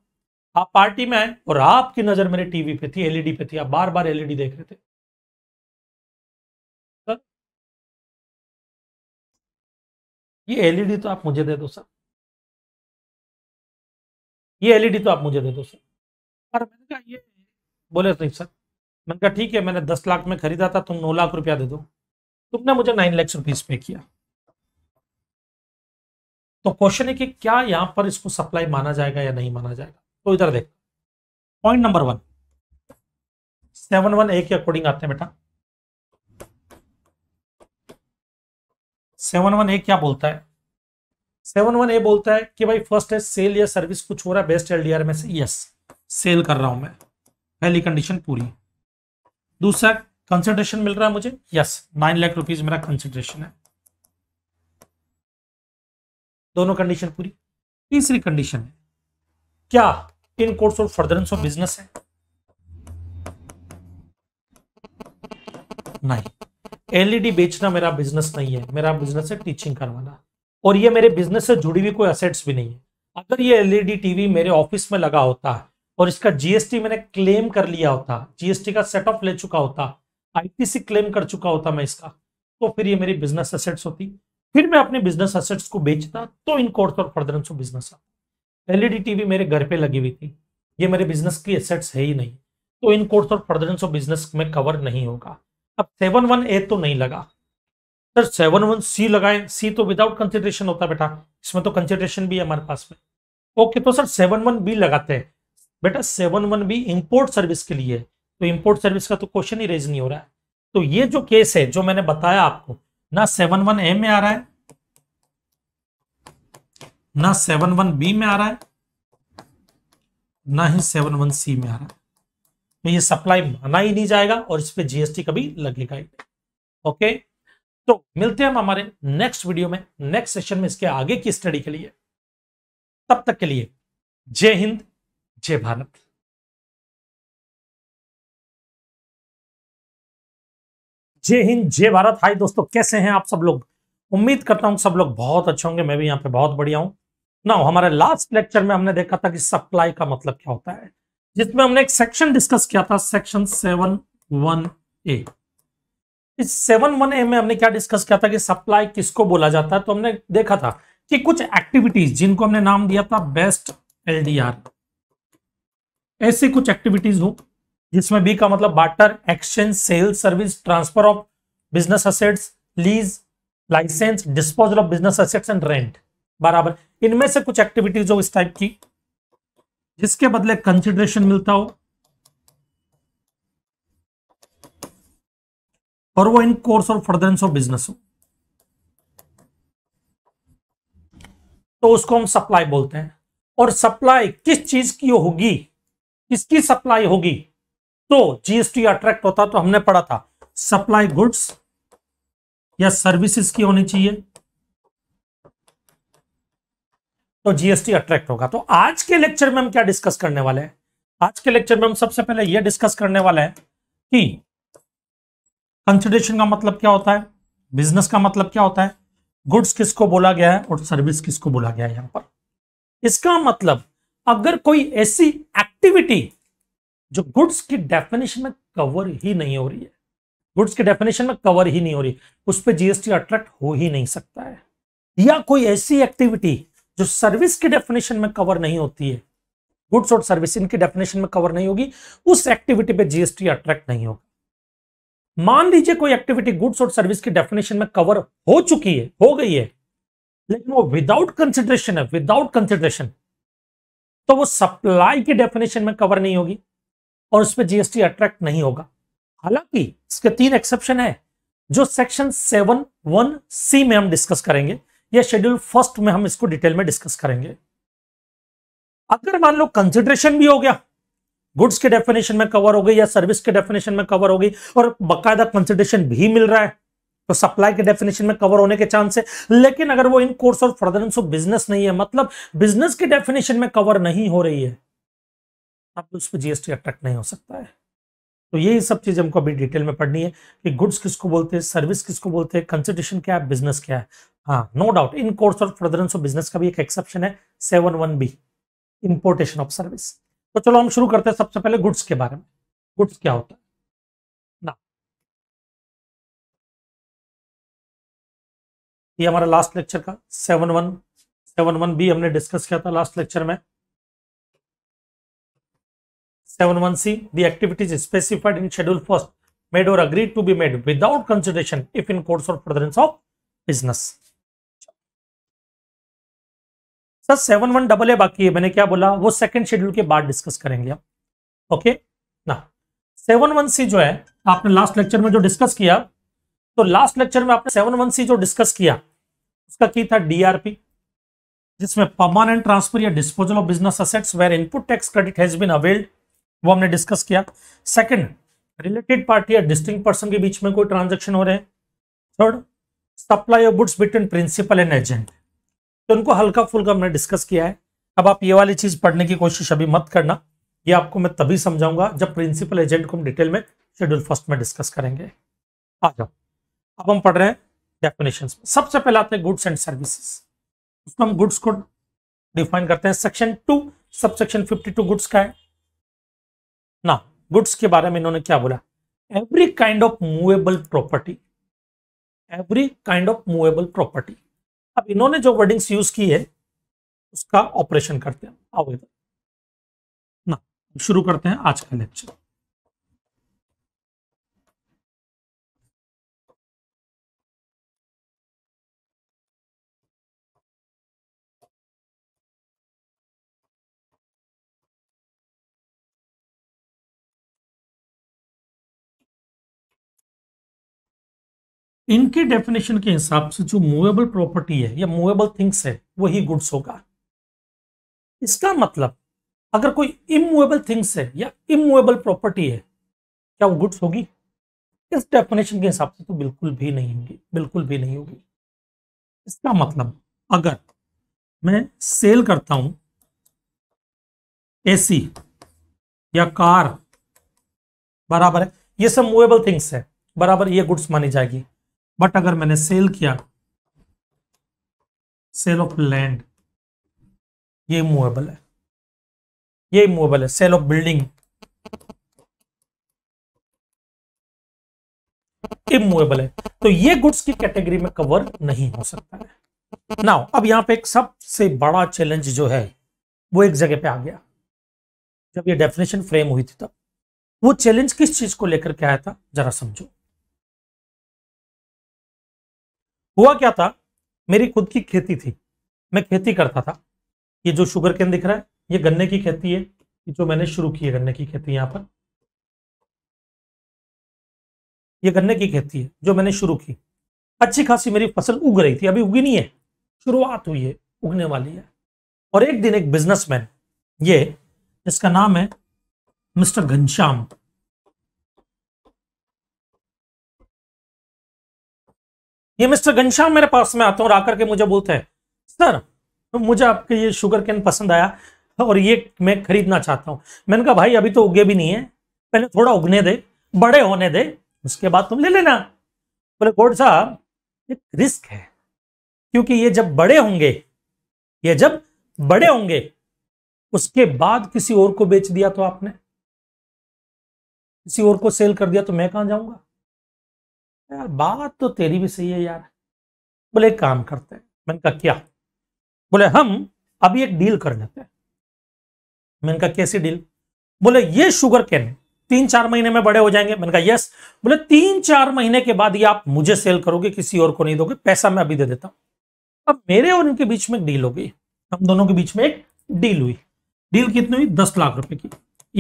आप पार्टी में आए और आपकी नजर मेरे टीवी पे थी एलईडी पे थी आप बार बार एलईडी देख रहे थे सर ये एलईडी तो आप मुझे दे दो सर ये एलईडी तो आप मुझे दे दो सर पर मैंने कहा ये बोले नहीं सर मैंने कहा ठीक है मैंने दस लाख में खरीदा था तुम नौ लाख रुपया दे दो तुमने मुझे नाइन लैक्स रुपीज पे किया तो क्वेश्चन है कि क्या यहां पर इसको सप्लाई माना जाएगा या नहीं माना जाएगा तो इधर देख point number one seven one A के अकॉर्डिंग आते हैं बेटा सेवन वन ए क्या बोलता है सेवन वन ए बोलता है कि भाई फर्स्ट है सेल या सर्विस कुछ हो रहा है बेस्ट एलडीआर में से यस सेल कर रहा हूं मैं पहली कंडीशन पूरी दूसरा कंसेंट्रेशन मिल रहा है मुझे यस नाइन लाख रुपीज मेरा कंसेंट्रेशन है दोनों कंडीशन पूरी तीसरी कंडीशन है क्या in course of furtherance of business है नहीं एलईडी e बेचना मेरा बिजनेस नहीं है मेरा बिजनेस है टीचिंग करवाना और ये मेरे बिजनेस से जुड़ी हुई कोई असेट्स भी नहीं है अगर ये एलईडी टीवी e मेरे ऑफिस में लगा होता है और इसका जीएसटी मैंने क्लेम कर लिया होता जीएसटी का सेट ऑफ ले चुका होता आईटीसी क्लेम कर चुका होता मैं इसका तो फिर ये मेरी बिजनेस असेट्स होती फिर मैं अपने बिजनेस असेट्स को बेचता तो in course or furtherance of business आता एलईडी टीवी e मेरे घर पे लगी हुई थी ये मेरे बिजनेस की एसेट्स है ही नहीं तो in course or furtherance of business में कवर नहीं होगा अब सेवन वन ए तो नहीं लगा सर सेवन वन सी लगाए सी तो विदाउट कंसिडरेशन होता बेटा इसमें तो कंसिडरेशन भी है हमारे पास में ओके तो सर सेवन वन बी लगाते हैं बेटा seven one B import service के लिए तो इम्पोर्ट सर्विस का तो क्वेश्चन ही रेज नहीं हो रहा है तो ये जो केस है जो मैंने बताया आपको ना सेवन वन ए में आ रहा है ना सेवन वन बी में आ रहा है ना ही सेवन वन सी में आ रहा है तो ये सप्लाई माना ही नहीं जाएगा और इस पर जीएसटी कभी लगेगा ही ओके तो मिलते हैं हम हमारे नेक्स्ट वीडियो में नेक्स्ट सेशन में इसके आगे की स्टडी के लिए तब तक के लिए जय हिंद जय भारत जय हिंद जय भारत हाय दोस्तों कैसे हैं आप सब लोग उम्मीद करता हूं सब लोग बहुत अच्छे होंगे मैं भी यहां पे बहुत बढ़िया हूं ना हमारे लास्ट लेक्चर में हमने देखा था कि सप्लाई का मतलब क्या होता है जिसमें हमने एक सेक्शन डिस्कस किया था सेक्शन सेवन वन ए इस सेवन वन ए में हमने क्या डिस्कस किया था कि सप्लाई किसको बोला जाता है तो हमने देखा था कि कुछ एक्टिविटीज जिनको हमने नाम दिया था बेस्ट एल ऐसी कुछ एक्टिविटीज हो जिसमें बी का मतलब barter exchange sales service transfer of business assets lease licence disposal of business assets and rent बराबर इनमें से कुछ एक्टिविटीज हो इस टाइप की जिसके बदले कंसिडरेशन मिलता हो और वो in course or furtherance of business हो तो उसको हम सप्लाई बोलते हैं और सप्लाई किस चीज की होगी किसकी सप्लाई होगी तो जीएसटी अट्रैक्ट होता तो हमने पढ़ा था सप्लाई गुड्स या सर्विसेज की होनी चाहिए तो जीएसटी अट्रैक्ट होगा तो आज के लेक्चर में हम क्या डिस्कस करने वाले हैं आज के लेक्चर में हम सबसे पहले यह डिस्कस करने वाले हैं कि कंसिडरेशन का मतलब क्या होता है बिजनेस का मतलब क्या होता है गुड्स किसको बोला गया है और सर्विस किसको बोला गया है यहां पर इसका मतलब अगर कोई ऐसी एक्टिविटी जो गुड्स की डेफिनेशन में कवर ही नहीं हो रही है गुड्स की डेफिनेशन में कवर ही नहीं हो रही उस पर जीएसटी अट्रैक्ट हो ही नहीं सकता है या कोई ऐसी एक्टिविटी जो सर्विस की डेफिनेशन में कवर नहीं होती है गुड्स और सर्विस इनकी डेफिनेशन में कवर नहीं होगी उस एक्टिविटी पे जीएसटी अट्रैक्ट नहीं होगा मान लीजिए कोई एक्टिविटी गुड्स और सर्विस की डेफिनेशन में कवर हो चुकी है हो गई है लेकिन वो विदाउट कंसिडरेशन है विदाउट कंसिडरेशन तो वो सप्लाई की डेफिनेशन में कवर नहीं होगी और उस पर जीएसटी अट्रैक्ट नहीं होगा हालांकि इसके तीन एक्सेप्शन है जो सेक्शन सेवन वन सी में हम डिस्कस करेंगे या शेड्यूल फर्स्ट में हम इसको डिटेल में डिस्कस करेंगे अगर मान लो कंसिडरेशन भी हो गया गुड्स के डेफिनेशन में कवर हो गई या सर्विस के डेफिनेशन में कवर हो गई और बकायदा कंसिडरेशन भी मिल रहा है तो सप्लाई के डेफिनेशन में कवर होने के चांस है लेकिन अगर वो in course or further of business नहीं है मतलब बिजनेस के डेफिनेशन में कवर नहीं हो रही है आप उस पर जीएसटी अट्रैक्ट नहीं हो सकता है तो ये सब चीज़ हमको अभी डिटेल में पढ़नी है कि गुड्स किसको बोलते हैं सर्विस किसको बोलते हैं कंसिडेशन क्या है बिजनेस क्या है हाँ नो डाउट इन कोर्स और फ्रदरेंस ऑफ बिजनेस का भी एक एक्सेप्शन है seven one B importation of service तो चलो हम शुरू करते हैं सबसे पहले गुड्स के बारे में गुड्स क्या होता है ना ये हमारा लास्ट लेक्चर का seven one seven one B हमने डिस्कस किया था लास्ट लेक्चर में 71C, the activities specified in Schedule first made or agreed to be made without consideration if in course or furtherance of business. Sir seven one double A बाकी है मैंने क्या बोला वो सेकंड शेड्यूल के बाद discuss करेंगे हम ओके ना सेवन वन सी जो है आपने लास्ट लेक्चर में जो डिस्कस किया तो लास्ट लेक्चर में आपने सेवन वन सी जो डिस्कस किया उसका की था डीआरपी जिसमें परमानेंट ट्रांसफर या disposal of business assets where input tax credit has been availed वो हमने डिस्कस किया सेकंड रिलेटेड पार्टी या डिस्टिंग पर्सन के बीच में कोई ट्रांजेक्शन हो रहे हैं third supply of goods between principal and agent तो उनको हल्का फुल्का हमने डिस्कस किया है अब आप ये वाली चीज पढ़ने की कोशिश अभी मत करना ये आपको मैं तभी समझाऊंगा जब प्रिंसिपल एजेंट को हम डिटेल में शेड्यूल फर्स्ट में डिस्कस करेंगे आ जाओ अब हम पढ़ रहे हैं डेफिनेशन सबसे पहले आते हैं गुड्स एंड सर्विसेस उसमें हम गुड्स को डिफाइन करते हैं section two subsection fifty two goods का है ना गुड्स के बारे में इन्होंने क्या बोला every kind of movable property every kind of movable property अब इन्होंने जो वर्डिंग्स यूज की है उसका ऑपरेशन करते हैं आओ इधर ना शुरू करते हैं आज का लेक्चर इनके डेफिनेशन के हिसाब से जो मूवेबल प्रॉपर्टी है या मूवेबल थिंग्स है वही गुड्स होगा इसका मतलब अगर कोई इमूवेबल थिंग्स है या इमूवेबल प्रॉपर्टी है क्या वो गुड्स होगी इस डेफिनेशन के हिसाब से तो बिल्कुल भी नहीं होगी बिल्कुल भी नहीं होगी इसका मतलब अगर मैं सेल करता हूं एसी या कार बराबर है ये सब मूवेबल थिंग्स है बराबर ये गुड्स मानी जाएगी बट अगर मैंने सेल किया सेल ऑफ लैंड ये मूवेबल है ये मूवेबल है सेल ऑफ बिल्डिंग इमूवेबल है तो ये गुड्स की कैटेगरी में कवर नहीं हो सकता है नाउ अब यहां पे एक सबसे बड़ा चैलेंज जो है वो एक जगह पे आ गया जब ये डेफिनेशन फ्रेम हुई थी तब वो चैलेंज किस चीज को लेकर के आया था जरा समझो हुआ क्या था मेरी खुद की खेती थी मैं खेती करता था ये जो शुगर कैन दिख रहा है ये गन्ने की खेती है जो मैंने शुरू की है गन्ने की खेती यहाँ पर ये गन्ने की खेती है जो मैंने शुरू की अच्छी खासी मेरी फसल उग रही थी अभी उगी नहीं है शुरुआत हुई है उगने वाली है और एक दिन एक बिजनेसमैन ये जिसका नाम है मिस्टर घनश्याम ये मिस्टर घनश्याम मेरे पास में आते हैं और आकर के मुझे बोलते हैं सर तो मुझे आपके ये शुगर कैन पसंद आया और ये मैं खरीदना चाहता हूँ मैंने कहा भाई अभी तो उगे भी नहीं है पहले थोड़ा उगने दे बड़े होने दे उसके बाद तुम ले लेना बोले कोर्ट साहब एक रिस्क है क्योंकि ये जब बड़े होंगे ये जब बड़े होंगे उसके बाद किसी और को बेच दिया तो आपने किसी और को सेल कर दिया तो मैं कहां जाऊंगा यार बात तो तेरी भी सही है यार बोले काम करते हैं मैंने कहा क्या बोले हम अभी एक डील कर लेते हैं मैंने कहा कैसी डील बोले ये शुगर कैन तीन चार महीने में बड़े हो जाएंगे मैंने कहा यस बोले तीन चार महीने के बाद ये आप मुझे सेल करोगे किसी और को नहीं दोगे पैसा मैं अभी दे देता हूं अब मेरे और इनके बीच में एक डील हो गई हम दोनों के बीच में एक डील हुई डील कितनी हुई दस लाख रुपए की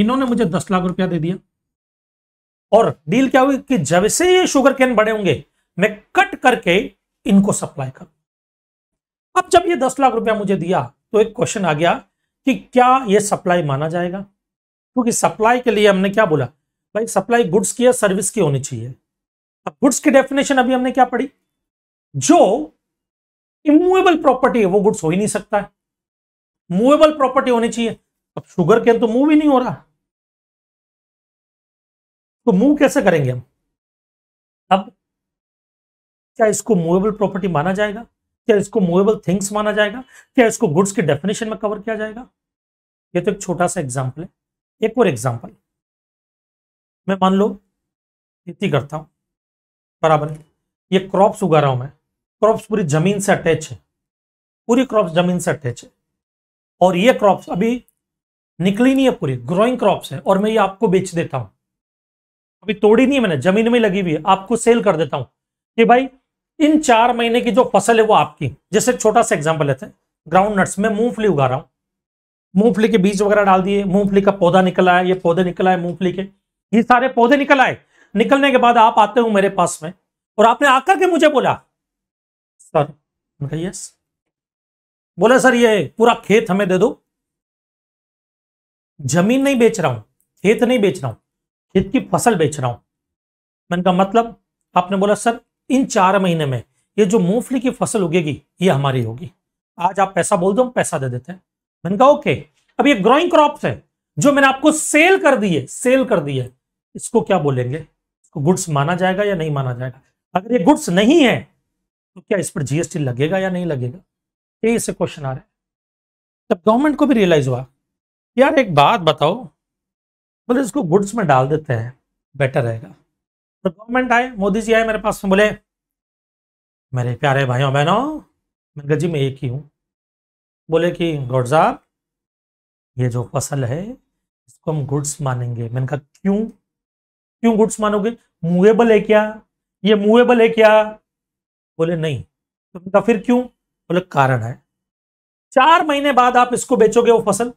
इन्होंने मुझे दस लाख रुपया दे दिया और डील क्या हुई कि जब से ये शुगर कैन बड़े होंगे मैं कट करके इनको सप्लाई करूं अब जब ये दस लाख रुपया मुझे दिया तो एक क्वेश्चन आ गया कि क्या ये सप्लाई माना जाएगा क्योंकि सप्लाई के लिए हमने क्या बोला भाई सप्लाई गुड्स की या सर्विस की होनी चाहिए अब गुड्स की डेफिनेशन अभी हमने क्या पढ़ी जो इमूवेबल प्रॉपर्टी है वो गुड्स हो ही नहीं सकता है मूवेबल प्रॉपर्टी होनी चाहिए अब शुगर कैन तो मूव ही नहीं हो रहा तो मूव कैसे करेंगे हम अब क्या इसको मूवेबल प्रॉपर्टी माना जाएगा क्या इसको मूवेबल थिंग्स माना जाएगा क्या इसको गुड्स के डेफिनेशन में कवर किया जाएगा ये तो एक छोटा सा एग्जाम्पल है एक और एग्जाम्पल मैं मान लो खेती करता हूं बराबर है ये क्रॉप्स उगा रहा हूं मैं क्रॉप्स पूरी जमीन से अटैच है पूरी क्रॉप्स जमीन से अटैच है और ये क्रॉप्स अभी निकली नहीं है पूरी ग्रोइंग क्रॉप्स है और मैं ये आपको बेच देता हूं अभी तोड़ी नहीं है मैंने जमीन में लगी हुई है आपको सेल कर देता हूं कि भाई इन चार महीने की जो फसल है वो आपकी जैसे छोटा सा एग्जाम्पल लेते हैं ग्राउंड नट्स में मूंगफली उगा रहा हूं मूंगफली के बीज वगैरह डाल दिए मूंगफली का पौधा निकला है ये पौधे निकला है मूंगफली के ये सारे पौधे निकल आए निकलने के बाद आप आते हो मेरे पास में और आपने आकर के मुझे बोला सर यस बोला सर ये पूरा खेत हमें दे दो जमीन नहीं बेच रहा हूं खेत नहीं बेच रहा हूं खेत की फसल बेच रहा हूं मैंने कहा मतलब आपने बोला सर इन चार महीने में ये जो मूंगफली की फसल उगेगी ये हमारी होगी आज आप पैसा बोल दो हम पैसा दे देते हैं मैंने कहा ओके अब ये ग्रोइंग क्रॉप है जो मैंने आपको सेल कर दी है सेल कर दी है इसको क्या बोलेंगे इसको गुड्स माना जाएगा या नहीं माना जाएगा अगर ये गुड्स नहीं है तो क्या इस पर जीएसटी लगेगा या नहीं लगेगा यही से क्वेश्चन आ रहा है तब गवर्नमेंट को भी रियलाइज हुआ यार एक बात बताओ बोले इसको गुड्स में डाल देते हैं बेटर रहेगा तो गवर्नमेंट आए मोदी जी आए मेरे पास में बोले मेरे प्यारे भाइयों बहनों मैं गजी जी मैं एक ही हूँ बोले कि गौड साहब ये जो फसल है इसको हम गुड्स मानेंगे मैंने कहा क्यों क्यों गुड्स मानोगे मूवेबल है क्या ये मूवेबल है क्या बोले नहीं तो कहा फिर क्यों बोले कारण है चार महीने बाद आप इसको बेचोगे वो फसल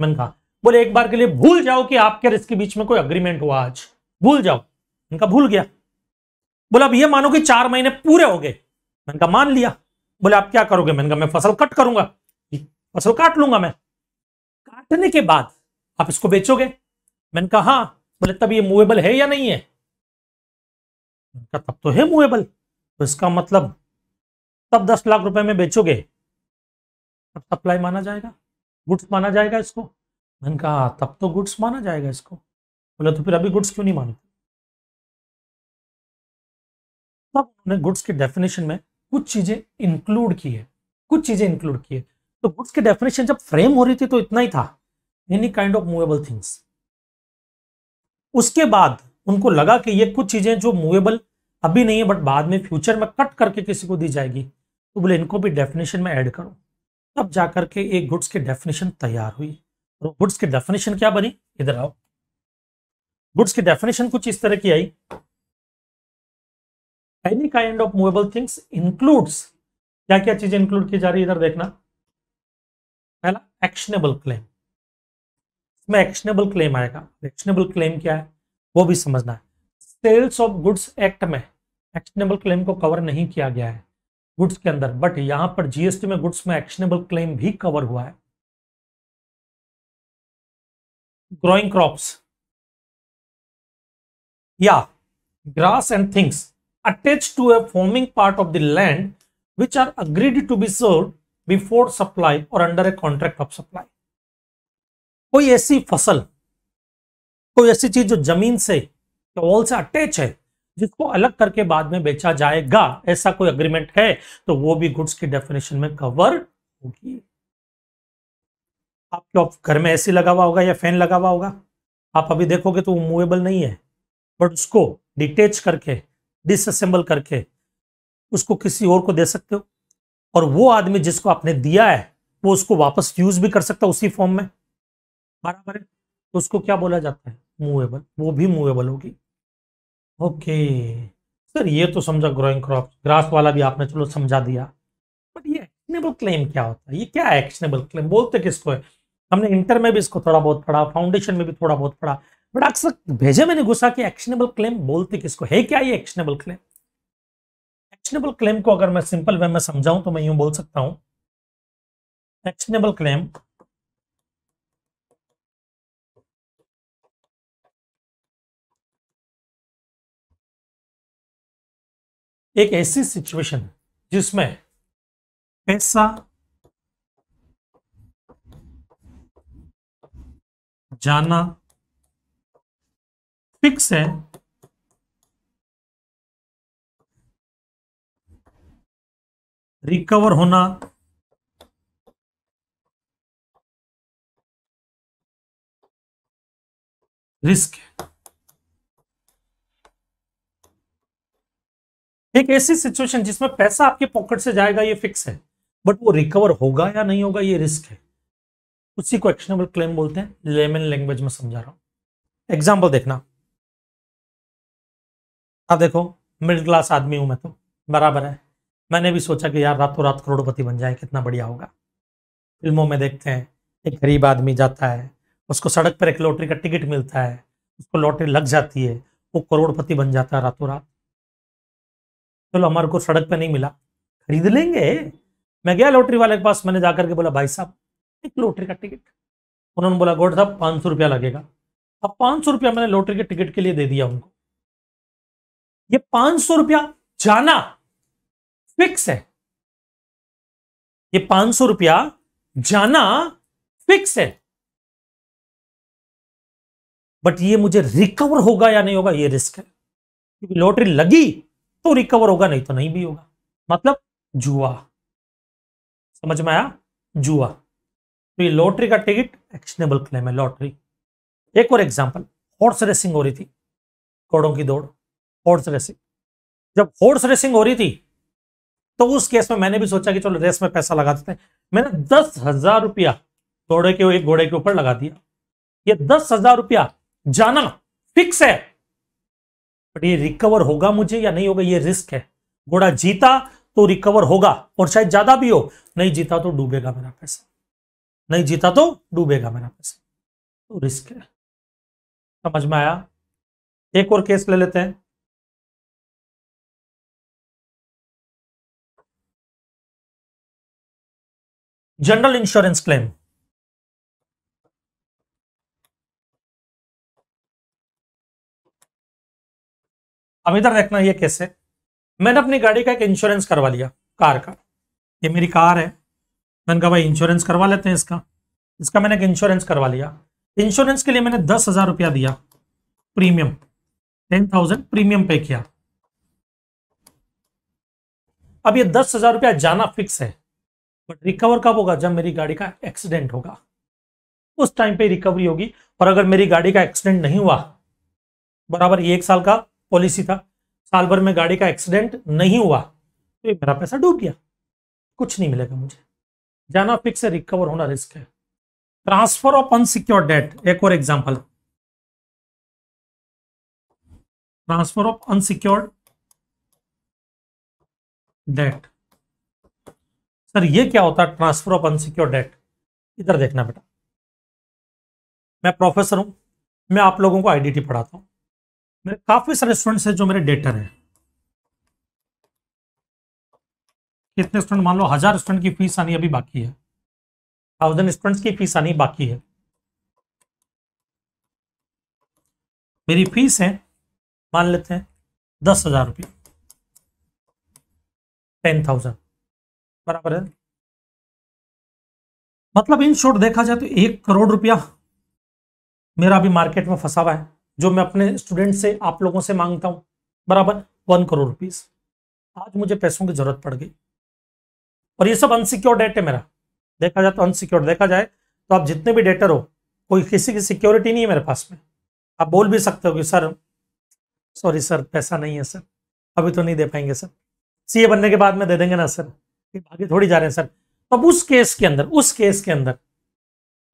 मैंने कहा बोले एक बार के लिए भूल जाओ कि आपके और इसके बीच में कोई अग्रीमेंट हुआ आज भूल जाओ इनका भूल गया बोला अब ये मानो कि चार महीने पूरे हो गए मैंने कहा मान लिया बोले आप क्या करोगे मैंने कहा मैं फसल कट करूंगा फसल काट लूंगा मैं काटने के बाद आप इसको बेचोगे मैंने कहा हाँ बोले तब ये मूवेबल है या नहीं है कहा तब तो है मूवेबल तो इसका मतलब तब दस लाख रुपए में बेचोगे तब सप्लाई माना जाएगा गुड्स माना जाएगा इसको मैंने कहा तब तो गुड्स माना जाएगा इसको बोले तो फिर अभी गुड्स क्यों नहीं मानते तब उन्होंने गुड्स के डेफिनेशन में कुछ चीजें इंक्लूड की है कुछ चीजें इंक्लूड की है तो गुड्स की डेफिनेशन जब फ्रेम हो रही थी तो इतना ही था any kind of movable things उसके बाद उनको लगा कि ये कुछ चीजें जो मूवेबल अभी नहीं है बट बाद में फ्यूचर में कट करके किसी को दी जाएगी तो बोले इनको भी डेफिनेशन में ऐड करो तब जाकर के एक गुड्स के डेफिनेशन तैयार हुई तो गुड्स की डेफिनेशन क्या बनी इधर आओ गुड्स की डेफिनेशन कुछ इस तरह की आई any kind of movable things includes क्या क्या चीजें इंक्लूड की जा रही है इधर देखना पहला एक्शनेबल क्लेम इसमें एक्शनेबल क्लेम आएगा एक्शनेबल क्लेम क्या है वो भी समझना है सेल्स ऑफ गुड्स एक्ट में एक्शनेबल क्लेम को कवर नहीं किया गया है गुड्स के अंदर बट यहां पर जीएसटी में गुड्स में एक्शनेबल क्लेम भी कवर हुआ है ग्रोइंग क्रॉप्स या grass and things attached to a forming part of the land which are agreed to be sold before supply or under a contract of supply कोई ऐसी फसल कोई ऐसी चीज जो जमीन से वॉल से अटैच है जिसको अलग करके बाद में बेचा जाएगा ऐसा कोई अग्रीमेंट है तो वो भी गुड्स की डेफिनेशन में कवर होगी आपके आप घर में एसी लगा हुआ होगा या फैन लगा हुआ होगा आप अभी देखोगे तो वो मूवेबल नहीं है बट उसको डिटेच करके डिसअसेंबल करके उसको किसी और को दे सकते हो और वो आदमी जिसको आपने दिया है वो उसको वापस यूज भी कर सकता है उसी फॉर्म में बराबर है तो उसको क्या बोला जाता है मूवेबल वो भी मूवेबल होगी ओके सर ये तो समझा ग्रोइंग क्रॉप ग्रास वाला भी आपने चलो समझा दिया बट ये एक्शनेबल क्लेम क्या होता है ये क्या है एक्शनेबल क्लेम बोलते किसको है हमने इंटर में भी इसको थोड़ा बहुत पढ़ा फाउंडेशन में भी थोड़ा बहुत पढ़ा बट अक्सर भेजे मैंने गुस्सा कि एक्शनेबल क्लेम बोलते किसको है क्या ये एक्शनेबल क्लेम एक्शनेबल क्लेम को अगर मैं सिंपल वे में समझाऊं तो मैं यूं बोल सकता हूं एक्शनेबल क्लेम एक ऐसी सिचुएशन जिसमें पैसा जाना फिक्स है रिकवर होना रिस्क है एक ऐसी सिचुएशन जिसमें पैसा आपके पॉकेट से जाएगा ये फिक्स है बट वो रिकवर होगा या नहीं होगा ये रिस्क है उसी को एक्शनेबल क्लेम बोलते हैं लेमन लैंग्वेज में समझा रहा हूँ एग्जाम्पल देखना अब देखो मिडिल क्लास आदमी हूं मैं तो बराबर है मैंने भी सोचा कि यार रातों रात करोड़पति बन जाए कितना बढ़िया होगा फिल्मों में देखते हैं एक गरीब आदमी जाता है उसको सड़क पर एक लॉटरी का टिकट मिलता है उसको लॉटरी लग जाती है वो करोड़पति बन जाता है रातों रात चलो हमारे को सड़क पर नहीं मिला खरीद लेंगे मैं गया लॉटरी वाले के पास मैंने जाकर के बोला भाई साहब एक लोटरी का टिकट उन्होंने बोला गोड साहब पाँच सौ रुपया लगेगा अब पाँच सौ रुपया मैंने लोटरी के टिकट के लिए दे दिया उनको ये पाँच सौ रुपया जाना फिक्स है ये पाँच सौ रुपया जाना फिक्स है बट ये मुझे रिकवर होगा या नहीं होगा ये रिस्क है क्योंकि लॉटरी लगी तो रिकवर होगा नहीं तो नहीं भी होगा मतलब जुआ समझ में आया जुआ तो ये लॉटरी का टिकट एक्शनेबल क्लेम है लॉटरी एक और एग्जाम्पल हॉर्स रेसिंग हो रही थी घोड़ों की दौड़ हॉर्स रेसिंग जब हॉर्स रेसिंग हो रही थी तो उस केस में मैंने भी सोचा कि चलो रेस में पैसा लगा देते हैं मैंने दस हजार रुपया घोड़े के एक घोड़े के ऊपर लगा दिया ये दस हजार रुपया जाना फिक्स है बट ये रिकवर होगा मुझे या नहीं होगा ये रिस्क है घोड़ा जीता तो रिकवर होगा और शायद ज्यादा भी हो नहीं जीता तो डूबेगा मेरा पैसा नहीं जीता तो डूबेगा मेरा पैसा तो रिस्क है समझ में आया एक और केस ले लेते हैं जनरल इंश्योरेंस क्लेम अब इधर देखना ये कैसे मैंने अपनी गाड़ी का एक इंश्योरेंस करवा लिया कार का ये मेरी कार है मैंने कहा भाई इंश्योरेंस करवा लेते हैं इसका इसका मैंने एक इंश्योरेंस करवा लिया इंश्योरेंस के लिए मैंने दस हजार रुपया दिया प्रीमियम टेन थाउजेंड प्रीमियम पे किया अब ये दस हजार रुपया जाना फिक्स है बट रिकवर कब होगा जब मेरी गाड़ी का एक्सीडेंट होगा उस टाइम पे रिकवरी होगी और अगर मेरी गाड़ी का एक्सीडेंट नहीं हुआ बराबर एक साल का पॉलिसी था साल भर में गाड़ी का एक्सीडेंट नहीं हुआ तो ये मेरा पैसा डूब गया कुछ नहीं मिलेगा मुझे जाना पिक से रिकवर होना रिस्क है ट्रांसफर ऑफ अनसिक्योर डेट एक और example transfer of unsecured debt sir ये क्या होता है ट्रांसफर ऑफ अनसिक्योर डेट इधर देखना बेटा मैं प्रोफेसर हूं मैं आप लोगों को आईडीटी पढ़ाता हूं मेरे काफी सारे स्टूडेंट्स हैं जो मेरे डेटर हैं कितने स्टूडेंट मान लो हजार स्टूडेंट की फीस आनी अभी बाकी है थाउजेंड स्टूडेंट्स की फीस आनी बाकी है मेरी फीस है मान लेते हैं दस हजार रुपये टेन थाउजेंड बराबर है मतलब इन शॉर्ट देखा जाए तो एक करोड़ रुपया मेरा अभी मार्केट में फंसा हुआ है जो मैं अपने स्टूडेंट से आप लोगों से मांगता हूं बराबर वन करोड़ रुपीज़ आज मुझे पैसों की ज़रूरत पड़ गई और ये सब अनसिक्योर डेट है मेरा देखा जाए तो अनसिक्योर देखा जाए तो आप जितने भी डेटर हो कोई किसी की सिक्योरिटी नहीं है मेरे पास में आप बोल भी सकते हो कि सर सॉरी सर पैसा नहीं है सर अभी तो नहीं दे पाएंगे सर सीए बनने के बाद में दे देंगे ना सर आगे थोड़ी जा रहे हैं सर तो अब उस केस के अंदर उस केस के अंदर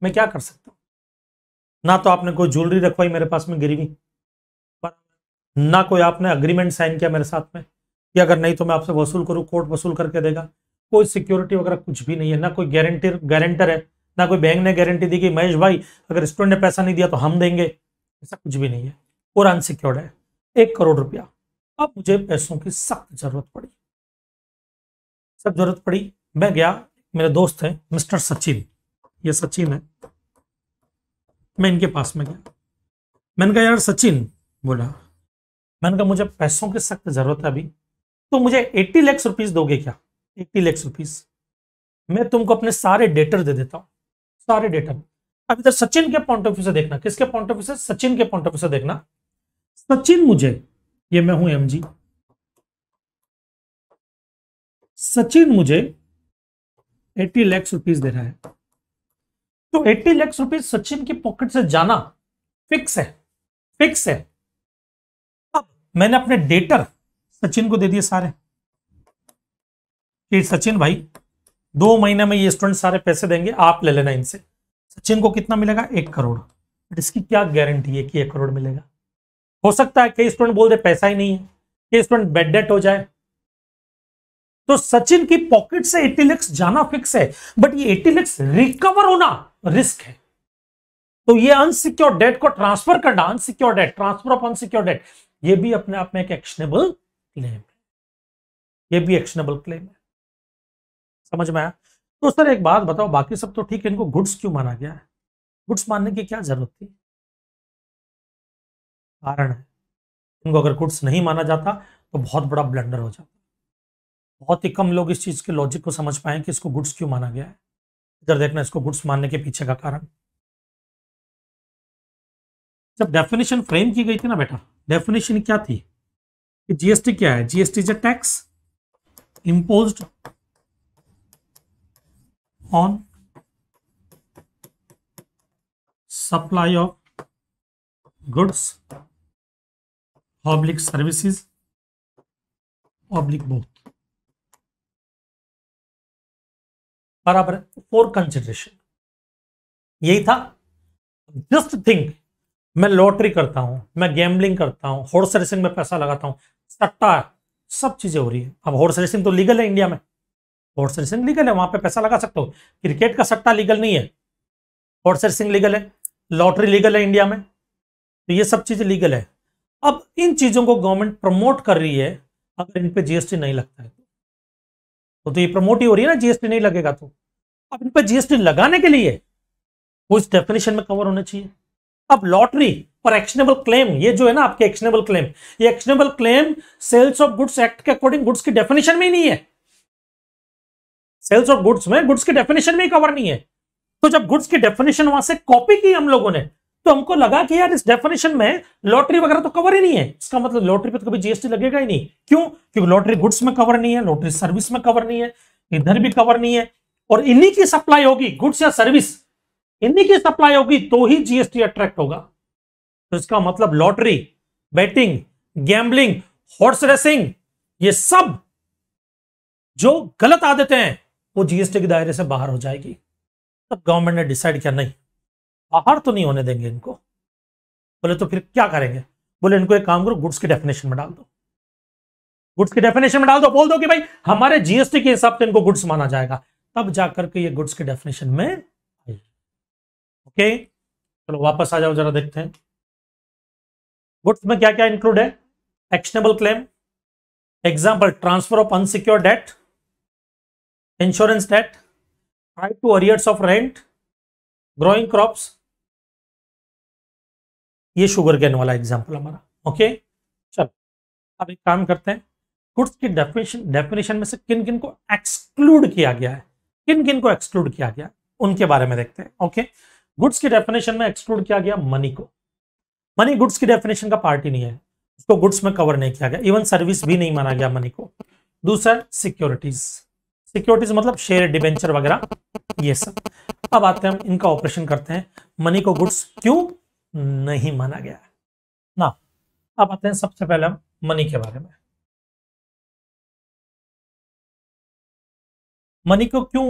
मैं क्या कर सकता हूँ ना तो आपने कोई ज्वेलरी रखवाई मेरे पास में गिरवी पर ना कोई आपने अग्रीमेंट साइन किया मेरे साथ में कि अगर नहीं तो मैं आपसे वसूल करूँ कोर्ट वसूल करके देगा कोई सिक्योरिटी वगैरह कुछ भी नहीं है ना कोई गारंटी गारंटर है ना कोई बैंक ने गारंटी दी कि महेश भाई अगर स्टूडेंट ने पैसा नहीं दिया तो हम देंगे ऐसा कुछ भी नहीं है और अनसिक्योर्ड है एक करोड़ रुपया अब मुझे पैसों की सख्त जरूरत पड़ी सब जरूरत पड़ी मैं गया मेरे दोस्त हैं मिस्टर सचिन ये सचिन है मैं इनके पास में गया मैंने कहा यार सचिन बोला मैंने कहा मुझे पैसों की सख्त जरूरत है अभी तो मुझे एट्टी लैक्स रुपीज दोगे क्या एट्टी लैक्स रुपीज मैं तुमको अपने सारे डेटर दे देता हूँ सारे डेटर अब इधर सचिन के पॉइंट ऑफ व्यू से देखना किसके पॉइंट ऑफ व्यू से सचिन के पॉइंट ऑफ व्यू से देखना सचिन मुझे ये मैं हूं एमजी सचिन मुझे 80 लाख रुपीस दे रहा है तो 80 लाख रुपीस सचिन की पॉकेट से जाना फिक्स है फिक्स है अब मैंने अपने डेटर सचिन को दे दिए सारे कि सचिन भाई दो महीने में ये स्टूडेंट सारे पैसे देंगे आप ले लेना इनसे सचिन को कितना मिलेगा एक करोड़ बट इसकी क्या गारंटी है कि एक करोड़ मिलेगा हो सकता है कई स्टूडेंट बोल दे पैसा ही नहीं है कई स्टूडेंट बेड डेट हो जाए तो सचिन की पॉकेट से एटी लैक्स जाना फिक्स है बट ये एटी लैक्स रिकवर होना रिस्क है तो ये अनसिक्योर डेट को ट्रांसफर करना unsecure debt transfer of unsecure debt ये भी अपने आप में एक एक्शनेबल क्लेम है ये भी एक्शनेबल क्लेम है समझ में आया तो सर एक बात बताओ बाकी सब तो ठीक है इनको गुड्स क्यों माना गया गुड्स मानने की क्या जरूरत थी कारण है इनको अगर गुड्स नहीं माना जाता तो बहुत बड़ा ब्लंडर हो जाता बहुत ही कम लोग इस चीज़ के लॉजिक को समझ पाए कि इसको गुड्स क्यों माना गया है इधर देखना इसको गुड्स मानने के पीछे का कारण जब डेफिनेशन फ्रेम की गई थी ना बेटा डेफिनेशन क्या थी कि जीएसटी क्या है GST is a tax impose on supply of goods public services public both बराबर फोर कंसिडरेशन यही था जस्ट थिंक मैं लॉटरी करता हूं मैं गैम्बलिंग करता हूं हॉर्स रेसिंग में पैसा लगाता हूं सट्टा सब चीजें हो रही तो है अब हॉर्स रेसिंग तो लीगल है इंडिया में हॉर्स रेसिंग लीगल है वहां पे पैसा लगा सकते हो क्रिकेट का सट्टा लीगल नहीं है हॉर्स रेसिंग लीगल है लॉटरी लीगल है इंडिया में तो ये सब चीज़ें लीगल है अब इन चीज़ों को गवर्नमेंट प्रमोट कर रही है अगर इन पर जीएसटी नहीं लगता है तो तो ये प्रमोट ही हो रही है ना जीएसटी नहीं लगेगा तो अब इन पर जीएसटी लगाने के लिए वो इस डेफिनेशन में कवर होना चाहिए अब लॉटरी पर एक्शनेबल क्लेम ये जो है ना आपके एक्शनेबल क्लेम ये actionable claim sales of goods act के अकॉर्डिंग गुड्स की डेफिनेशन में ही नहीं है सेल्स ऑफ गुड्स में गुड्स के डेफिनेशन में कवर नहीं है तो जब गुड्स की डेफिनेशन वहां से कॉपी की हम लोगों ने तो हमको लगा कि यार इस डेफिनेशन में लॉटरी वगैरह तो कवर ही नहीं है इसका मतलब लॉटरी पे तो कभी जीएसटी लगेगा ही नहीं क्यों क्योंकि लॉटरी गुड्स में कवर नहीं है लॉटरी सर्विस में कवर नहीं है इधर भी कवर नहीं है और इन्हीं की सप्लाई होगी गुड्स या सर्विस इन्हीं की सप्लाई होगी तो ही जीएसटी अट्रैक्ट होगा तो इसका मतलब lottery betting gambling horse racing ये सब जो गलत आदतें हैं वो जीएसटी के दायरे से बाहर हो जाएगी तब गवर्नमेंट ने डिसाइड किया नहीं बाहर तो नहीं होने देंगे इनको बोले तो फिर क्या करेंगे बोले इनको एक काम करो गुड्स की डेफिनेशन में डाल दो गुड्स की डेफिनेशन में डाल दो बोल दो कि भाई हमारे जीएसटी के हिसाब से इनको गुड्स माना जाएगा तब जाकर के ये गुड्स की डेफिनेशन में आई ओके चलो वापस आ जाओ जरा देखते हैं गुड्स में क्या क्या इंक्लूड है actionable claim example transfer of unsecure debt insurance debt high to arrears of rent growing crops ये शुगर कैन वाला एग्जाम्पल हमारा ओके चलो अब एक काम करते हैं गुड्स की डेफिनेशन डेफिनेशन में से किन किन को एक्सक्लूड किया गया है किन किन को एक्सक्लूड किया गया उनके बारे में देखते हैं ओके गुड्स की डेफिनेशन में एक्सक्लूड किया गया मनी को मनी गुड्स की डेफिनेशन का पार्ट ही नहीं है उसको गुड्स में कवर नहीं किया गया इवन सर्विस भी नहीं माना गया मनी को दूसरा सिक्योरिटीज़ सिक्योरिटीज मतलब शेयर डिबेंचर वगैरह ये सब अब आते हैं हम इनका ऑपरेशन करते हैं मनी को गुड्स क्यों नहीं माना गया ना अब आते हैं सबसे पहले हम मनी के बारे में मनी को क्यों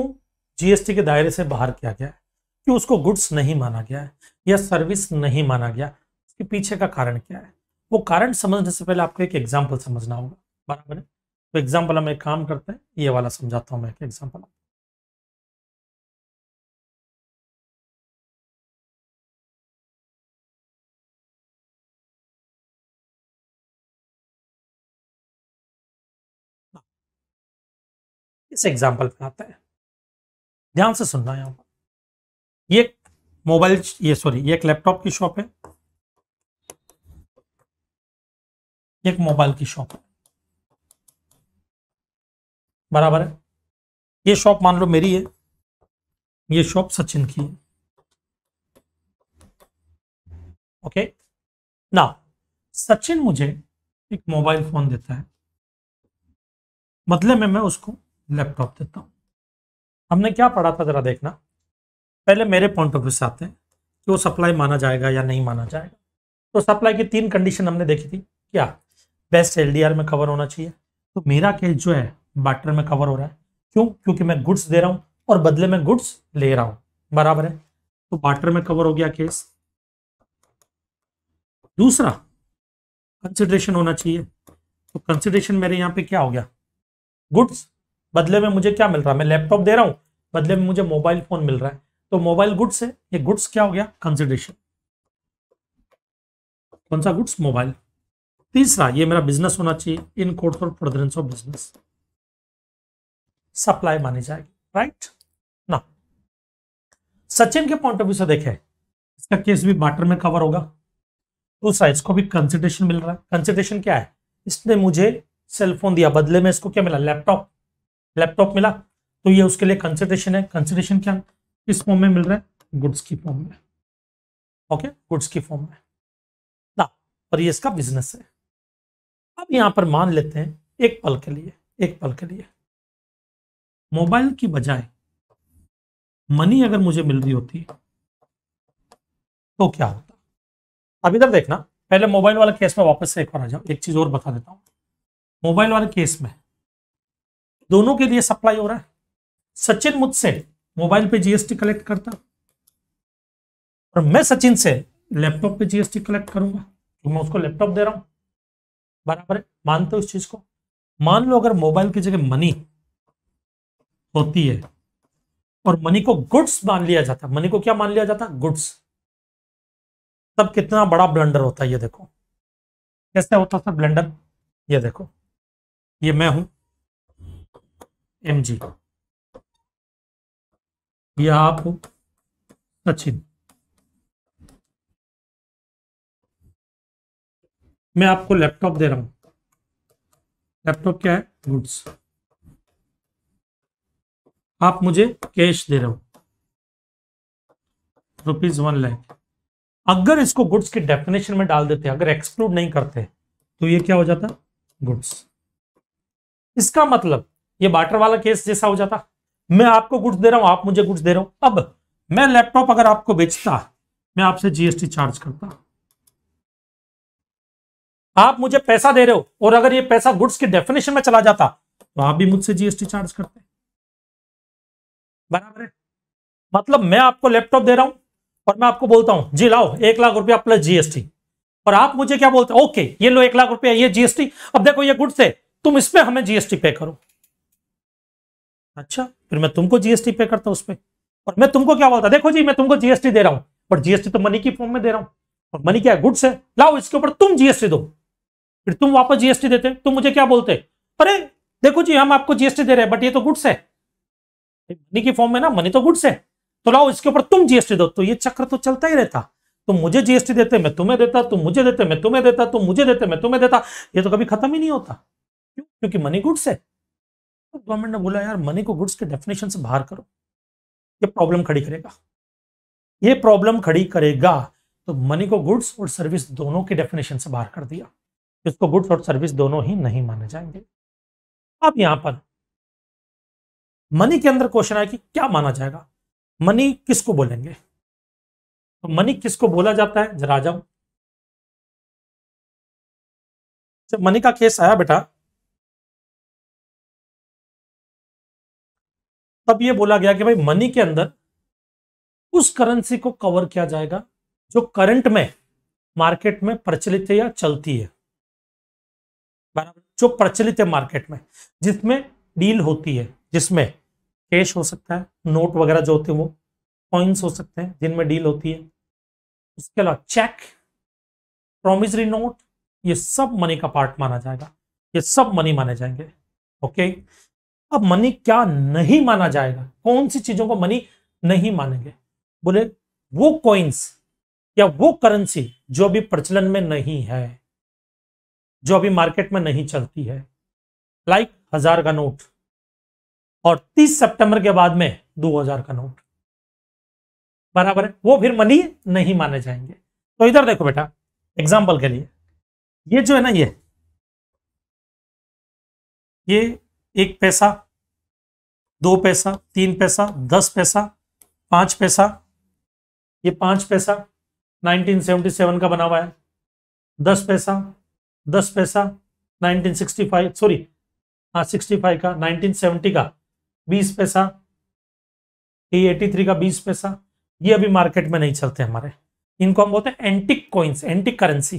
जीएसटी के दायरे से बाहर किया गया है क्यों उसको गुड्स नहीं माना गया है या सर्विस नहीं माना गया उसके पीछे का कारण क्या है वो कारण समझने से पहले आपको एक एग्जाम्पल समझना होगा बराबर है तो एग्जाम्पल हम एक काम करते हैं ये वाला समझाता हूं मैं एक एग्जाम्पल इस एग्जाम्पल पे आते हैं ध्यान से सुनना है पर ये मोबाइल ये सॉरी ये एक लैपटॉप की शॉप है एक मोबाइल की शॉप है बराबर है ये शॉप मान लो मेरी है ये शॉप सचिन की है ओके ना सचिन मुझे एक मोबाइल फोन देता है बदले मतलब में मैं उसको लैपटॉप देता हूँ हमने क्या पढ़ा था जरा देखना पहले मेरे पॉइंट ऑफ व्यू से आते हैं कि वो सप्लाई माना जाएगा या नहीं माना जाएगा तो सप्लाई की तीन कंडीशन हमने देखी थी क्या बेस्ट एलडीआर में कवर होना चाहिए तो मेरा केस जो है बाटर में कवर हो रहा है क्यों क्योंकि मैं गुड्स दे रहा हूं और बदले में गुड्स ले रहा हूं बराबर है तो बाटर में कवर हो गया केस दूसरा कंसिडरेशन होना चाहिए तो कंसिडरेशन मेरे यहाँ पे क्या हो गया गुड्स बदले में मुझे क्या मिल रहा है मैं लैपटॉप दे रहा हूँ बदले में मुझे मोबाइल फोन मिल रहा है तो मोबाइल गुड्स है ये गुड्स क्या हो गया कंसिडरेशन कौन सा गुड्स मोबाइल तीसरा ये मेरा बिजनेस होना चाहिए इन कोर्स और प्रोदरेंस ऑफ बिजनेस सप्लाई मानी जाएगी राइट ना सचिन के पॉइंट ऑफ व्यू से देखे इसका केस भी बाटर में कवर होगा दूसरा इसको भी कंसिडरेशन मिल रहा है कंसिडरेशन क्या है इसने मुझे सेलफोन दिया बदले में इसको क्या मिला लैपटॉप लैपटॉप मिला तो ये उसके लिए कंसिडरेशन है कंसिडरेशन क्या किस फॉर्म में मिल रहा है गुड्स की फॉर्म में ओके गुड्स की फॉर्म में ना और ये इसका बिजनेस है अब यहां पर मान लेते हैं एक पल के लिए एक पल के लिए मोबाइल की बजाय मनी अगर मुझे मिल रही होती तो क्या होता अब इधर देखना पहले मोबाइल वाला केस में वापस से एक बार आ जाओ एक चीज और बता देता हूं मोबाइल वाले केस में दोनों के लिए सप्लाई हो रहा है सचिन मुझसे मोबाइल पे जीएसटी कलेक्ट करता और मैं सचिन से लैपटॉप पे जीएसटी कलेक्ट करूंगा तो मैं उसको लैपटॉप दे रहा हूं बराबर है मानते हो इस चीज को मान लो अगर मोबाइल की जगह मनी होती है और मनी को गुड्स मान लिया जाता है मनी को क्या मान लिया जाता है गुड्स तब कितना बड़ा ब्लेंडर होता है ये देखो कैसे होता था ब्लेंडर ये देखो ये मैं हूं एम जी ये आप हो सचिन मैं आपको लैपटॉप दे रहा हूं लैपटॉप क्या है गुड्स आप मुझे कैश दे रहे हो रुपीज वन लैख अगर इसको गुड्स की डेफिनेशन में डाल देते अगर एक्सक्लूड नहीं करते तो ये क्या हो जाता गुड्स इसका मतलब ये बाटर वाला केस जैसा हो जाता मैं आपको गुड्स दे रहा हूं आप मुझे गुड्स दे रहा हूं अब मैं लैपटॉप अगर आपको बेचता मैं आपसे जीएसटी चार्ज करता आप मुझे पैसा दे रहे हो और अगर ये पैसा गुड्स के डेफिनेशन में चला जाता तो आप भी मुझसे जीएसटी चार्ज करते बराबर है मतलब मैं आपको लैपटॉप दे रहा हूं और मैं आपको बोलता हूं जी लाओ एक लाख रुपया प्लस जीएसटी और आप मुझे क्या बोलते हैं ओके ये लो एक लाख रुपया ये जीएसटी अब देखो ये गुड्स है तुम इसमें हमें जीएसटी पे करो अच्छा फिर मैं तुमको जीएसटी पे करता उस पर और मैं तुमको क्या बोलता देखो जी मैं तुमको जीएसटी दे रहा हूं पर जीएसटी तो मनी की फॉर्म में दे रहा हूं और मनी क्या गुड्स है लाओ इसके ऊपर तुम जीएसटी दो फिर तुम वापस जीएसटी देते तुम मुझे क्या बोलते अरे देखो जी हम आपको जीएसटी दे रहे हैं बट ये तो गुड्स है मनी की फॉर्म में ना मनी तो गुड्स है तो लाओ इसके ऊपर तुम जीएसटी दो तो ये चक्र तो चलता ही रहता तुम तो मुझे जीएसटी देते मैं तुम्हें देता तुम मुझे देते मैं तुम्हें देता तुम मुझे देते मैं तुम्हें देता ये तो कभी खत्म ही नहीं होता क्यों क्योंकि मनी गुड्स है तो गवर्नमेंट ने बोला यार मनी को गुड्स के डेफिनेशन से बाहर करो ये प्रॉब्लम खड़ी करेगा ये प्रॉब्लम खड़ी करेगा तो मनी को गुड्स और सर्विस दोनों के डेफिनेशन से बाहर कर दिया इसको गुड्स और सर्विस दोनों ही नहीं माने जाएंगे अब यहां पर मनी के अंदर क्वेश्चन आया कि क्या माना जाएगा मनी किसको बोलेंगे तो मनी किसको बोला जाता है जरा जाऊं जब अच्छा, मनी का केस आया बेटा तब ये बोला गया कि भाई मनी के अंदर उस करेंसी को कवर किया जाएगा जो करंट में मार्केट में प्रचलित है या चलती है बराबर जो प्रचलित है मार्केट में जिसमें डील होती है जिसमें कैश हो सकता है नोट वगैरह जो होते हैं वो कॉइन्स हो सकते हैं जिनमें डील होती है उसके अलावा चेक प्रोमिजरी नोट ये सब मनी का पार्ट माना जाएगा ये सब मनी माने जाएंगे ओके अब मनी क्या नहीं माना जाएगा कौन सी चीजों को मनी नहीं मानेंगे बोले वो कॉइन्स या वो करेंसी जो अभी प्रचलन में नहीं है जो अभी मार्केट में नहीं चलती है लाइक like हजार का नोट और 30 सितंबर के बाद में 2000 का नोट बराबर है वो फिर मनी नहीं माने जाएंगे तो इधर देखो बेटा एग्जाम्पल के लिए ये जो है ना ये ये एक पैसा दो पैसा तीन पैसा दस पैसा पांच पैसा ये पांच पैसा 1977 का बना हुआ है दस पैसा दस पैसा 1965 सॉरी हाँ 65 का 1970 का बीस पैसा एटी थ्री का बीस पैसा ये अभी मार्केट में नहीं चलते हमारे इनको हम बोलते हैं एंटिक कॉइन्स एंटिक करेंसी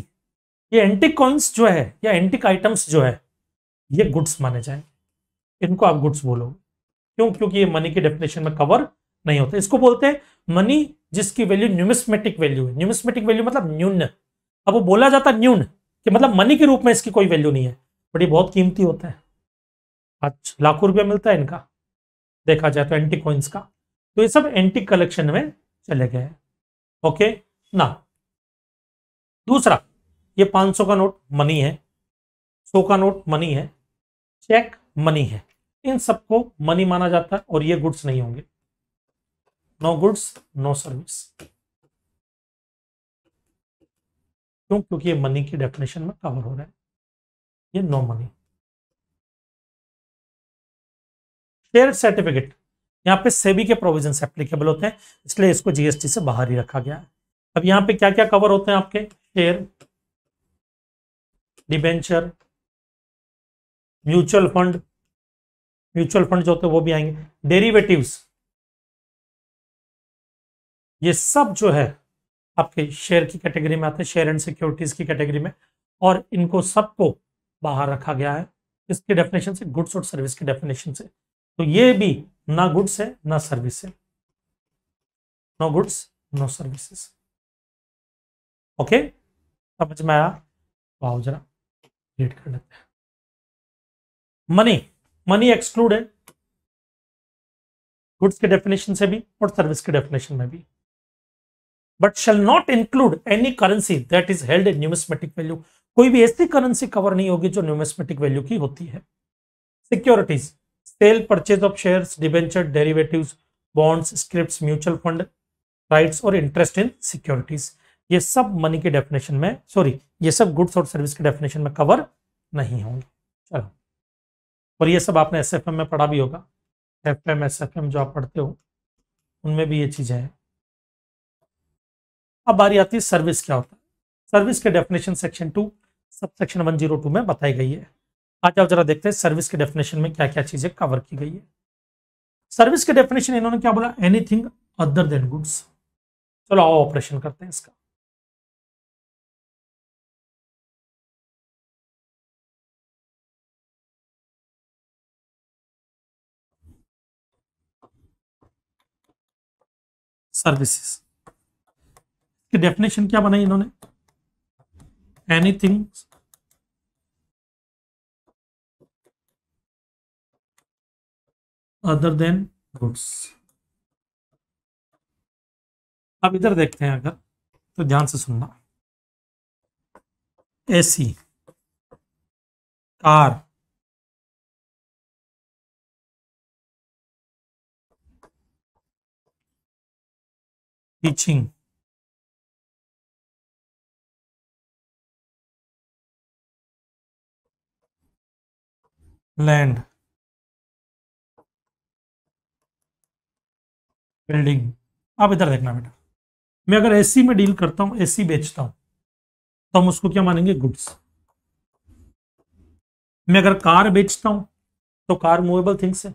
ये एंटिक कॉइन्स जो है या एंटिक आइटम्स जो है ये गुड्स माने जाएंगे इनको आप गुड्स बोलो क्यों क्योंकि ये मनी के डेफिनेशन में कवर नहीं होते इसको बोलते हैं मनी जिसकी वैल्यू न्यूमिस्मेटिक वैल्यू है न्यूमिस्मेटिक वैल्यू मतलब न्यून अब वो बोला जाता न्यून कि मतलब मनी के रूप में इसकी कोई वैल्यू नहीं है बट ये बहुत कीमती होता है आज लाखों रुपया मिलता है इनका देखा जाए तो एंटी कॉइन्स का तो ये सब एंटी कलेक्शन में चले गए ओके ना दूसरा ये 500 का नोट मनी है 100 का नोट मनी है चेक मनी है इन सबको मनी माना जाता है और ये गुड्स नहीं होंगे नो गुड्स नो सर्विस क्यों क्योंकि ये मनी की डेफिनेशन में कवर हो रहा है ये नो मनी शेयर सर्टिफिकेट यहाँ पे सेबी के प्रोविजन एप्लीकेबल होते हैं इसलिए इसको जीएसटी से बाहर ही रखा गया है अब यहाँ पे क्या क्या कवर होते हैं आपके share debenture mutual fund mutual fund जो होते हैं वो भी आएंगे डेरिवेटिव्स ये सब जो है आपके शेयर की कैटेगरी में आते हैं शेयर एंड सिक्योरिटीज की कैटेगरी में और इनको सबको बाहर रखा गया है इसके डेफिनेशन से गुड्स और सर्विस के डेफिनेशन से तो ये भी ना गुड्स है ना सर्विस है no goods no services okay समझ में आया वाओ जरा लेट कर लेते हैं मनी मनी एक्सक्लूड है गुड्स के डेफिनेशन से भी और सर्विस के डेफिनेशन में भी but shall not include any currency that is held in numismatic value कोई भी ऐसी करेंसी कवर नहीं होगी जो न्यूमिस्मेटिक वैल्यू की होती है securities sale purchase of shares debenture derivatives bonds script mutual fund rights और इंटरेस्ट इन सिक्योरिटीज ये सब मनी के डेफिनेशन में सॉरी ये सब गुड्स और सर्विस के डेफिनेशन में कवर नहीं होंगे चलो और ये सब आपने एस में पढ़ा भी होगा F M S F M जो आप पढ़ते हो उनमें भी ये चीजें हैं अब बारी आती है सर्विस क्या होता है सर्विस के definition section two sub section one zero two में बताई गई है आज आप जरा देखते हैं सर्विस के डेफिनेशन में क्या क्या चीजें कवर की गई है सर्विस के डेफिनेशन इन्होंने क्या बोला एनीथिंग अदर देन गुड्स चलो आओ ऑपरेशन करते हैं इसका सर्विसेज की डेफिनेशन क्या बनाई इन्होंने एनीथिंग अदर देन गुड्स अब इधर देखते हैं अगर तो ध्यान से सुनना AC car teaching land building आप इधर देखना बेटा मैं अगर एसी में डील करता हूं एसी बेचता हूं तो हम उसको क्या मानेंगे गुड्स मैं अगर कार बेचता हूं तो कार मूवेबल थिंग्स है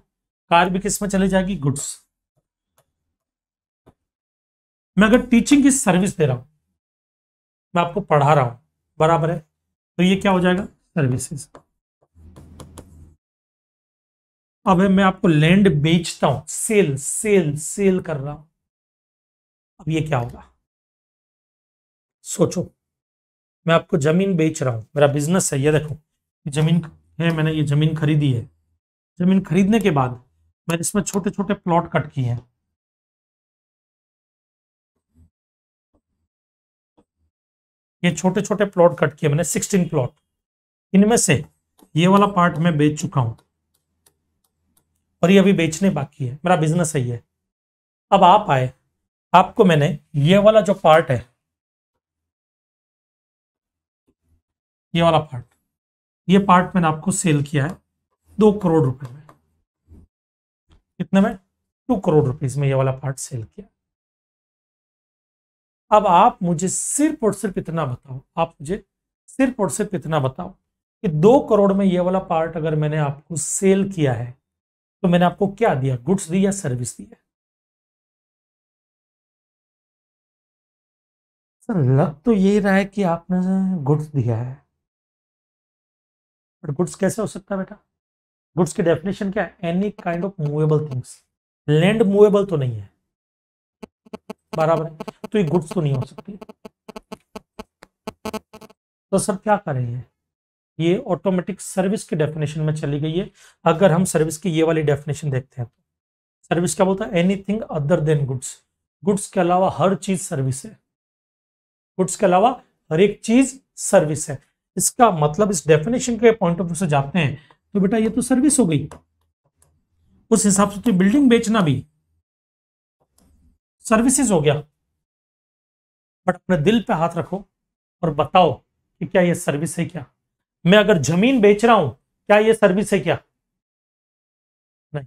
कार भी किस में चली जाएगी गुड्स मैं अगर टीचिंग की सर्विस दे रहा हूं मैं आपको पढ़ा रहा हूं बराबर है तो ये क्या हो जाएगा सर्विसेज अब मैं आपको लैंड बेचता हूं सेल सेल सेल कर रहा हूं अब ये क्या होगा सोचो मैं आपको जमीन बेच रहा हूं मेरा बिजनेस है ये देखो जमीन है मैंने ये जमीन खरीदी है जमीन खरीदने के बाद मैंने इसमें छोटे छोटे प्लॉट कट किए हैं ये छोटे छोटे प्लॉट कट किए मैंने सिक्सटीन प्लॉट इनमें से ये वाला पार्ट मैं बेच चुका हूं और ये अभी बेचने बाकी है मेरा बिजनेस सही है अब आप आए आपको मैंने ये वाला जो पार्ट है ये वाला पार्ट ये पार्ट मैंने आपको सेल किया है दो करोड़ रुपए में कितने में टू करोड़ रुपीज में ये वाला पार्ट सेल किया अब आप मुझे सिर्फ और सिर्फ इतना बताओ आप मुझे सिर्फ और सिर्फ इतना बताओ कि दो करोड़ में ये वाला पार्ट अगर मैंने आपको सेल किया है तो मैंने आपको क्या दिया गुड्स दी या सर्विस दी है सर लग तो यही रहा है कि आपने गुड्स दिया है बट गुड्स कैसे हो सकता है बेटा गुड्स की डेफिनेशन क्या है any kind of movable things land movable तो नहीं है बराबर है तो ये गुड्स तो नहीं हो सकती तो सर क्या करेंगे ये ऑटोमेटिक सर्विस की डेफिनेशन में चली गई है अगर हम सर्विस की ये वाली डेफिनेशन देखते हैं तो सर्विस क्या बोलता है anything other than goods goods के अलावा हर चीज सर्विस है गुड्स के अलावा हर एक चीज सर्विस है इसका मतलब इस डेफिनेशन के पॉइंट ऑफ व्यू से जाते हैं तो बेटा ये तो सर्विस हो गई उस हिसाब से तो बिल्डिंग बेचना भी सर्विसेज हो गया बट अपने दिल पे हाथ रखो और बताओ कि क्या ये सर्विस है क्या मैं अगर जमीन बेच रहा हूं क्या ये सर्विस है क्या नहीं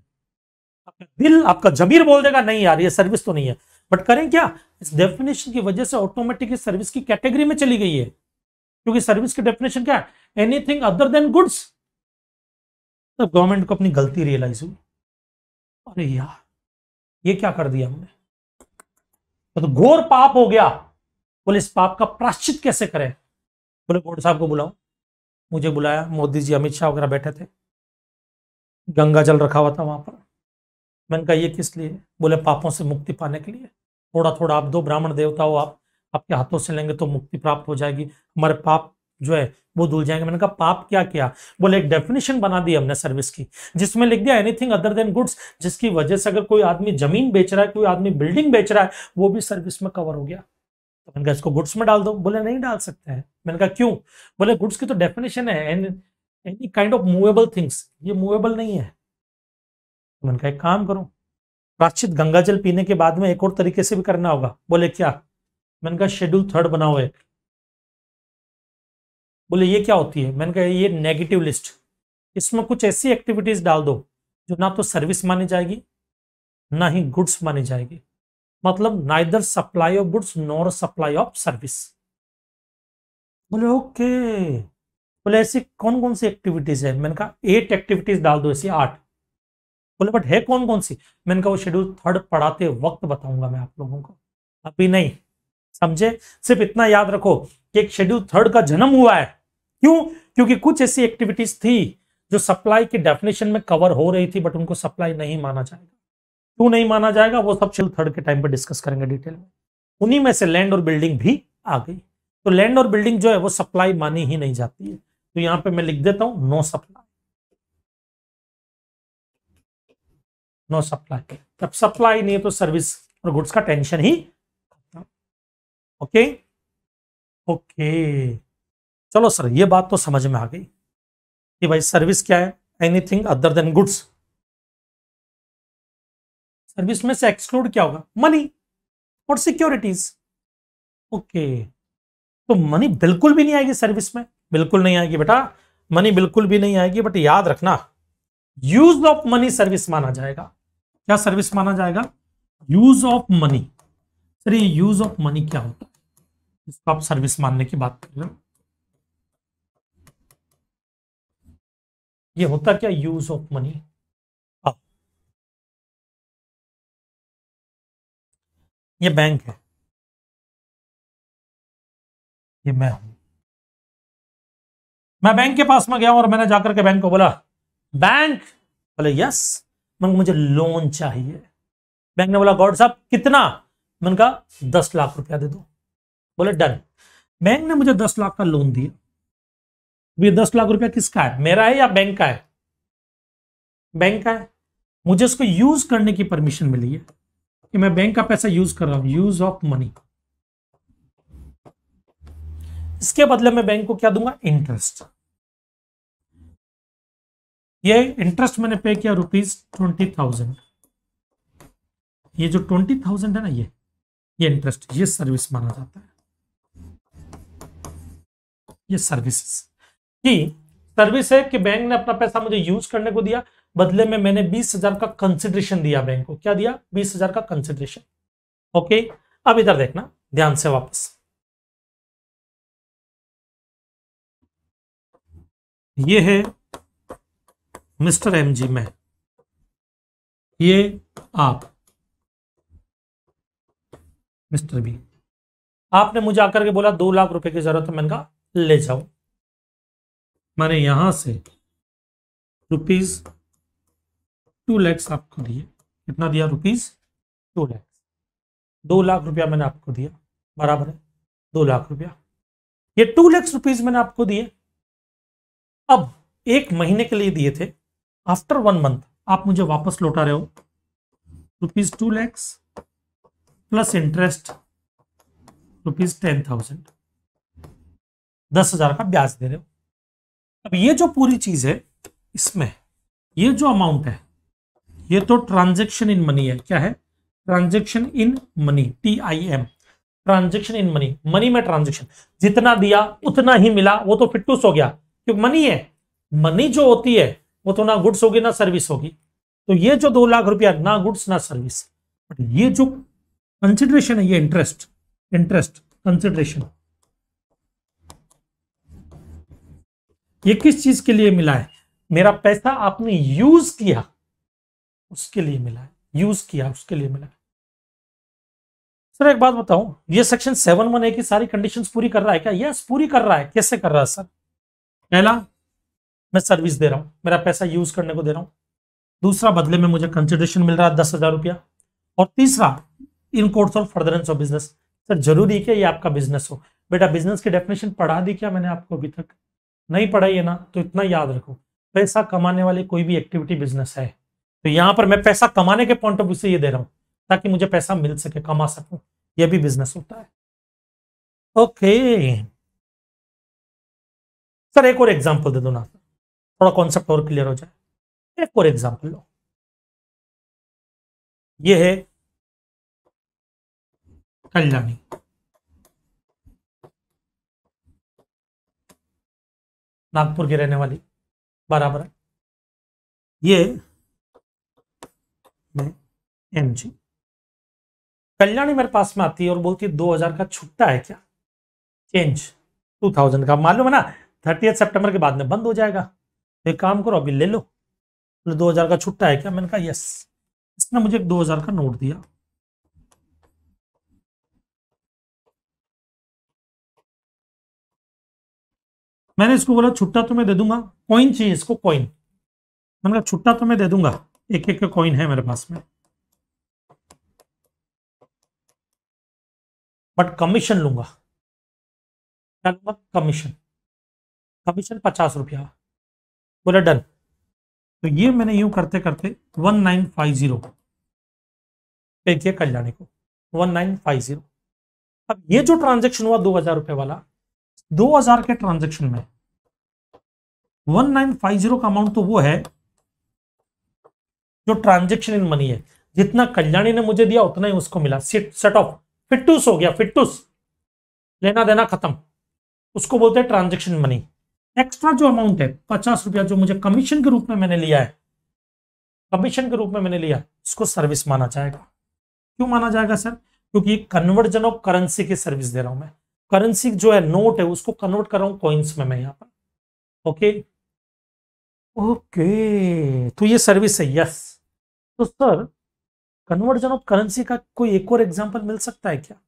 आपका दिल आपका जमीर बोल देगा नहीं यार ये सर्विस तो नहीं है बट करें क्या इस डेफिनेशन की वजह से ऑटोमेटिक इस सर्विस की कैटेगरी में चली गई है क्योंकि सर्विस की डेफिनेशन क्या है एनीथिंग अदर देन गुड्स तब गवर्नमेंट को अपनी गलती रियलाइज हुई अरे यार ये क्या कर दिया हमने तो, तो घोर पाप हो गया बोले इस पाप का प्राश्चित कैसे करें बोले गौड़ साहब को बुलाऊ मुझे बुलाया मोदी जी अमित शाह वगैरह बैठे थे गंगा जल रखा हुआ था वहाँ पर मैंने कहा ये किस लिए बोले पापों से मुक्ति पाने के लिए थोड़ा थोड़ा आप दो ब्राह्मण देवता हो आप आपके हाथों से लेंगे तो मुक्ति प्राप्त हो जाएगी हमारे पाप जो है वो धुल जाएंगे मैंने कहा पाप क्या किया बोले एक डेफिनेशन बना दी हमने सर्विस की जिसमें लिख दिया एनीथिंग अदर देन गुड्स जिसकी वजह से अगर कोई आदमी जमीन बेच रहा है कोई आदमी बिल्डिंग बेच रहा है वो भी सर्विस में कवर हो गया तो मैंने कहा इसको गुड्स में डाल दो बोले नहीं डाल सकते हैं मैंने कहा क्यों बोले गुड्स की तो डेफिनेशन है an any kind of movable things ये मूवेबल नहीं है तो मैंने कहा एक काम करो प्राश्चित गंगा जल पीने के बाद में एक और तरीके से भी करना होगा बोले क्या मैंने कहा शेड्यूल थर्ड बनाओ एक बोले ये क्या होती है मैंने कहा ये नेगेटिव लिस्ट इसमें कुछ ऐसी एक्टिविटीज डाल दो जो ना तो सर्विस मानी जाएगी ना ही गुड्स मानी जाएगी मतलब neither supply of goods nor supply of service बोले ओके बोले ऐसी कौन कौन सी एक्टिविटीज है मैंने कहा एट एक्टिविटीज डाल दो ऐसी आठ बोले बट है कौन कौन सी मैंने कहा वो शेड्यूल थर्ड पढ़ाते वक्त बताऊंगा मैं आप लोगों को अभी नहीं समझे सिर्फ इतना याद रखो कि एक शेड्यूल थर्ड का जन्म हुआ है क्यों क्योंकि कुछ ऐसी एक्टिविटीज थी जो सप्लाई की डेफिनेशन में कवर हो रही थी बट उनको सप्लाई नहीं माना जाएगा क्यों नहीं माना जाएगा वो सब चल थर्ड के टाइम पर डिस्कस करेंगे डिटेल में उन्हीं में से लैंड और बिल्डिंग भी आ गई तो लैंड और बिल्डिंग जो है वो सप्लाई मानी ही नहीं जाती है तो यहां पे मैं लिख देता हूं नो सप्लाई नो सप्लाई जब सप्लाई नहीं है तो सर्विस और गुड्स का टेंशन ही ओके ओके चलो सर ये बात तो समझ में आ गई कि भाई सर्विस क्या है anything other than goods service में से एक्सक्लूड क्या होगा मनी और सिक्योरिटीज ओके तो मनी बिल्कुल भी नहीं आएगी सर्विस में बिल्कुल नहीं आएगी बेटा मनी बिल्कुल भी नहीं आएगी बट याद रखना यूज ऑफ मनी सर्विस माना जाएगा क्या सर्विस माना जाएगा यूज ऑफ मनी सर ये यूज ऑफ मनी क्या होता है इसको आप सर्विस मानने की बात कर रहे हो ये होता क्या यूज ऑफ मनी ये बैंक है ये मैं हूं मैं बैंक के पास में गया और मैंने जाकर के बैंक को बोला बैंक बोले यस मंग मुझे लोन चाहिए बैंक ने बोला गॉड साहब कितना मैंने कहा दस लाख रुपया दे दो बोले डन बैंक ने मुझे दस लाख का लोन दिया तो ये दस लाख रुपया किसका है मेरा है या बैंक का है बैंक का है मुझे उसको यूज करने की परमिशन मिली है कि मैं बैंक का पैसा यूज कर रहा हूं यूज ऑफ मनी इसके बदले में बैंक को क्या दूंगा इंटरेस्ट ये इंटरेस्ट मैंने पे किया रुपीज ट्वेंटी थाउजेंड ये जो ट्वेंटी थाउजेंड है ना ये ये इंटरेस्ट ये सर्विस माना जाता है ये सर्विसेस सर्विस है कि बैंक ने अपना पैसा मुझे यूज करने को दिया बदले में मैंने बीस हजार का कंसिडरेशन दिया बैंक को क्या दिया बीस हजार का कंसिडरेशन ओके अब इधर देखना ध्यान से वापस ये है मिस्टर एमजी मैं ये आप मिस्टर बी आपने मुझे आकर के बोला दो लाख रुपए की जरूरत है मैंने कहा ले जाओ मैंने यहां से रुपीज टू लैक्स आपको दिए कितना दिया रुपीज टू लैक्स दो लाख रुपया मैंने आपको दिया बराबर है दो लाख रुपया ये टू लैक्स रुपीज मैंने आपको दिए अब एक महीने के लिए दिए थे आफ्टर वन मंथ आप मुझे वापस लौटा रहे हो rupees two lakhs plus interest rupees ten thousand दस हजार का ब्याज दे रहे हो अब ये जो पूरी चीज है इसमें ये जो अमाउंट है ये तो ट्रांजेक्शन इन मनी है क्या है transaction in money T I M transaction in money money में ट्रांजेक्शन जितना दिया उतना ही मिला वो तो फिटूस हो गया क्योंकि मनी है मनी जो होती है वो तो ना गुड्स होगी ना सर्विस होगी तो ये जो दो लाख रुपया ना गुड्स ना सर्विस बट ये जो कंसिडरेशन है ये इंटरेस्ट इंटरेस्ट कंसिडरेशन ये किस चीज के लिए मिला है मेरा पैसा आपने यूज किया उसके लिए मिला है यूज किया उसके लिए मिला सर एक बात बताऊं ये सेक्शन सेवन वन ए की सारी कंडीशन पूरी कर रहा है क्या यस पूरी कर रहा है कैसे कर रहा है सर पहला मैं सर्विस दे रहा हूं मेरा पैसा यूज करने को दे रहा हूं दूसरा बदले में मुझे कंसिडरेशन मिल रहा है दस हजार रुपया और तीसरा in course of furtherance of business sir जरूरी क्या ये आपका बिजनेस हो बेटा बिजनेस की डेफिनेशन पढ़ा दी क्या मैंने आपको अभी तक नहीं पढ़ाई है ना तो इतना याद रखो पैसा कमाने वाली कोई भी एक्टिविटी बिजनेस है तो यहां पर मैं पैसा कमाने के पॉइंट ऑफ व्यू से ये दे रहा हूं ताकि मुझे पैसा मिल सके कमा सकूं यह भी बिजनेस होता है ओके सर एक और एग्जाम्पल दे दो ना थोड़ा कॉन्सेप्ट और क्लियर हो जाए एक और एग्जाम्पल लो ये है कल्याणी नागपुर की रहने वाली बराबर ये एम जी कल्याणी मेरे पास में आती है और बोलती है दो हजार का छुट्टा है क्या चेंज टू थाउजेंड का मालूम है ना थर्टी सितंबर के बाद में बंद हो जाएगा तो एक काम करो अभी ले लो बोले दो हजार का छुट्टा है क्या मैंने कहा यस इसने मुझे दो हजार का नोट दिया मैंने इसको बोला छुट्टा तो मैं दे दूंगा कॉइन चाहिए इसको कॉइन मैंने कहा छुट्टा तो मैं दे दूंगा एक एक कॉइन है मेरे पास में बट कमीशन लूंगा कमीशन कमीशन पचास रुपया बोला डन तो ये मैंने यूं करते करते वन नाइन फाइव जीरो पे किया कल्याणी को वन नाइन फाइव जीरो अब ये जो ट्रांजेक्शन हुआ दो हजार रुपये वाला दो हजार के ट्रांजेक्शन में वन नाइन फाइव जीरो का अमाउंट तो वो है जो ट्रांजेक्शन इन मनी है जितना कल्याणी ने मुझे दिया उतना ही उसको मिला सेट ऑफ फिटूस हो गया फिट्टूस लेना देना खत्म उसको बोलते हैं ट्रांजेक्शन मनी एक्स्ट्रा जो अमाउंट है पचास रुपया जो मुझे कमीशन के रूप में मैंने लिया है कमीशन के रूप में मैंने लिया उसको सर्विस माना जाएगा क्यों माना जाएगा सर क्योंकि कन्वर्जन ऑफ करेंसी की सर्विस दे रहा हूं मैं करेंसी जो है नोट है उसको कन्वर्ट कर रहा हूं कॉइन्स में मैं यहां पर ओके ओके तो ये सर्विस है यस तो सर कन्वर्जन ऑफ करेंसी का कोई एक और एग्जाम्पल मिल सकता है क्या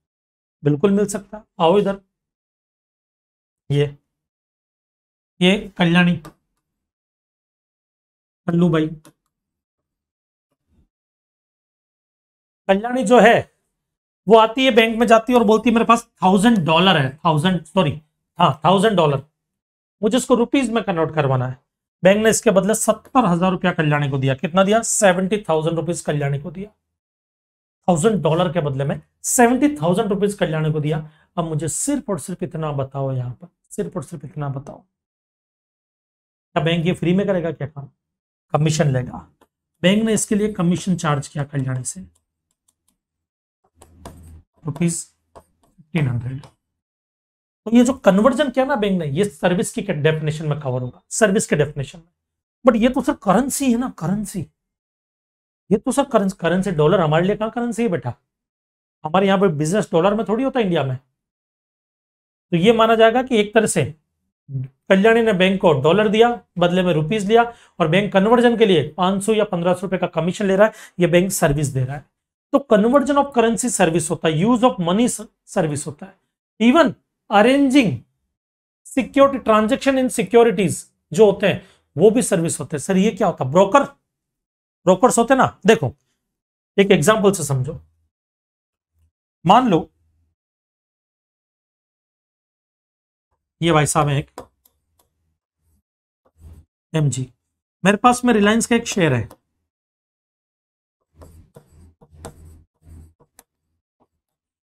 बिल्कुल मिल सकता आओ इधर ये ये कल्याणी कल्लू भाई कल्याणी जो है वो आती है बैंक में जाती है और बोलती है मेरे पास थाउजेंड डॉलर है थाउजेंड सॉरी हाँ थाउजेंड डॉलर मुझे इसको रुपीज में कन्वर्ट करवाना है बैंक ने इसके बदले सत्तर हजार रुपया कल्याणी को दिया कितना दिया सेवेंटी थाउजेंड रुपीज कल्याणी को दिया थाउजेंड डॉलर के बदले में सेवेंटी थाउजेंड रुपीज कल्याण को दिया अब मुझे सिर्फ और सिर्फ इतना बताओ यहाँ पर सिर्फ और सिर्फ इतना बताओ क्या बैंक ये फ्री में करेगा क्या काम कमीशन लेगा बैंक ने इसके लिए कमीशन चार्ज किया कल्याण से रुपीज फिफ्टीन हंड्रेड तो ये जो कन्वर्जन किया ना बैंक ने ये सर्विस की डेफिनेशन में कवर होगा सर्विस के डेफिनेशन में बट ये तो सर करेंसी है ना करेंसी ये तो सब करेंसी करेंसी डॉलर हमारे लिए कहा करेंसी है बेटा हमारे यहाँ पर बिजनेस डॉलर में थोड़ी होता है इंडिया में तो ये माना जाएगा कि एक तरह से कल्याणी ने बैंक को डॉलर दिया बदले में रुपीस लिया और बैंक कन्वर्जन के लिए 500 या पंद्रह रुपए का कमीशन ले रहा है ये बैंक सर्विस दे रहा है तो कन्वर्जन ऑफ करेंसी सर्विस होता है यूज ऑफ मनी सर्विस होता है even arranging security transaction in securities जो होते हैं वो भी सर्विस होते हैं सर ये क्या होता है ब्रोकर रोकर्स होते ना देखो एक एग्जाम्पल से समझो मान लो ये भाई साहब है एक एम जी मेरे पास में रिलायंस का एक शेयर है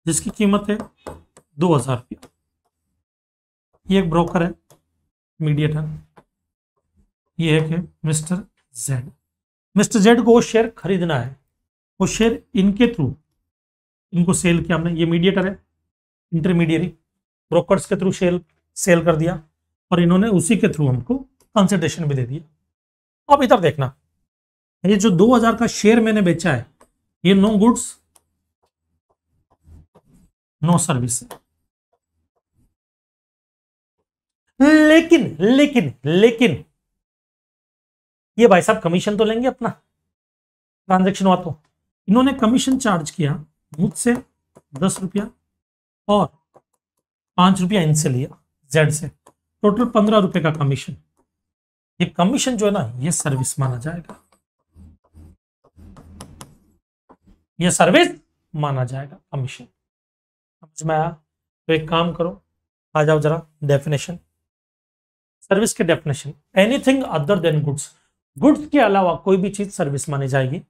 जिसकी कीमत है दो हजार रुपया ये एक ब्रोकर है मीडिएटर ये एक है मिस्टर जेड मिस्टर जेड को वो शेयर खरीदना है वो शेयर इनके थ्रू इनको सेल किया हमने ये मीडिएटर है इंटरमीडिएटरी ब्रोकर्स के थ्रू सेल सेल कर दिया और इन्होंने उसी के थ्रू हमको कंसिडरेशन भी दे दिया अब इधर देखना ये जो 2000 का शेयर मैंने बेचा है ये नो गुड्स नो सर्विस लेकिन लेकिन लेकिन ये भाई साहब कमीशन तो लेंगे अपना ट्रांजेक्शन हुआ तो इन्होंने कमीशन चार्ज किया मुझसे दस रुपया और पांच रुपया इनसे लिया जेड से टोटल पंद्रह रुपये का कमीशन ये कमीशन जो है ना ये सर्विस माना जाएगा ये सर्विस माना जाएगा कमीशन समझ में आया तो एक काम करो आ जाओ जरा डेफिनेशन सर्विस के definition anything other than goods goods के अलावा कोई भी चीज सर्विस मानी जाएगी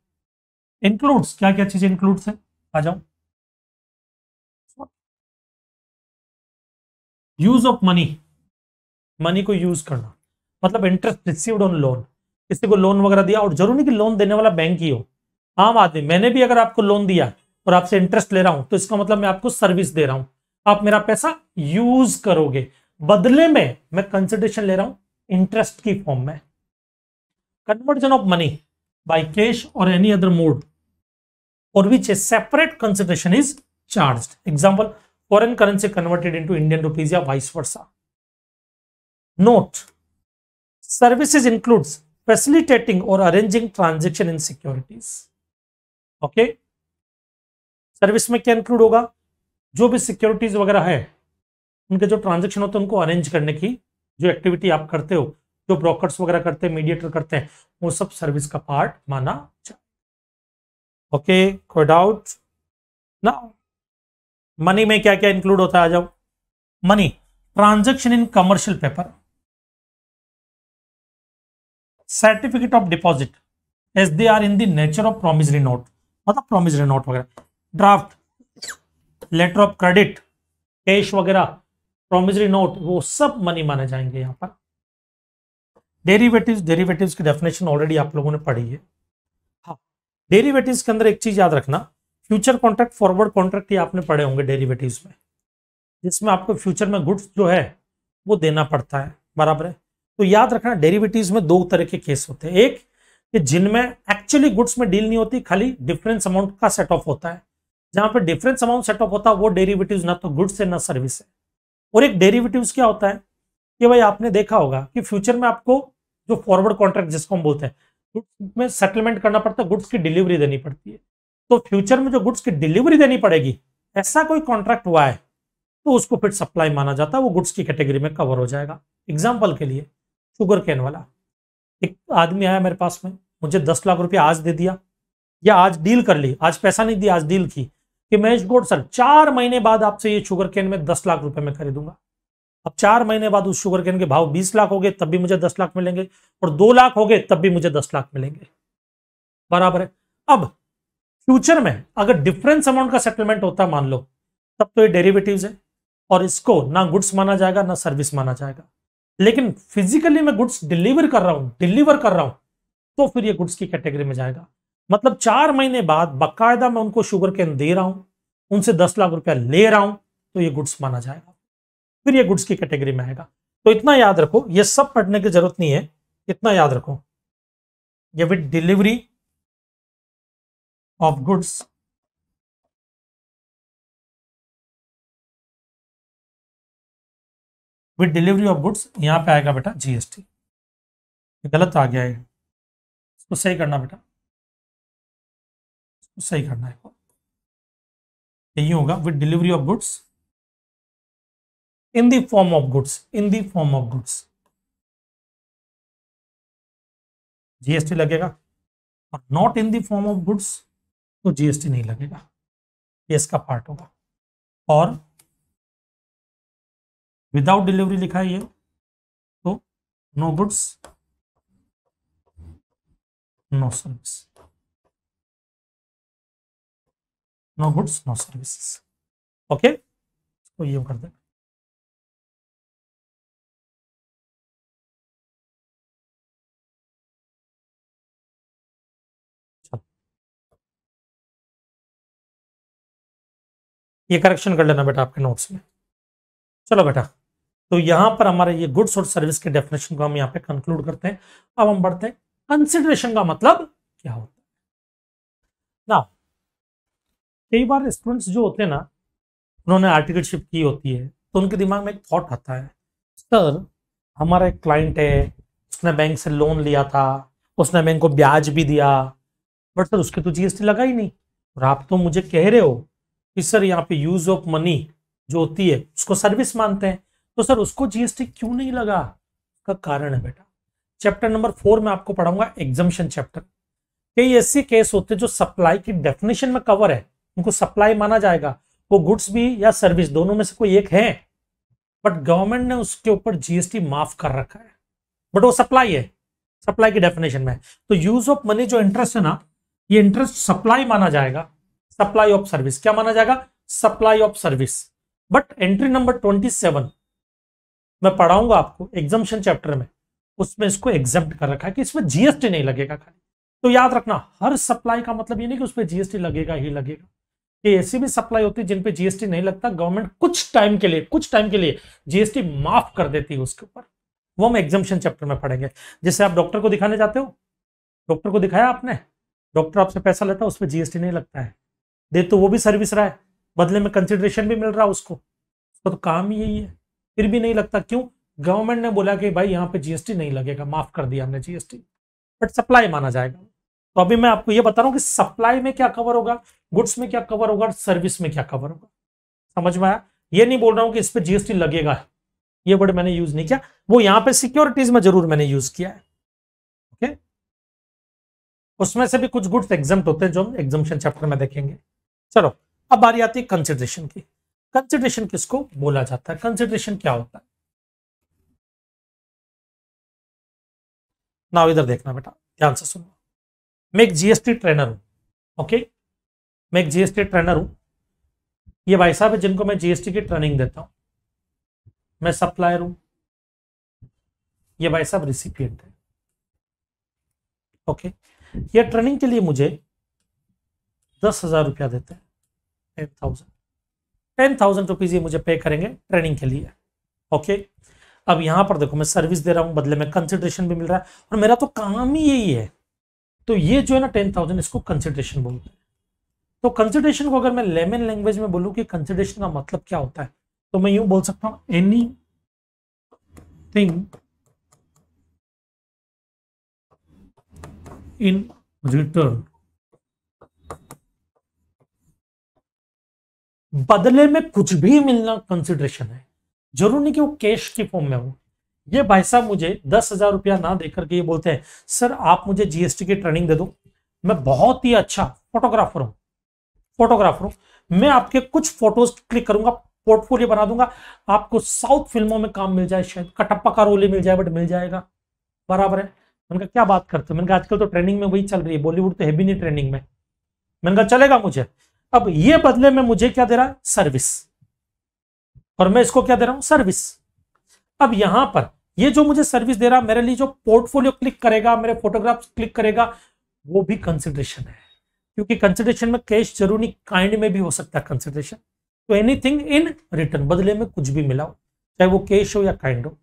इंक्लूड्स क्या क्या चीज इंक्लूड्स है आ जाओ यूज ऑफ मनी मनी को यूज करना मतलब इंटरेस्ट रिसीव्ड ऑन लोन किसी को लोन वगैरह दिया और जरूरी कि लोन देने वाला बैंक ही हो आम आदमी मैंने भी अगर आपको लोन दिया और आपसे इंटरेस्ट ले रहा हूं तो इसका मतलब मैं आपको सर्विस दे रहा हूं आप मेरा पैसा यूज करोगे बदले में मैं कंसिडरेशन ले रहा हूं इंटरेस्ट की फॉर्म में conversion of money by cash or any other mode for which a separate consideration is charged. Example, foreign currency converted into Indian rupees or vice versa. Note, services includes facilitating or arranging transaction in securities. Okay. Service में क्या include होगा जो भी securities वगैरह है उनके जो transaction होते हैं उनको अरेंज करने की जो एक्टिविटी आप करते हो जो ब्रोकर्स वगैरह करते हैं मीडिएटर करते हैं वो सब सर्विस का पार्ट माना ओके कोई डाउट ना मनी में क्या क्या इंक्लूड होता है आ जाओ money transaction in commercial paper certificate of deposit as they are in the nature of promissory note मतलब प्रोमिजरी नोट वगैरह draft letter of credit cash वगैरह प्रोमिजरी नोट वो सब मनी माने जाएंगे यहां पर डेरिवेटिव्स डेरिवेटिव्स की डेफिनेशन ऑलरेडी आप लोगों ने पढ़ी है हाँ डेरिवेटिव्स के अंदर एक चीज याद रखना फ्यूचर कॉन्ट्रैक्ट फॉरवर्ड कॉन्ट्रैक्ट ही आपने पढ़े होंगे डेरिवेटिव्स में जिसमें आपको फ्यूचर में गुड्स जो है वो देना पड़ता है बराबर है तो याद रखना डेरिवेटिव्स में दो तरह के केस होते हैं एक कि जिनमें एक्चुअली गुड्स में डील नहीं होती खाली डिफरेंस अमाउंट का सेट ऑफ होता है जहां पे डिफरेंस अमाउंट सेट ऑफ होता है वो डेरिवेटिव्स ना तो गुड्स है ना सर्विस है और एक डेरिवेटिव्स क्या होता है कि भाई आपने देखा होगा कि फ्यूचर में आपको जो फॉरवर्ड कॉन्ट्रैक्ट जिसको हम बोलते हैं गुड्स में सेटलमेंट करना पड़ता है गुड्स की डिलीवरी देनी पड़ती है तो फ्यूचर में जो गुड्स की डिलीवरी देनी पड़ेगी ऐसा कोई कॉन्ट्रैक्ट हुआ है तो उसको फिर सप्लाई माना जाता है वो गुड्स की कैटेगरी में कवर हो जाएगा एग्जाम्पल के लिए शुगर कैन वाला एक आदमी आया मेरे पास में मुझे दस लाख रुपया आज दे दिया या आज डील कर ली आज पैसा नहीं दिया आज डील की कि महेश गोड सर चार महीने बाद आपसे ये शुगर कैन में दस लाख रुपए में खरीदूंगा अब चार महीने बाद उस शुगर केन के भाव बीस लाख हो गए तब भी मुझे दस लाख मिलेंगे और दो लाख हो गए तब भी मुझे दस लाख मिलेंगे बराबर है अब फ्यूचर में अगर डिफरेंस अमाउंट का सेटलमेंट होता मान लो तब तो ये डेरिवेटिव्स है और इसको ना गुड्स माना जाएगा ना सर्विस माना जाएगा लेकिन फिजिकली मैं गुड्स डिलीवर कर रहा हूँ डिलीवर कर रहा हूँ तो फिर ये गुड्स की कैटेगरी में जाएगा मतलब चार महीने बाद बाकायदा मैं उनको शुगर कैन दे रहा हूँ उनसे दस लाख रुपया ले रहा हूं तो ये गुड्स माना जाएगा फिर ये गुड्स की कैटेगरी में आएगा तो इतना याद रखो ये सब पढ़ने की जरूरत नहीं है इतना याद रखो ये with delivery of goods with delivery of goods यहां पे आएगा बेटा जीएसटी गलत आ गया है इसको सही करना बेटा सही करना है यही होगा with delivery of goods in the form of goods in the form of goods GST लगेगा और not in the form of goods तो जीएसटी नहीं लगेगा ये इसका पार्ट होगा और विदाउट डिलीवरी लिखा है ये तो no goods no service no goods no service okay तो ये कर देगा ये करेक्शन कर लेना बेटा आपके नोट्स में चलो बेटा तो यहाँ पर हमारे ये गुड्स और सर्विस के डेफिनेशन को हम यहाँ पे कंक्लूड करते हैं अब हम बढ़ते हैं कंसिडरेशन का मतलब क्या होता है ना कई बार स्टूडेंट्स जो होते हैं ना उन्होंने आर्टिकलशिप की होती है तो उनके दिमाग में एक थॉट आता है सर हमारा एक क्लाइंट है उसने बैंक से लोन लिया था उसने बैंक को ब्याज भी दिया बट सर उसके तो जीएसटी लगा ही नहीं और आप तो मुझे कह रहे हो कि सर यहाँ पे यूज ऑफ मनी जो होती है उसको सर्विस मानते हैं तो सर उसको जीएसटी क्यों नहीं लगा का कारण है बेटा चैप्टर नंबर फोर में आपको पढ़ाऊंगा एग्जम्पन चैप्टर कई ऐसे केस होते हैं जो सप्लाई की डेफिनेशन में कवर है उनको सप्लाई माना जाएगा वो गुड्स भी या सर्विस दोनों में से कोई एक है बट गवर्नमेंट ने उसके ऊपर जीएसटी माफ कर रखा है बट वो सप्लाई है सप्लाई की डेफिनेशन में तो यूज ऑफ मनी जो इंटरेस्ट है ना ये इंटरेस्ट सप्लाई माना जाएगा सप्लाई ऑफ सर्विस क्या माना जाएगा supply of service but entry number twenty seven मैं पढ़ाऊंगा आपको एग्जामेशन चैप्टर में उसमें इसको एग्जेप्ट कर रखा है कि इसमें जीएसटी नहीं लगेगा खाली तो याद रखना हर सप्लाई का मतलब ये नहीं कि उस पर जीएसटी लगेगा ही लगेगा कि ऐसी भी सप्लाई होती है जिन पे जीएसटी नहीं लगता गवर्नमेंट कुछ टाइम के लिए कुछ टाइम के लिए जीएसटी माफ कर देती है उसके ऊपर वो हम एग्जामेशन चैप्टर में पढ़ेंगे जैसे आप डॉक्टर को दिखाने जाते हो डॉक्टर को दिखाया आपने डॉक्टर आपसे पैसा लेता है उस पर जीएसटी नहीं लगता है दे तो वो भी सर्विस रहा है बदले में कंसिडरेशन भी मिल रहा है उसको उसका तो काम ही यही है फिर भी नहीं लगता क्यों गवर्नमेंट ने बोला कि भाई यहाँ पे जीएसटी नहीं लगेगा माफ कर दिया हमने जीएसटी बट सप्लाई माना जाएगा तो अभी मैं आपको ये बता रहा हूँ कि सप्लाई में क्या कवर होगा गुड्स में क्या कवर होगा सर्विस में क्या कवर होगा समझ में आया ये नहीं बोल रहा हूँ कि इस पर जीएसटी लगेगा ये वर्ड मैंने यूज नहीं किया वो यहाँ पे सिक्योरिटीज में जरूर मैंने यूज किया है ओके उसमें से भी कुछ गुड्स एग्जाम होते हैं जो हम एग्जामेशन चैप्टर में देखेंगे चलो अब बारी आती है कंसिडरेशन की कंसिडरेशन किसको बोला जाता है कंसिडरेशन क्या होता है नाउ इधर देखना बेटा ध्यान से सुनो मैं एक जीएसटी ट्रेनर हूं ओके मैं एक जीएसटी ट्रेनर हूं ये भाई साहब है जिनको मैं जीएसटी की ट्रेनिंग देता हूं मैं सप्लायर हूं ये भाई साहब रिसिपियंट है ओके ये ट्रेनिंग के लिए मुझे दस हज़ार रुपया देते हैं ten thousand ten thousand rupees ये मुझे पे करेंगे ट्रेनिंग के लिए ओके अब यहां पर देखो मैं सर्विस दे रहा हूं बदले में कंसिडरेशन भी मिल रहा है और मेरा तो काम ही यही है तो ये जो है ना टेन थाउजेंड इसको कंसिडरेशन बोलते हैं तो कंसिडरेशन को अगर मैं लेमन लैंग्वेज में बोलूँ कि कंसिडरेशन का मतलब क्या होता है तो मैं यूं बोल सकता हूँ एनी थिंग इन रिटर्न बदले में कुछ भी मिलना कंसिडरेशन है जरूर नहीं कि वो कैश के फॉर्म में हो ये भाई साहब मुझे दस हजार रुपया ना देकर के ये बोलते हैं सर आप मुझे जीएसटी की ट्रेनिंग दे दो मैं बहुत ही अच्छा फोटोग्राफर हूं फोटोग्राफर हूं मैं आपके कुछ फोटोज क्लिक करूंगा पोर्टफोलियो बना दूंगा आपको साउथ फिल्मों में काम मिल जाए शायद कटप्पा का रोली मिल जाए बट मिल जाएगा बराबर है मैंने कहा क्या बात करते हो मैंने कहा आजकल तो ट्रेनिंग में वही चल रही है बॉलीवुड तो है भी नहीं ट्रेनिंग में मैंने कहा चलेगा मुझे अब ये बदले में मुझे क्या दे रहा है सर्विस और मैं इसको क्या दे रहा हूं सर्विस अब यहां पर ये जो मुझे सर्विस दे रहा मेरे लिए जो पोर्टफोलियो क्लिक करेगा मेरे फोटोग्राफ क्लिक करेगा वो भी कंसिडरेशन है क्योंकि कंसिडरेशन में कैश जरूरी काइंड में भी हो सकता है कंसिडरेशन तो एनीथिंग इन रिटर्न बदले में कुछ भी मिला हो चाहे वो कैश हो या काइंड हो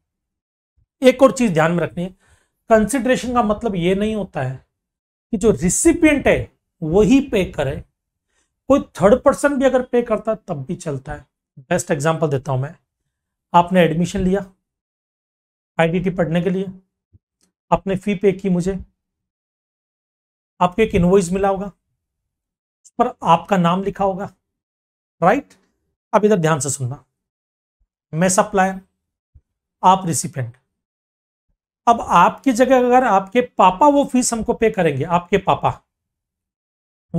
एक और चीज ध्यान में रखनी है कंसिडरेशन का मतलब ये नहीं होता है कि जो रिसिपियंट है वही पे करे कोई थर्ड पर्सन भी अगर पे करता है तब भी चलता है बेस्ट एग्जाम्पल देता हूं मैं आपने एडमिशन लिया आईडीटी पढ़ने के लिए आपने फी पे की मुझे आपके एक इन्वॉइस मिला होगा उस पर आपका नाम लिखा होगा राइट अब इधर ध्यान से सुनना मैं सप्लायर आप रिसिपेंट अब आपकी जगह अगर आपके पापा वो फीस हमको पे करेंगे आपके पापा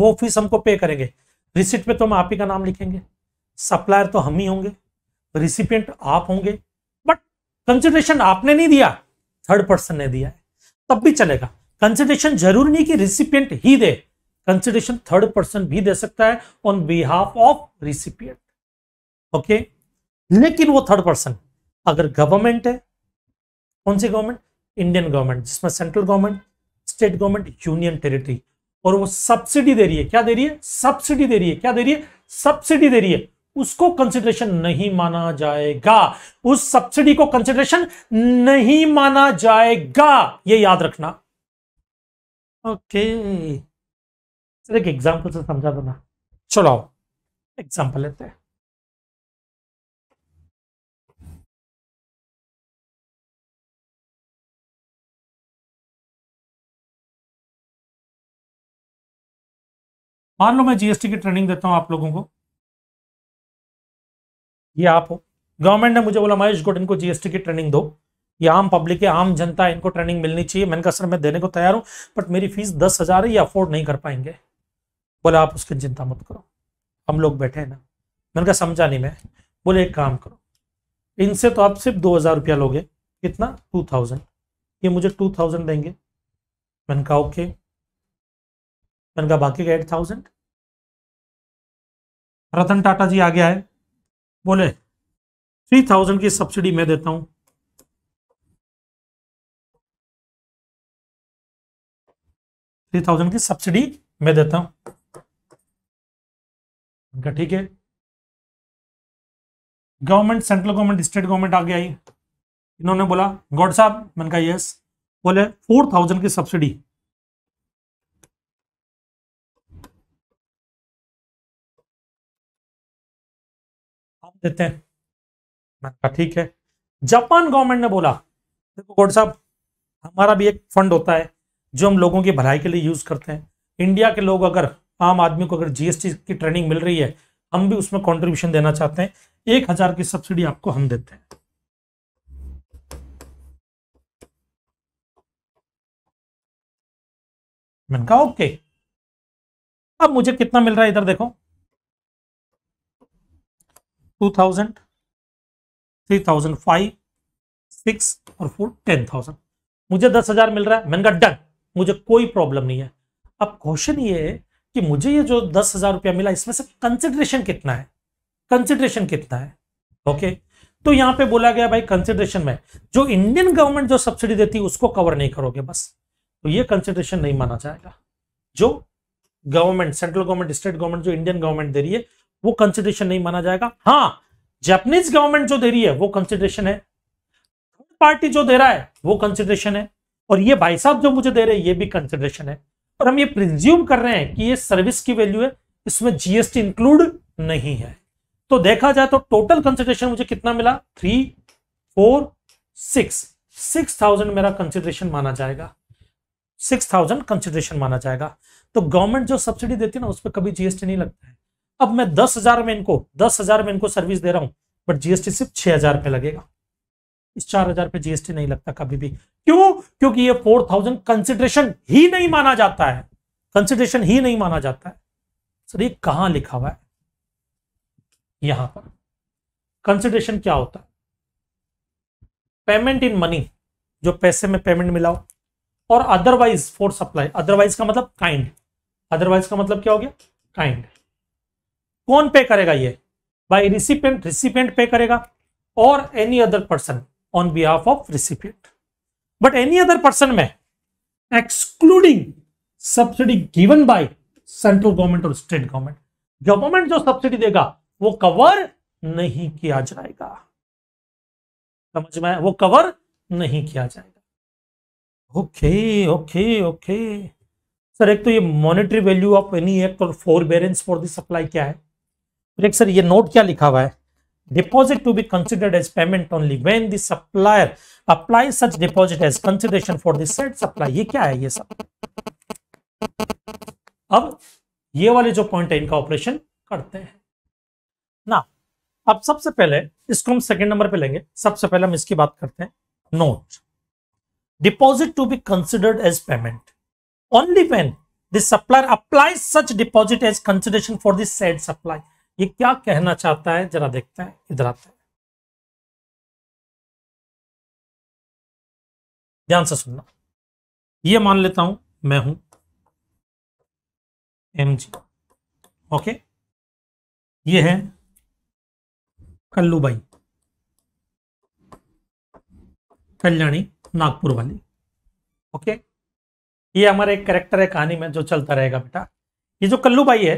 वो फीस हमको पे करेंगे रिसिट पे तो हम आप ही का नाम लिखेंगे सप्लायर तो हम ही होंगे रिसिपियंट आप होंगे बट कंसिडरेशन आपने नहीं दिया थर्ड पर्सन ने दिया है तब भी चलेगा कंसिडरेशन जरूरी नहीं कि रिसिपियंट ही दे कंसिडरेशन थर्ड पर्सन भी दे सकता है on behalf of recipient okay लेकिन वो थर्ड पर्सन अगर गवर्नमेंट है कौन सी गवर्नमेंट इंडियन गवर्नमेंट जिसमें central government state government union territory और वो सब्सिडी दे रही है क्या दे रही है सब्सिडी दे रही है क्या दे रही है सब्सिडी दे रही है उसको कंसिडरेशन नहीं माना जाएगा उस सब्सिडी को कंसिडरेशन नहीं माना जाएगा ये याद रखना ओके okay. एक एग्जाम्पल से समझा दो ना चलो एग्जाम्पल लेते हैं मान लो मैं जीएसटी की ट्रेनिंग देता हूं आप लोगों को ये आप हो गवर्नमेंट ने मुझे बोला महेश गुट इनको जीएसटी की ट्रेनिंग दो ये आम पब्लिक है आम जनता है इनको ट्रेनिंग मिलनी चाहिए मैंने कहा सर मैं देने को तैयार हूँ बट मेरी फीस दस हज़ार है ये अफोर्ड नहीं कर पाएंगे बोले आप उसकी चिंता मत करो हम लोग बैठे हैं ना मैंने कहा समझा नहीं मैं बोले एक काम करो इनसे तो आप सिर्फ दो हज़ार रुपया लोगे कितना टू थाउजेंड ये मुझे टू थाउजेंड देंगे मैंने कहा ओके तनका बाकी का एट थाउजेंड रतन टाटा जी आ गया है बोले थ्री थाउजेंड की सब्सिडी मैं देता हूं थ्री थाउजेंड की सब्सिडी मैं देता हूं ठीक है government central government state government आगे आई इन्होंने बोला गॉड साहब मन का यस बोले फोर थाउजेंड की सब्सिडी देते हैं मैंने कहा ठीक है जापान गवर्नमेंट ने बोला देखो गोड साहब हमारा भी एक फंड होता है जो हम लोगों की भलाई के लिए यूज़ करते हैं इंडिया के लोग अगर आम आदमी को अगर जीएसटी की ट्रेनिंग मिल रही है हम भी उसमें कंट्रीब्यूशन देना चाहते हैं एक हजार की सब्सिडी आपको हम देते हैं मैंने कहा ओके अब मुझे कितना मिल रहा है इधर देखो two thousand three thousand five six और फोर टेन थाउजेंड मुझे दस हजार मिल रहा है मैंने कहा डन मुझे कोई प्रॉब्लम नहीं है अब क्वेश्चन ये है कि मुझे ये जो दस हजार रुपया मिला इसमें से कंसिडरेशन कितना है कंसिडरेशन कितना है ओके तो यहां पे बोला गया भाई कंसिडरेशन में जो इंडियन गवर्नमेंट जो सब्सिडी देती है उसको कवर नहीं करोगे बस तो ये कंसिडरेशन नहीं माना जाएगा जो government central government state government जो इंडियन गवर्नमेंट दे रही है वो कंसिडरेशन नहीं माना जाएगा हाँ जैपनीज गवर्नमेंट जो दे रही है वो कंसिडरेशन है थर्ड पार्टी जो दे रहा है वो कंसिडरेशन है और ये भाई साहब जो मुझे दे रहे हैं ये भी कंसिडरेशन है और हम ये प्रिज्यूम कर रहे हैं कि ये सर्विस की वैल्यू है इसमें जीएसटी इंक्लूड नहीं है तो देखा जाए तो टोटल कंसिडरेशन मुझे कितना मिला three four six six thousand मेरा कंसिडरेशन माना जाएगा सिक्स थाउजेंड कंसिडरेशन माना जाएगा तो गवर्नमेंट जो सब्सिडी देती है ना उस पर कभी जीएसटी नहीं लगता है अब मैं दस हजार में इनको दस हजार में इनको सर्विस दे रहा हूं बट जीएसटी सिर्फ छह हजार पे लगेगा इस चार हजार पे जीएसटी नहीं लगता कभी भी क्यों क्योंकि ये फोर थाउजेंड कंसिडरेशन ही नहीं माना जाता है कंसिडरेशन ही नहीं माना जाता है सर ये कहा लिखा हुआ है यहां पर कंसिडरेशन क्या होता है पेमेंट इन मनी जो पैसे में पेमेंट मिलाओ और अदरवाइज फॉर सप्लाई अदरवाइज का मतलब काइंड अदरवाइज का मतलब क्या हो गया काइंड कौन पे करेगा ये बाय रिसिपेंट रिसिपेंट पे करेगा और any other person on behalf of recipient but any other person में excluding subsidy given by central government और स्टेट गवर्नमेंट गवर्नमेंट जो सब्सिडी देगा वो कवर नहीं किया जाएगा समझ में वो कवर नहीं किया जाएगा ओके ओके ओके सर एक तो ये monetary value of any act और forbearance for this supply क्या है विवेक सर ये नोट क्या लिखा हुआ है deposit to be considered as payment only when the supplier apply such deposit as consideration for this said supply ये क्या है ये सब अब ये वाले जो पॉइंट है इनका ऑपरेशन करते हैं ना अब सबसे पहले इसको हम सेकंड नंबर पे लेंगे सबसे पहले हम इसकी बात करते हैं note deposit to be considered as payment only when this supplier apply such deposit as consideration for this said supply ये क्या कहना चाहता है जरा देखते हैं इधर आते हैं ध्यान से सुनना ये मान लेता हूं मैं हूं एम जी ओके ये है कल्लू भाई कल्याणी नागपुर वाली ओके ये हमारा एक करेक्टर है कहानी में जो चलता रहेगा बेटा ये जो कल्लू भाई है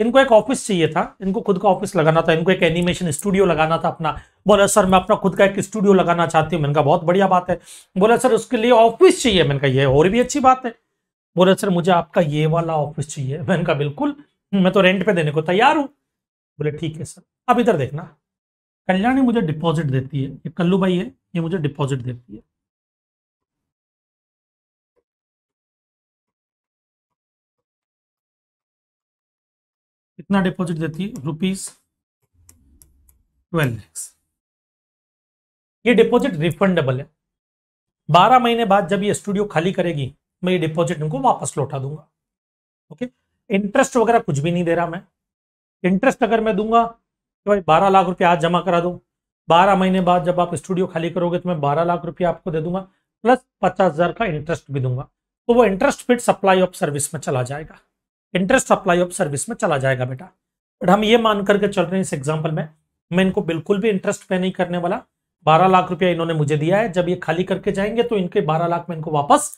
इनको एक ऑफिस चाहिए था इनको खुद का ऑफिस लगाना था इनको एक एनिमेशन स्टूडियो लगाना था अपना बोला सर मैं अपना खुद का एक स्टूडियो लगाना चाहती हूँ मैंने कहा बहुत बढ़िया बात है बोला सर उसके लिए ऑफिस चाहिए मैंने कहा ये और भी अच्छी बात है बोला सर मुझे आपका ये वाला ऑफिस चाहिए मैंने कहा बिल्कुल मैं तो रेंट पे देने को तैयार हूँ बोले ठीक है सर अब इधर देखना कल्याणी मुझे डिपॉजिट देती है ये कल्लू भाई है ये मुझे डिपॉजिट देती है कितना डिपॉजिट देती है रुपीज ट्वेल्व लैक्स ये डिपॉजिट रिफंडेबल है बारह महीने बाद जब ये स्टूडियो खाली करेगी मैं ये डिपॉजिट उनको वापस लौटा दूंगा ओके इंटरेस्ट वगैरह कुछ भी नहीं दे रहा मैं इंटरेस्ट अगर मैं दूंगा कि तो भाई बारह लाख रुपया आज जमा करा दो बारह महीने बाद जब आप स्टूडियो खाली करोगे तो मैं बारह लाख रुपया आपको दे दूंगा प्लस पचास हजार का इंटरेस्ट भी दूंगा तो वो interest fit supply of service में चला जाएगा इंटरेस्ट सप्लाई ऑफ सर्विस में चला जाएगा बेटा बट हम ये मान करके चल रहे हैं इस एग्जाम्पल में मैं इनको बिल्कुल भी इंटरेस्ट पे नहीं करने वाला बारह लाख रुपया इन्होंने मुझे दिया है जब ये खाली करके जाएंगे तो इनके बारह लाख में इनको वापस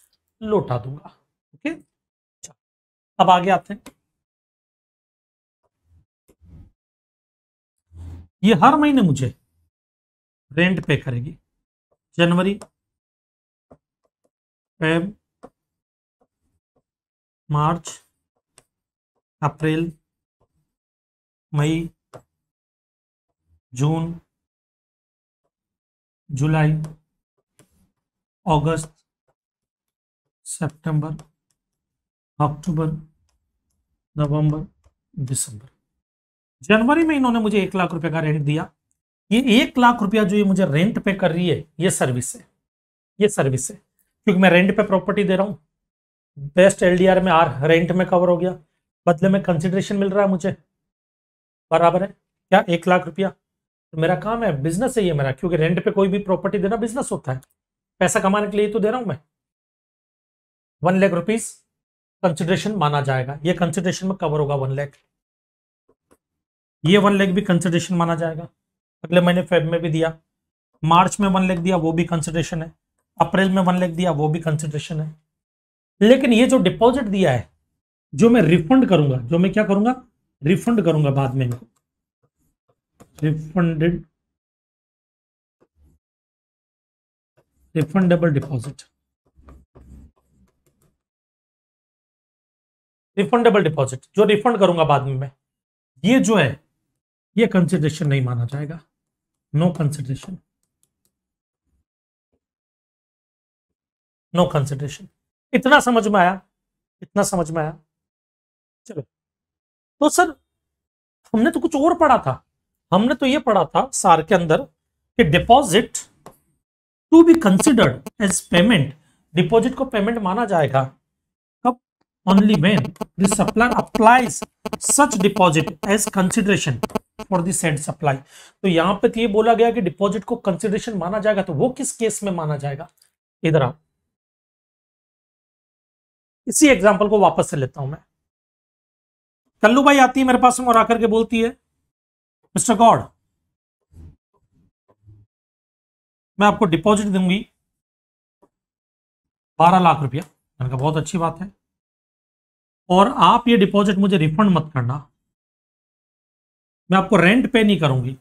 लौटा दूंगा ओके अब आगे आते हैं ये हर महीने मुझे रेंट पे करेगी जनवरी मार्च अप्रैल मई जून जुलाई अगस्त सितंबर, अक्टूबर नवंबर दिसंबर जनवरी में इन्होंने मुझे एक लाख रुपए का रेंट दिया ये एक लाख रुपया जो ये मुझे रेंट पे कर रही है ये सर्विस है ये सर्विस है क्योंकि मैं रेंट पे प्रॉपर्टी दे रहा हूं बेस्ट एलडीआर में आर रेंट में कवर हो गया बदले में कंसिडरेशन मिल रहा है मुझे बराबर है क्या एक लाख रुपया तो मेरा काम है बिजनेस है ये मेरा क्योंकि रेंट पे कोई भी प्रॉपर्टी देना बिजनेस होता है पैसा कमाने के लिए तो दे रहा हूँ मैं वन लाख रुपीज कंसिडरेशन माना जाएगा ये कंसिडरेशन में कवर होगा वन लाख ये वन लाख भी कंसिडरेशन माना जाएगा अगले महीने फेब में भी दिया मार्च में वन लाख दिया वो भी कंसिडरेशन है अप्रैल में वन लाख दिया वो भी कंसिडरेशन है लेकिन ये जो डिपॉजिट दिया है जो मैं रिफंड करूंगा जो मैं क्या करूंगा रिफंड करूंगा बाद में इनको refunded refundable deposit refundable deposit जो रिफंड करूंगा बाद में मैं ये जो है ये कंसिडरेशन नहीं माना जाएगा नो कंसिडरेशन नो कंसिडरेशन इतना समझ में आया इतना समझ में आया चलो तो सर हमने तो कुछ और पढ़ा था हमने तो ये पढ़ा था सार के अंदर कि deposit to be considered as payment deposit को पेमेंट माना जाएगा कब only when the supplier applies such deposit as consideration for the said supply तो यहां पे तो ये बोला गया कि डिपॉजिट को कंसिडरेशन माना जाएगा तो वो किस केस में माना जाएगा इधर आप इसी एग्जाम्पल को वापस से लेता हूं मैं कल्लू भाई आती है मेरे पास में और आकर के बोलती है मिस्टर गॉड मैं आपको डिपॉजिट दूंगी बारह लाख रुपया मैंने कहा बहुत अच्छी बात है और आप ये डिपॉजिट मुझे रिफंड मत करना मैं आपको रेंट पे नहीं करूंगी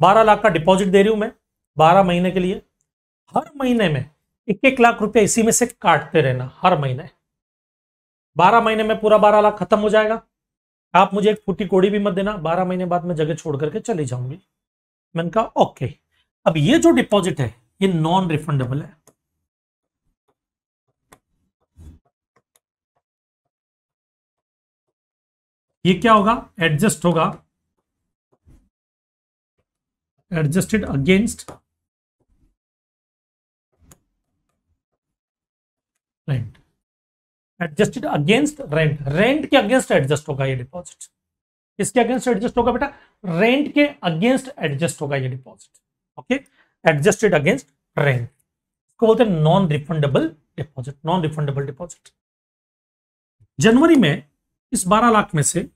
बारह लाख का डिपॉजिट दे रही हूं मैं बारह महीने के लिए हर महीने में एक एक लाख रुपया इसी में से काटते रहना हर महीने बारह महीने में पूरा बारह लाख खत्म हो जाएगा आप मुझे एक फूटी कोड़ी भी मत देना बारह महीने बाद में जगह छोड़ करके चले जाऊंगी मैंने कहा ओके अब ये जो डिपॉजिट है ये नॉन रिफंडेबल है ये क्या होगा एडजस्ट होगा adjusted against right adjusted against rent rent के अगेंस्ट एडजस्ट होगा ये डिपॉजिट इसके अगेंस्ट एडजस्ट होगा बेटा रेंट के अगेंस्ट एडजस्ट होगा ये deposit okay adjusted against rent इसको बोलते हैं non refundable deposit non refundable deposit जनवरी में इस 12 लाख में से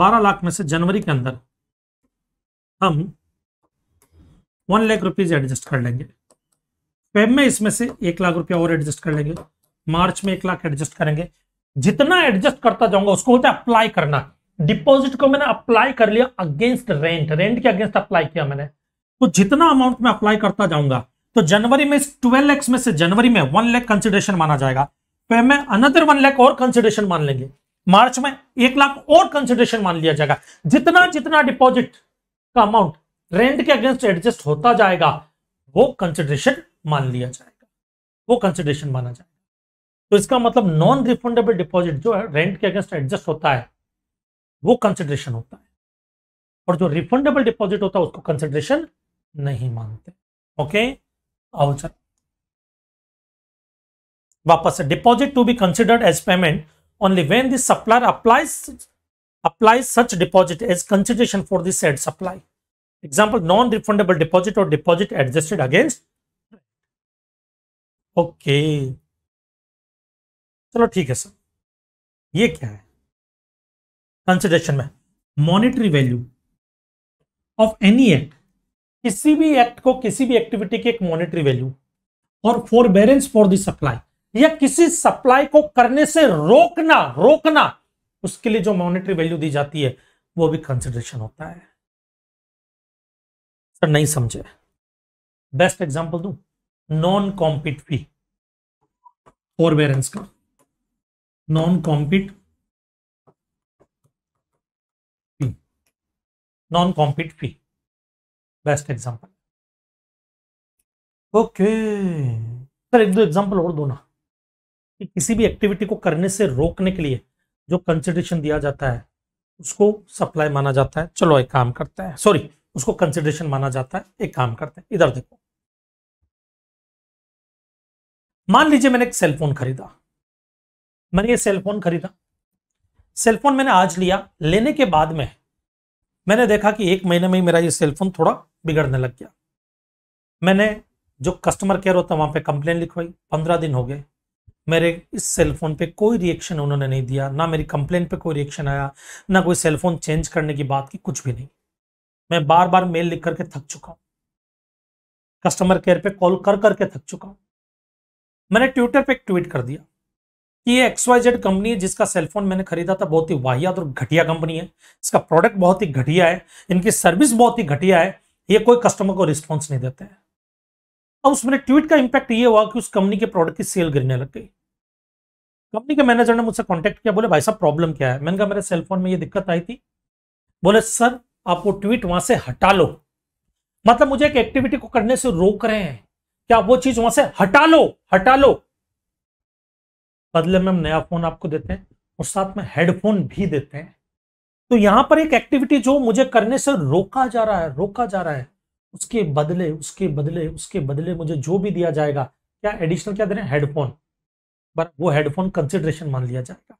12 लाख में से जनवरी के अंदर हम वन लाख रुपीज एडजस्ट कर लेंगे फेब में इसमें से एक लाख रुपया और एडजस्ट कर लेंगे मार्च में एक लाख एडजस्ट करेंगे जितना एडजस्ट करता जाऊंगा उसको होता है अप्लाई करना डिपॉजिट को मैंने अप्लाई कर लिया अगेंस्ट रेंट रेंट के अगेंस्ट अप्लाई किया मैंने तो जितना अमाउंट में अप्लाई करता जाऊंगा तो जनवरी में ट्वेल्व लैक्स में से जनवरी में वन लैख कंसिडरेशन माना जाएगा फेब में अनदर वन लैख और कंसिडरेशन मान लेंगे मार्च में एक लाख और कंसिडरेशन मान लिया जाएगा जितना जितना डिपॉजिट का अमाउंट रेंट के अगेंस्ट एडजस्ट होता जाएगा वो कंसिडरेशन मान लिया जाएगा वो कंसिडरेशन माना जाएगा तो इसका मतलब नॉन रिफंडेबल डिपॉजिट जो है रेंट के अगेंस्ट एडजस्ट होता है वो कंसिडरेशन होता है और जो रिफंडेबल डिपॉजिट होता है उसको कंसिडरेशन नहीं मानते ओके आओ चल वापस से deposit to be considered as payment only when this supplier applies apply such deposit as consideration for this said supply example non refundable deposit और डिपॉजिट एडजस्टेड अगेंस्ट ओके चलो ठीक है सर ये क्या है कंसिडरेशन में monetary value of any act किसी भी एक्ट को किसी भी एक्टिविटी की एक मॉनिटरी वैल्यू और forbearance for the supply या किसी सप्लाई को करने से रोकना रोकना उसके लिए जो मॉनिटरी वैल्यू दी जाती है वो भी कंसिडरेशन होता है सर नहीं समझे बेस्ट एग्जांपल दूं नॉन कॉम्पिट फी फॉरबेरेंस का non compete fee non compete fee best example okay sir एक दो एग्जांपल और दो ना कि किसी भी एक्टिविटी को करने से रोकने के लिए जो कंसिडरेशन दिया जाता है उसको सप्लाई माना जाता है चलो एक काम करते हैं सॉरी उसको कंसिडरेशन माना जाता है एक काम करते हैं इधर देखो मान लीजिए मैंने एक सेलफोन खरीदा मैंने ये सेलफोन खरीदा सेलफोन मैंने आज लिया लेने के बाद में मैंने देखा कि एक महीने में ही मेरा ये सेलफोन थोड़ा बिगड़ने लग गया मैंने जो कस्टमर केयर होता वहाँ पे कंप्लेन लिखवाई पंद्रह दिन हो गए मेरे इस सेलफोन पे कोई रिएक्शन उन्होंने नहीं दिया ना मेरी कंप्लेन पे कोई रिएक्शन आया ना कोई सेलफोन चेंज करने की बात की कुछ भी नहीं मैं बार बार मेल लिख करके थक चुका हूँ कस्टमर केयर पे कॉल कर करके थक चुका हूँ मैंने ट्विटर पे ट्वीट कर दिया कि ये एक्सवाइजेड कंपनी है जिसका सेलफोन मैंने खरीदा था बहुत ही वाहियात और घटिया कंपनी है इसका प्रोडक्ट बहुत ही घटिया है इनकी सर्विस बहुत ही घटिया है ये कोई कस्टमर को रिस्पॉन्स नहीं देते हैं अब उस मेरे ट्वीट का इम्पैक्ट ये हुआ कि उस कंपनी के प्रोडक्ट की सेल गिरने लग गई कंपनी के मैनेजर ने मुझसे कॉन्टेक्ट किया बोले भाई साहब प्रॉब्लम क्या है मैंने कहा मेरे सेलफोन में ये दिक्कत आई थी बोले सर आप वो ट्वीट वहां से हटा लो मतलब मुझे एक एक्टिविटी को करने से रोक रहे हैं आप वो चीज वहां से हटा लो हटा लो बदले में हम नया फोन आपको देते हैं और साथ में हेडफोन भी देते हैं तो यहां पर एक एक्टिविटी जो मुझे करने से रोका जा रहा है रोका जा रहा है उसके बदले उसके बदले उसके बदले मुझे जो भी दिया जाएगा क्या एडिशनल क्या दे रहे हैं हेडफोन पर वो हेडफोन कंसिडरेशन मान लिया जाएगा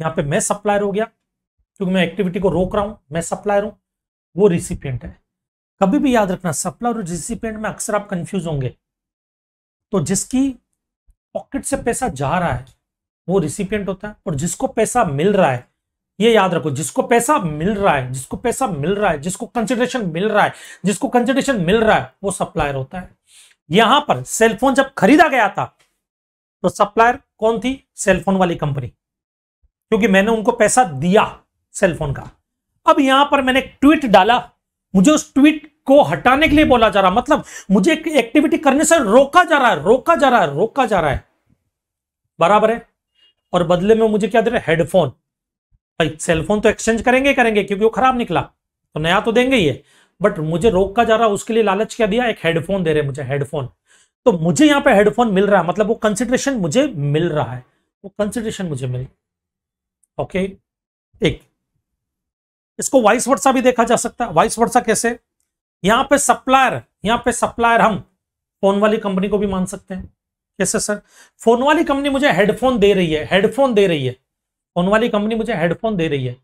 यहाँ पे मैं सप्लायर हो गया क्योंकि मैं एक्टिविटी को रोक रहा हूँ मैं सप्लायर हूँ वो रिसिपियंट है कभी भी याद रखना सप्लायर और रिसिपियंट में अक्सर आप कंफ्यूज होंगे तो जिसकी पॉकेट से पैसा जा रहा है वो रिसिपियंट होता है और जिसको पैसा मिल रहा है ये याद रखो जिसको पैसा मिल रहा है जिसको पैसा मिल रहा है जिसको कंसिडरेशन मिल रहा है जिसको कंसिडरेशन मिल रहा है वो सप्लायर होता है यहां पर सेलफोन जब खरीदा गया था तो सप्लायर कौन थी सेलफोन वाली कंपनी क्योंकि मैंने उनको पैसा दिया सेलफोन का अब यहां पर मैंने एक ट्वीट डाला मुझे उस ट्वीट को हटाने के लिए बोला जा रहा मतलब मुझे एक्टिविटी करने से रोका जा रहा है रोका जा रहा है रोका जा रहा है बराबर है और बदले में मुझे क्या दे रहा हेडफोन भाई सेलफोन तो एक्सचेंज करेंगे करेंगे क्योंकि वो खराब निकला तो नया तो देंगे ही बट मुझे रोका जा रहा है उसके लिए लालच क्या दिया एक हेडफोन दे रहे मुझे हेडफोन तो मुझे यहाँ पे हेडफोन मिल रहा है मतलब वो कंसिडरेशन मुझे मिल रहा है वो कंसिडरेशन मुझे मिल ओके एक इसको वाइस वर्षा भी देखा जा सकता है वाइस वर्षा कैसे यहाँ पे सप्लायर यहाँ पे सप्लायर हम फोन वाली कंपनी को भी मान सकते हैं कैसे सर फोन वाली कंपनी मुझे हेडफोन दे रही है हेडफोन दे रही है फोन वाली कंपनी मुझे हेडफोन दे रही है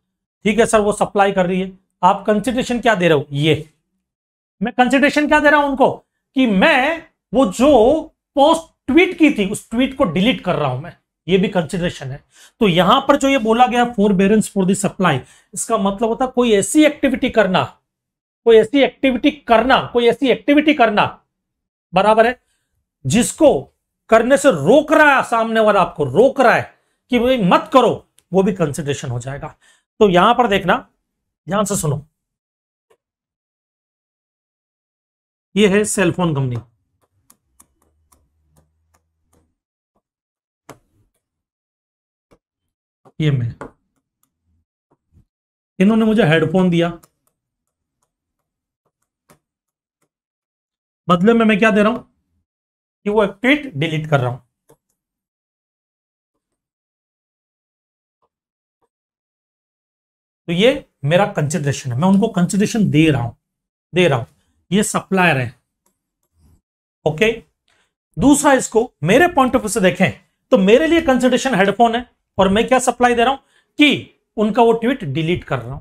ठीक है सर वो सप्लाई कर रही है आप कंसिडरेशन क्या दे रहे हो ये मैं कंसिडरेशन क्या दे रहा हूं उनको कि मैं वो जो पोस्ट ट्वीट की थी उस ट्वीट को डिलीट कर रहा हूं मैं ये भी कंसिडरेशन है तो यहां पर जो ये बोला गया forbearance for the supply इसका मतलब होता कोई ऐसी एक्टिविटी करना कोई ऐसी एक्टिविटी करना कोई ऐसी एक्टिविटी करना बराबर है जिसको करने से रोक रहा है सामने वाला आपको रोक रहा है कि भाई मत करो वो भी कंसिडरेशन हो जाएगा तो यहां पर देखना ध्यान से सुनो ये है सेलफोन कंपनी ये मैं इन्होंने मुझे हेडफोन दिया बदले मतलब में मैं क्या दे रहा हूं कि वो एक ट्वीट डिलीट कर रहा हूं तो ये मेरा कंसिडरेशन है मैं उनको कंसिडरेशन दे रहा हूं दे रहा हूं ये सप्लायर है ओके दूसरा इसको मेरे पॉइंट ऑफ व्यू से देखें तो मेरे लिए कंसिडरेशन हेडफोन है और मैं क्या सप्लाई दे रहा हूं कि उनका वो ट्वीट डिलीट कर रहा हूं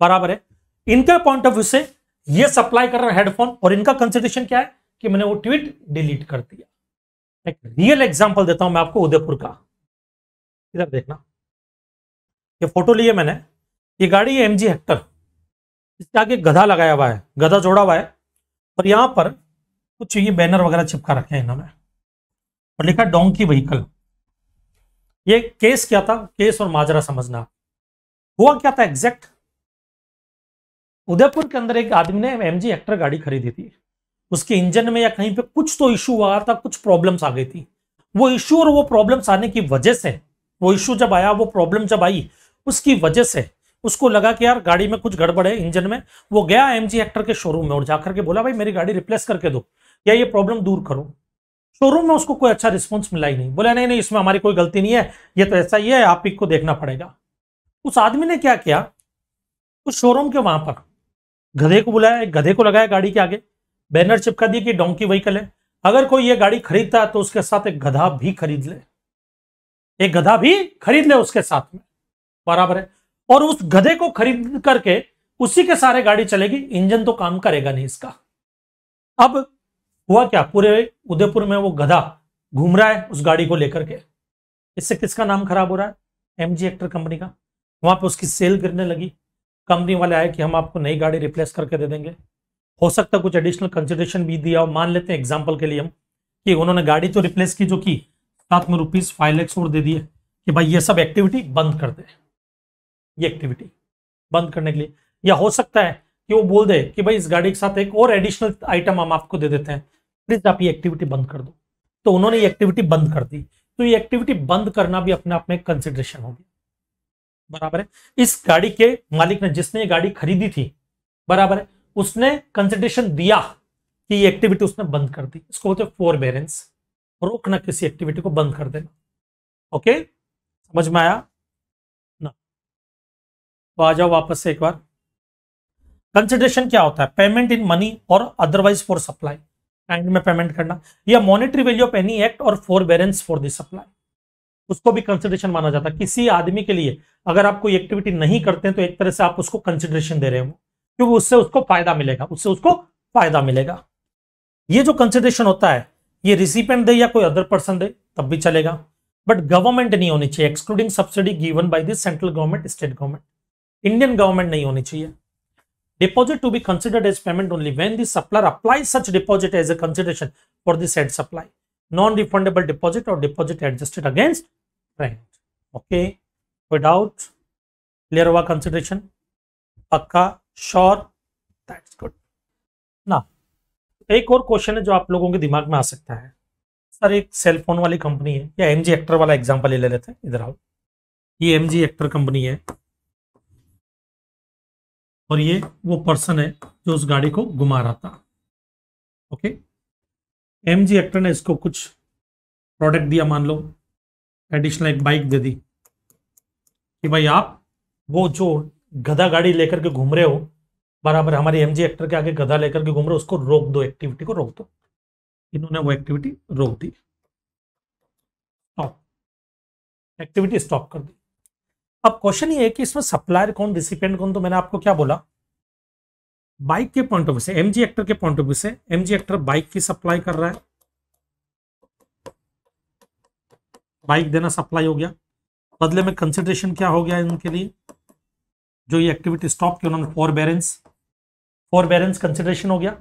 बराबर है इनका पॉइंट ऑफ व्यू से ये सप्लाई कर रहा है हेडफोन और इनका कंसिडरेशन क्या है कि मैंने वो ट्वीट डिलीट कर दिया एक रियल एग्जांपल देता हूं मैं आपको उदयपुर का इधर देखना ये फोटो लिए मैंने ये गाड़ी है एम जी हेक्टर इसके आगे गधा लगाया हुआ है गधा जोड़ा हुआ है और यहां पर कुछ ये बैनर वगैरह चिपका रखे हैं इन्होंने और लिखा डोंकी व्हीकल ये केस क्या था केस और माजरा समझना हुआ क्या था एग्जैक्ट उदयपुर के अंदर एक आदमी ने एम जी हेक्टर गाड़ी खरीदी थी उसके इंजन में या कहीं पे कुछ तो इशू हुआ था कुछ प्रॉब्लम्स आ गई थी वो इशू और वो प्रॉब्लम्स आने की वजह से वो इशू जब आया वो प्रॉब्लम जब आई उसकी वजह से उसको लगा कि यार गाड़ी में कुछ गड़बड़ है इंजन में वो गया एम जी के शोरूम में और जाकर के बोला भाई मेरी गाड़ी रिप्लेस करके दो या ये प्रॉब्लम दूर करो शोरूम में उसको कोई अच्छा रिस्पॉन्स मिला ही नहीं बोला नहीं नहीं इसमें हमारी कोई गलती नहीं है ये तो ऐसा ही है आप को देखना पड़ेगा उस आदमी ने क्या किया उस शोरूम के वहां पर गधे को बुलाया गधे को लगाया गाड़ी के आगे बैनर चिपका दिया कि डोंकी व्हीकल है अगर कोई ये गाड़ी खरीदता है तो उसके साथ एक गधा भी खरीद ले एक गधा भी खरीद ले उसके साथ में बराबर है और उस गधे को खरीद करके उसी के सारे गाड़ी चलेगी इंजन तो काम करेगा नहीं इसका अब हुआ क्या पूरे उदयपुर में वो गधा घूम रहा है उस गाड़ी को लेकर के इससे किसका नाम खराब हो रहा है एम एक्टर कंपनी का वहां पे उसकी सेल गिरने लगी कंपनी वाले आए कि हम आपको नई गाड़ी रिप्लेस करके दे देंगे हो सकता है कुछ एडिशनल कंसिडरेशन भी दिया और मान लेते हैं एग्जाम्पल के लिए हम कि उन्होंने गाड़ी तो रिप्लेस की जो कि साथ में रुपीज फाइव लैक्स और दे दिए कि भाई ये सब एक्टिविटी बंद कर दे ये एक्टिविटी बंद करने के लिए या हो सकता है कि वो बोल दे कि भाई इस गाड़ी के साथ एक और एडिशनल आइटम हम आपको दे देते हैं प्लीज आप ये एक्टिविटी बंद कर दो तो उन्होंने ये एक्टिविटी बंद कर दी तो ये एक्टिविटी बंद करना भी अपने आप में कंसिडरेशन हो गया बराबर है इस गाड़ी के मालिक ने जिसने ये गाड़ी खरीदी थी बराबर है उसने कंसिडरेशन दिया कि ये एक्टिविटी उसने बंद कर दी इसको बोलते फोर बेरेंस रोकना किसी एक्टिविटी को बंद कर देना ओके समझ में आया ना तो आ जाओ वापस से एक बार कंसिडरेशन क्या होता है पेमेंट इन मनी और अदरवाइज फॉर सप्लाई काइंड में पेमेंट करना या monetary value of any act और forbearance for the supply उसको भी कंसिडरेशन माना जाता है किसी आदमी के लिए अगर आप कोई एक्टिविटी नहीं करते हैं तो एक तरह से आप उसको कंसिडरेशन दे रहे हो क्योंकि उससे उसको फायदा मिलेगा उससे उसको फायदा मिलेगा ये जो कंसिडरेशन होता है ये रिसिपेंट दे या कोई अदर पर्सन दे तब भी चलेगा बट गवर्नमेंट नहीं होनी चाहिए excluding subsidy given by the central government state government Indian government नहीं होनी चाहिए Deposit to be considered as payment only when the supplier applies such deposit as a consideration for the said supply. Non-refundable deposit or deposit adjusted against rent. Okay, without clear over consideration, पक्का, sure, that's good. Now, एक और question है जो आप लोगों के दिमाग में आ सकता है सर एक सेलफोन वाली कंपनी है या एम जी एक्टर वाला एग्जाम्पल ले लेते हैं इधर आओ ये एम जी एक्टर कंपनी है और ये वो पर्सन है जो उस गाड़ी को घुमा रहा था ओके एम जी एक्टर ने इसको कुछ प्रोडक्ट दिया मान लो एडिशनल एक बाइक दे दी कि भाई आप वो जो गधा गाड़ी लेकर के घूम रहे हो बराबर हमारे एम जी एक्टर के आगे गधा लेकर के घूम रहे हो उसको रोक दो एक्टिविटी को रोक दो इन्होंने वो एक्टिविटी रोक दी स्टॉप एक्टिविटी स्टॉप कर दी अब क्वेश्चन ये है कि इसमें सप्लायर कौन रिसिपेंट कौन तो मैंने आपको क्या बोला बाइक के पॉइंट ऑफ व्यू से एमजी एक्टर के पॉइंट ऑफ व्यू से एमजी एक्टर बाइक की सप्लाई कर रहा है बाइक देना सप्लाई हो गया बदले में कंसिडरेशन क्या हो गया इनके लिए जो ये एक्टिविटी स्टॉप की उन्होंने forbearance forbearance consideration हो गया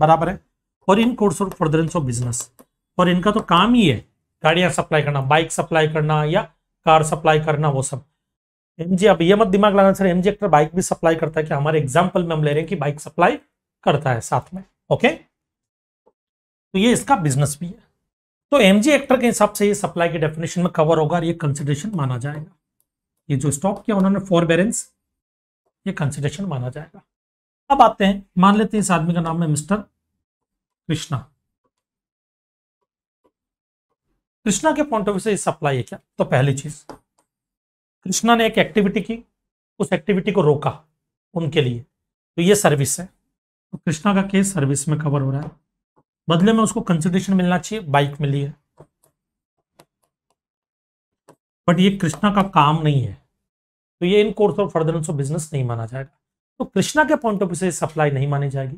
बराबर है और in course of furtherance of business और इनका तो काम ही है गाड़ियां सप्लाई करना बाइक सप्लाई करना या कार सप्लाई करना वो सब एम आप ये मत दिमाग लगाना सर एम एक्टर बाइक भी सप्लाई करता है कि हमारे एग्जाम्पल में हम ले रहे हैं कि बाइक सप्लाई करता है साथ में ओके तो ये इसका बिजनेस भी है तो एम एक्टर के हिसाब से ये सप्लाई के डेफिनेशन में कवर होगा और ये कंसिडरेशन माना जाएगा ये जो स्टॉक किया उन्होंने फोर बैलेंस ये कंसिडरेशन माना जाएगा अब आते हैं मान लेते हैं इस आदमी का नाम है मिस्टर कृष्णा कृष्णा के पॉइंट ऑफ व्यू से सप्लाई है क्या तो पहली चीज कृष्णा ने एक एक्टिविटी की उस एक्टिविटी को रोका उनके लिए तो ये सर्विस है तो कृष्णा का केस सर्विस में कवर हो रहा है बदले में उसको कंसिडरेशन मिलना चाहिए बाइक मिली है बट ये कृष्णा का काम नहीं है तो ये in course of further of business नहीं माना जाएगा तो कृष्णा के पॉइंट ऑफ व्यू से सप्लाई नहीं मानी जाएगी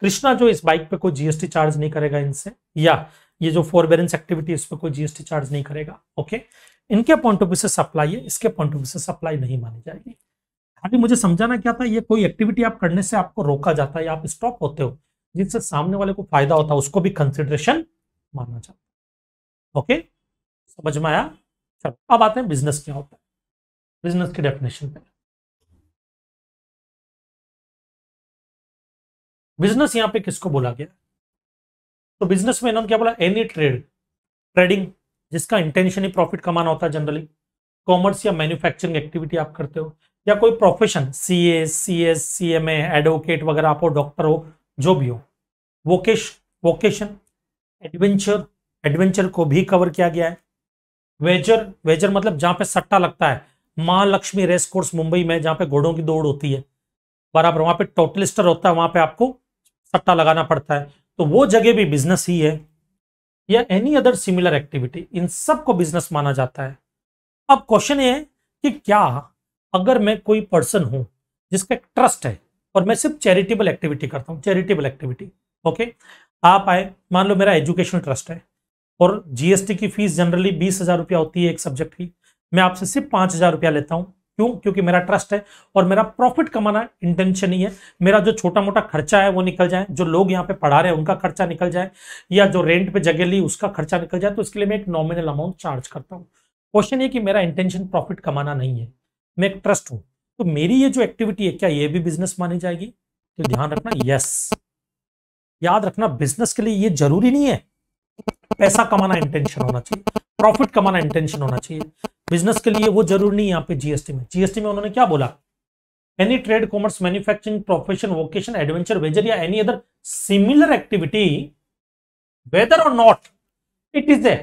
कृष्णा जो इस बाइक पे कोई जीएसटी चार्ज नहीं करेगा इनसे या ये जो फॉरबेरेंस एक्टिविटी इस पर कोई जीएसटी चार्ज नहीं करेगा ओके इनके पॉइंट ऑफ व्यू से सप्लाई है इसके पॉइंट ऑफ व्यू से सप्लाई नहीं मानी जाएगी खाली मुझे समझाना क्या था ये कोई एक्टिविटी आप करने से आपको रोका जाता है आप स्टॉप होते हो जिससे सामने वाले को फायदा होता है उसको भी कंसिडरेशन माना जाता है ओके समझ में आया चलो अब आते हैं बिजनेस क्या होता है बिजनेस की डेफिनेशन पे बिजनेस यहां पे किसको बोला गया तो बिजनेस में इन्होंने क्या बोला एनी ट्रेड ट्रेडिंग जिसका इंटेंशन ही प्रॉफिट कमाना होता है जनरली कॉमर्स या मैन्युफैक्चरिंग एक्टिविटी आप करते हो या कोई profession C A C S C M advocate वगैरह आप हो डॉक्टर हो जो भी हो वोकेश वोकेशन एडवेंचर एडवेंचर को भी कवर किया गया है वेजर वेजर मतलब जहाँ पे सट्टा लगता है माँ लक्ष्मी रेस कोर्स मुंबई में जहाँ पे घोड़ों की दौड़ होती है बराबर वहाँ पे टोटलिस्टर होता है वहाँ पे आपको सट्टा लगाना पड़ता है तो वो जगह भी बिजनेस ही है या एनी अदर सिमिलर एक्टिविटी इन सब को बिजनेस माना जाता है अब क्वेश्चन ये है कि क्या अगर मैं कोई पर्सन हूं जिसका एक ट्रस्ट है और मैं सिर्फ चैरिटेबल एक्टिविटी करता हूँ चैरिटेबल एक्टिविटी ओके आप आए मान लो मेरा एजुकेशन ट्रस्ट है और जीएसटी की फीस जनरली बीस हजार रुपया होती है एक सब्जेक्ट की मैं आपसे सिर्फ पांच हजार रुपया लेता हूँ क्यों क्योंकि मेरा ट्रस्ट है और मेरा प्रॉफिट कमाना इंटेंशन ही है मेरा जो छोटा मोटा खर्चा है वो निकल जाए जो लोग यहाँ पे पढ़ा रहे हैं उनका खर्चा निकल जाए या जो रेंट पे जगह ली उसका खर्चा निकल जाए तो इसके लिए मैं एक नॉमिनल अमाउंट चार्ज करता हूँ क्वेश्चन ये कि मेरा इंटेंशन प्रॉफिट कमाना नहीं है मैं एक ट्रस्ट हूँ तो मेरी ये जो एक्टिविटी है क्या ये भी बिजनेस मानी जाएगी तो ध्यान रखना यस याद रखना बिजनेस के लिए ये जरूरी नहीं है पैसा कमाना इंटेंशन होना चाहिए प्रॉफिट कमाना इंटेंशन होना चाहिए बिजनेस के लिए वो जरूरी नहीं यहाँ पे जीएसटी में जीएसटी में उन्होंने क्या बोला any trade commerce manufacturing profession vocation adventure wager या any other similar activity whether or not it is a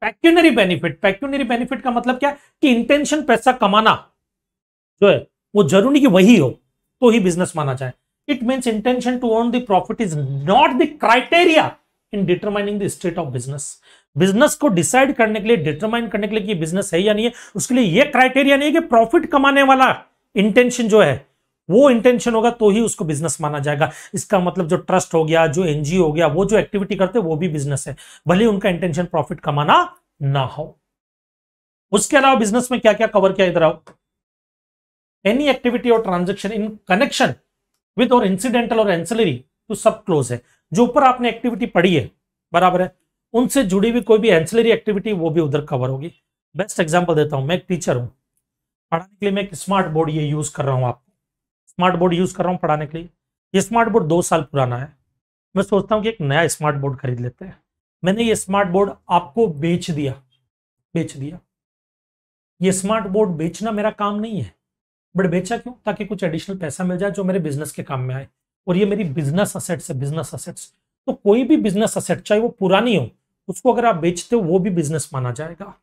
pecuniary benefit pecuniary benefit का मतलब क्या कि इंटेंशन पैसा कमाना जो है वो जरूरी कि वही हो तो ही बिजनेस माना जाए it means intention to earn the profit is not the criteria in determining the state of business business को डिसाइड करने के लिए डिटरमाइन करने के लिए कि बिजनेस है या नहीं है उसके लिए यह क्राइटेरिया नहीं है कि प्रॉफिट कमाने वाला इंटेंशन जो है वो इंटेंशन होगा तो ही उसको बिजनेस माना जाएगा इसका मतलब जो ट्रस्ट हो गया जो एनजीओ हो गया वो जो एक्टिविटी करते हैं वो भी बिजनेस है भले उनका इंटेंशन प्रॉफिट कमाना ना हो उसके अलावा बिजनेस में क्या क्या कवर किया इधर आओ any activity or transaction in connection with or incidental or ancillary तो सब क्लोज है जो ऊपर आपने एक्टिविटी पढ़ी है बराबर है उनसे जुड़ी हुई कोई भी एंसिलरी एक्टिविटी वो भी उधर कवर होगी बेस्ट एग्जाम्पल देता हूँ मैं एक टीचर हूँ पढ़ाने के लिए मैं एक स्मार्ट बोर्ड ये यूज़ कर रहा हूँ आपको स्मार्ट बोर्ड यूज़ कर रहा हूँ पढ़ाने के लिए ये स्मार्ट बोर्ड दो साल पुराना है मैं सोचता हूँ कि एक नया स्मार्ट बोर्ड खरीद लेते हैं मैंने ये स्मार्ट बोर्ड आपको बेच दिया बेच दिया ये स्मार्ट बोर्ड बेचना मेरा काम नहीं है बट बेचा क्यों ताकि कुछ एडिशनल पैसा मिल जाए जो मेरे बिजनेस के काम में आए और ये मेरी बिजनेस असेट्स है बिजनेस असेट्स तो कोई भी बिजनेस असेट चाहे वो पुरानी हो उसको अगर आप बेचते हो वो भी बिजनेस माना जाएगा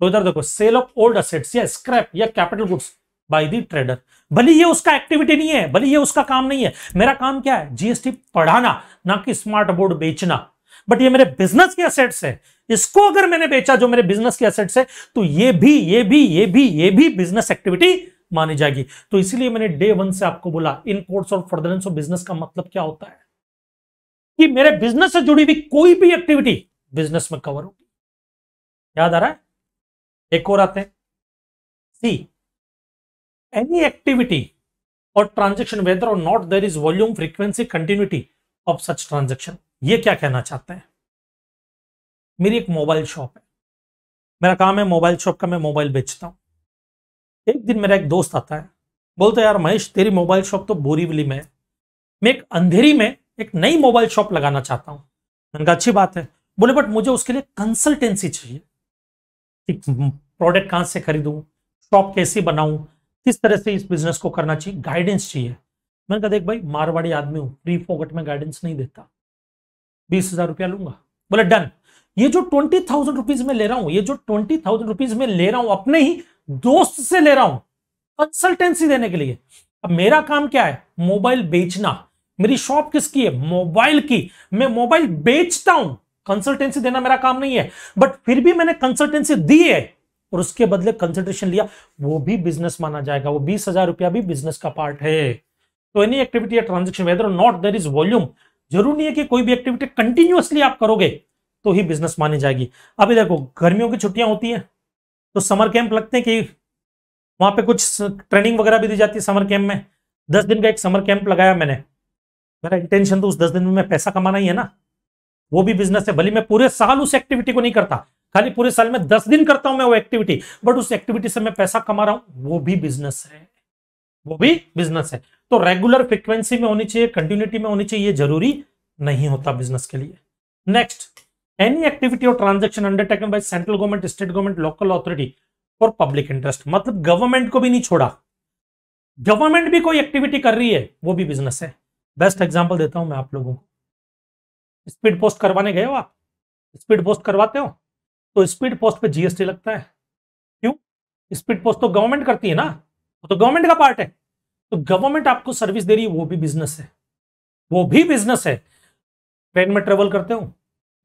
तो इधर देखो सेल ऑफ ओल्ड असेट्स या स्क्रैप या capital goods by the trader भले ये उसका एक्टिविटी नहीं है भले ये उसका काम नहीं है मेरा काम क्या है जीएसटी पढ़ाना ना कि स्मार्ट बोर्ड बेचना बट ये मेरे बिजनेस के असेट्स है इसको अगर मैंने बेचा जो मेरे बिजनेस के असेट्स है तो ये भी ये भी ये भी ये भी बिजनेस एक्टिविटी मानी जाएगी तो इसीलिए मैंने डे वन से आपको बोला in course or furtherance of business का मतलब क्या होता है कि मेरे बिजनेस से जुड़ी हुई कोई भी एक्टिविटी बिजनेस में कवर होगी याद आ रहा है एक और आते हैं C any activity or transaction whether or not there is volume frequency continuity of such transaction ये क्या कहना चाहते हैं मेरी एक मोबाइल शॉप है मेरा काम है मोबाइल शॉप का मैं मोबाइल बेचता हूँ एक दिन मेरा एक दोस्त आता है बोलते यार महेश तेरी मोबाइल शॉप तो बोरीवली में है मैं एक अंधेरी में एक नई मोबाइल शॉप लगाना चाहता हूँ उनका अच्छी बात है बोले बट मुझे उसके लिए कंसल्टेंसी चाहिए कि प्रोडक्ट कहां से खरीदू शॉप कैसी बनाऊ किस तरह से इस बिजनेस को करना चाहिए गाइडेंस चाहिए मैंने कहा देख भाई मारवाड़ी आदमी हूँ फ्री फोकट में गाइडेंस नहीं देता बीस हजार रुपया लूंगा बोले डन ये जो ट्वेंटी थाउजेंड रुपीज में ले रहा हूँ ये जो ट्वेंटी थाउजेंड रुपीज में ले रहा हूं अपने ही दोस्त से ले रहा हूं कंसल्टेंसी देने के लिए अब मेरा काम क्या है मोबाइल बेचना मेरी शॉप किसकी है मोबाइल की मैं मोबाइल बेचता हूं कंसल्टेंसी देना मेरा काम नहीं है बट फिर भी मैंने कंसल्टेंसी दी है और उसके बदले कंसल्टेशन लिया वो भी बिजनेस माना जाएगा वो बीस हजार रुपया भी बिजनेस का पार्ट है तो एनी एक्टिविटी या transaction whether not there is volume जरूरी है कि कोई भी एक्टिविटी कंटिन्यूअसली आप करोगे तो ही बिजनेस मानी जाएगी अभी देखो गर्मियों की छुट्टियां होती है तो समर कैंप लगते हैं कि वहां पे कुछ ट्रेनिंग वगैरह भी दी जाती है समर कैंप में दस दिन का एक समर कैंप लगाया मैंने मेरा इंटेंशन तो उस दस दिन में पैसा कमाना ही है ना वो भी बिजनेस है भले मैं पूरे साल उस एक्टिविटी को नहीं करता खाली पूरे साल में दस दिन करता हूं मैं वो एक्टिविटी बट उस एक्टिविटी से मैं पैसा कमा रहा हूं वो भी बिजनेस है वो भी बिजनेस है तो रेगुलर फ्रिक्वेंसी में होनी चाहिए कंटिन्यूटी में होनी चाहिए ये जरूरी नहीं होता बिजनेस के लिए next any activity or transaction undertaken by central government state government local authority or public interest मतलब गवर्नमेंट को भी नहीं छोड़ा गवर्नमेंट भी कोई एक्टिविटी कर रही है वो भी बिजनेस है बेस्ट एग्जाम्पल देता हूं मैं आप लोगों को स्पीड पोस्ट करवाने गए हो आप स्पीड पोस्ट करवाते हो तो स्पीड पोस्ट पे जीएसटी लगता है क्यों स्पीड पोस्ट तो गवर्नमेंट करती है ना वो तो गवर्नमेंट का पार्ट है तो गवर्नमेंट आपको सर्विस दे रही है वो भी बिजनेस है वो भी बिजनेस है ट्रेन में ट्रेवल करते हो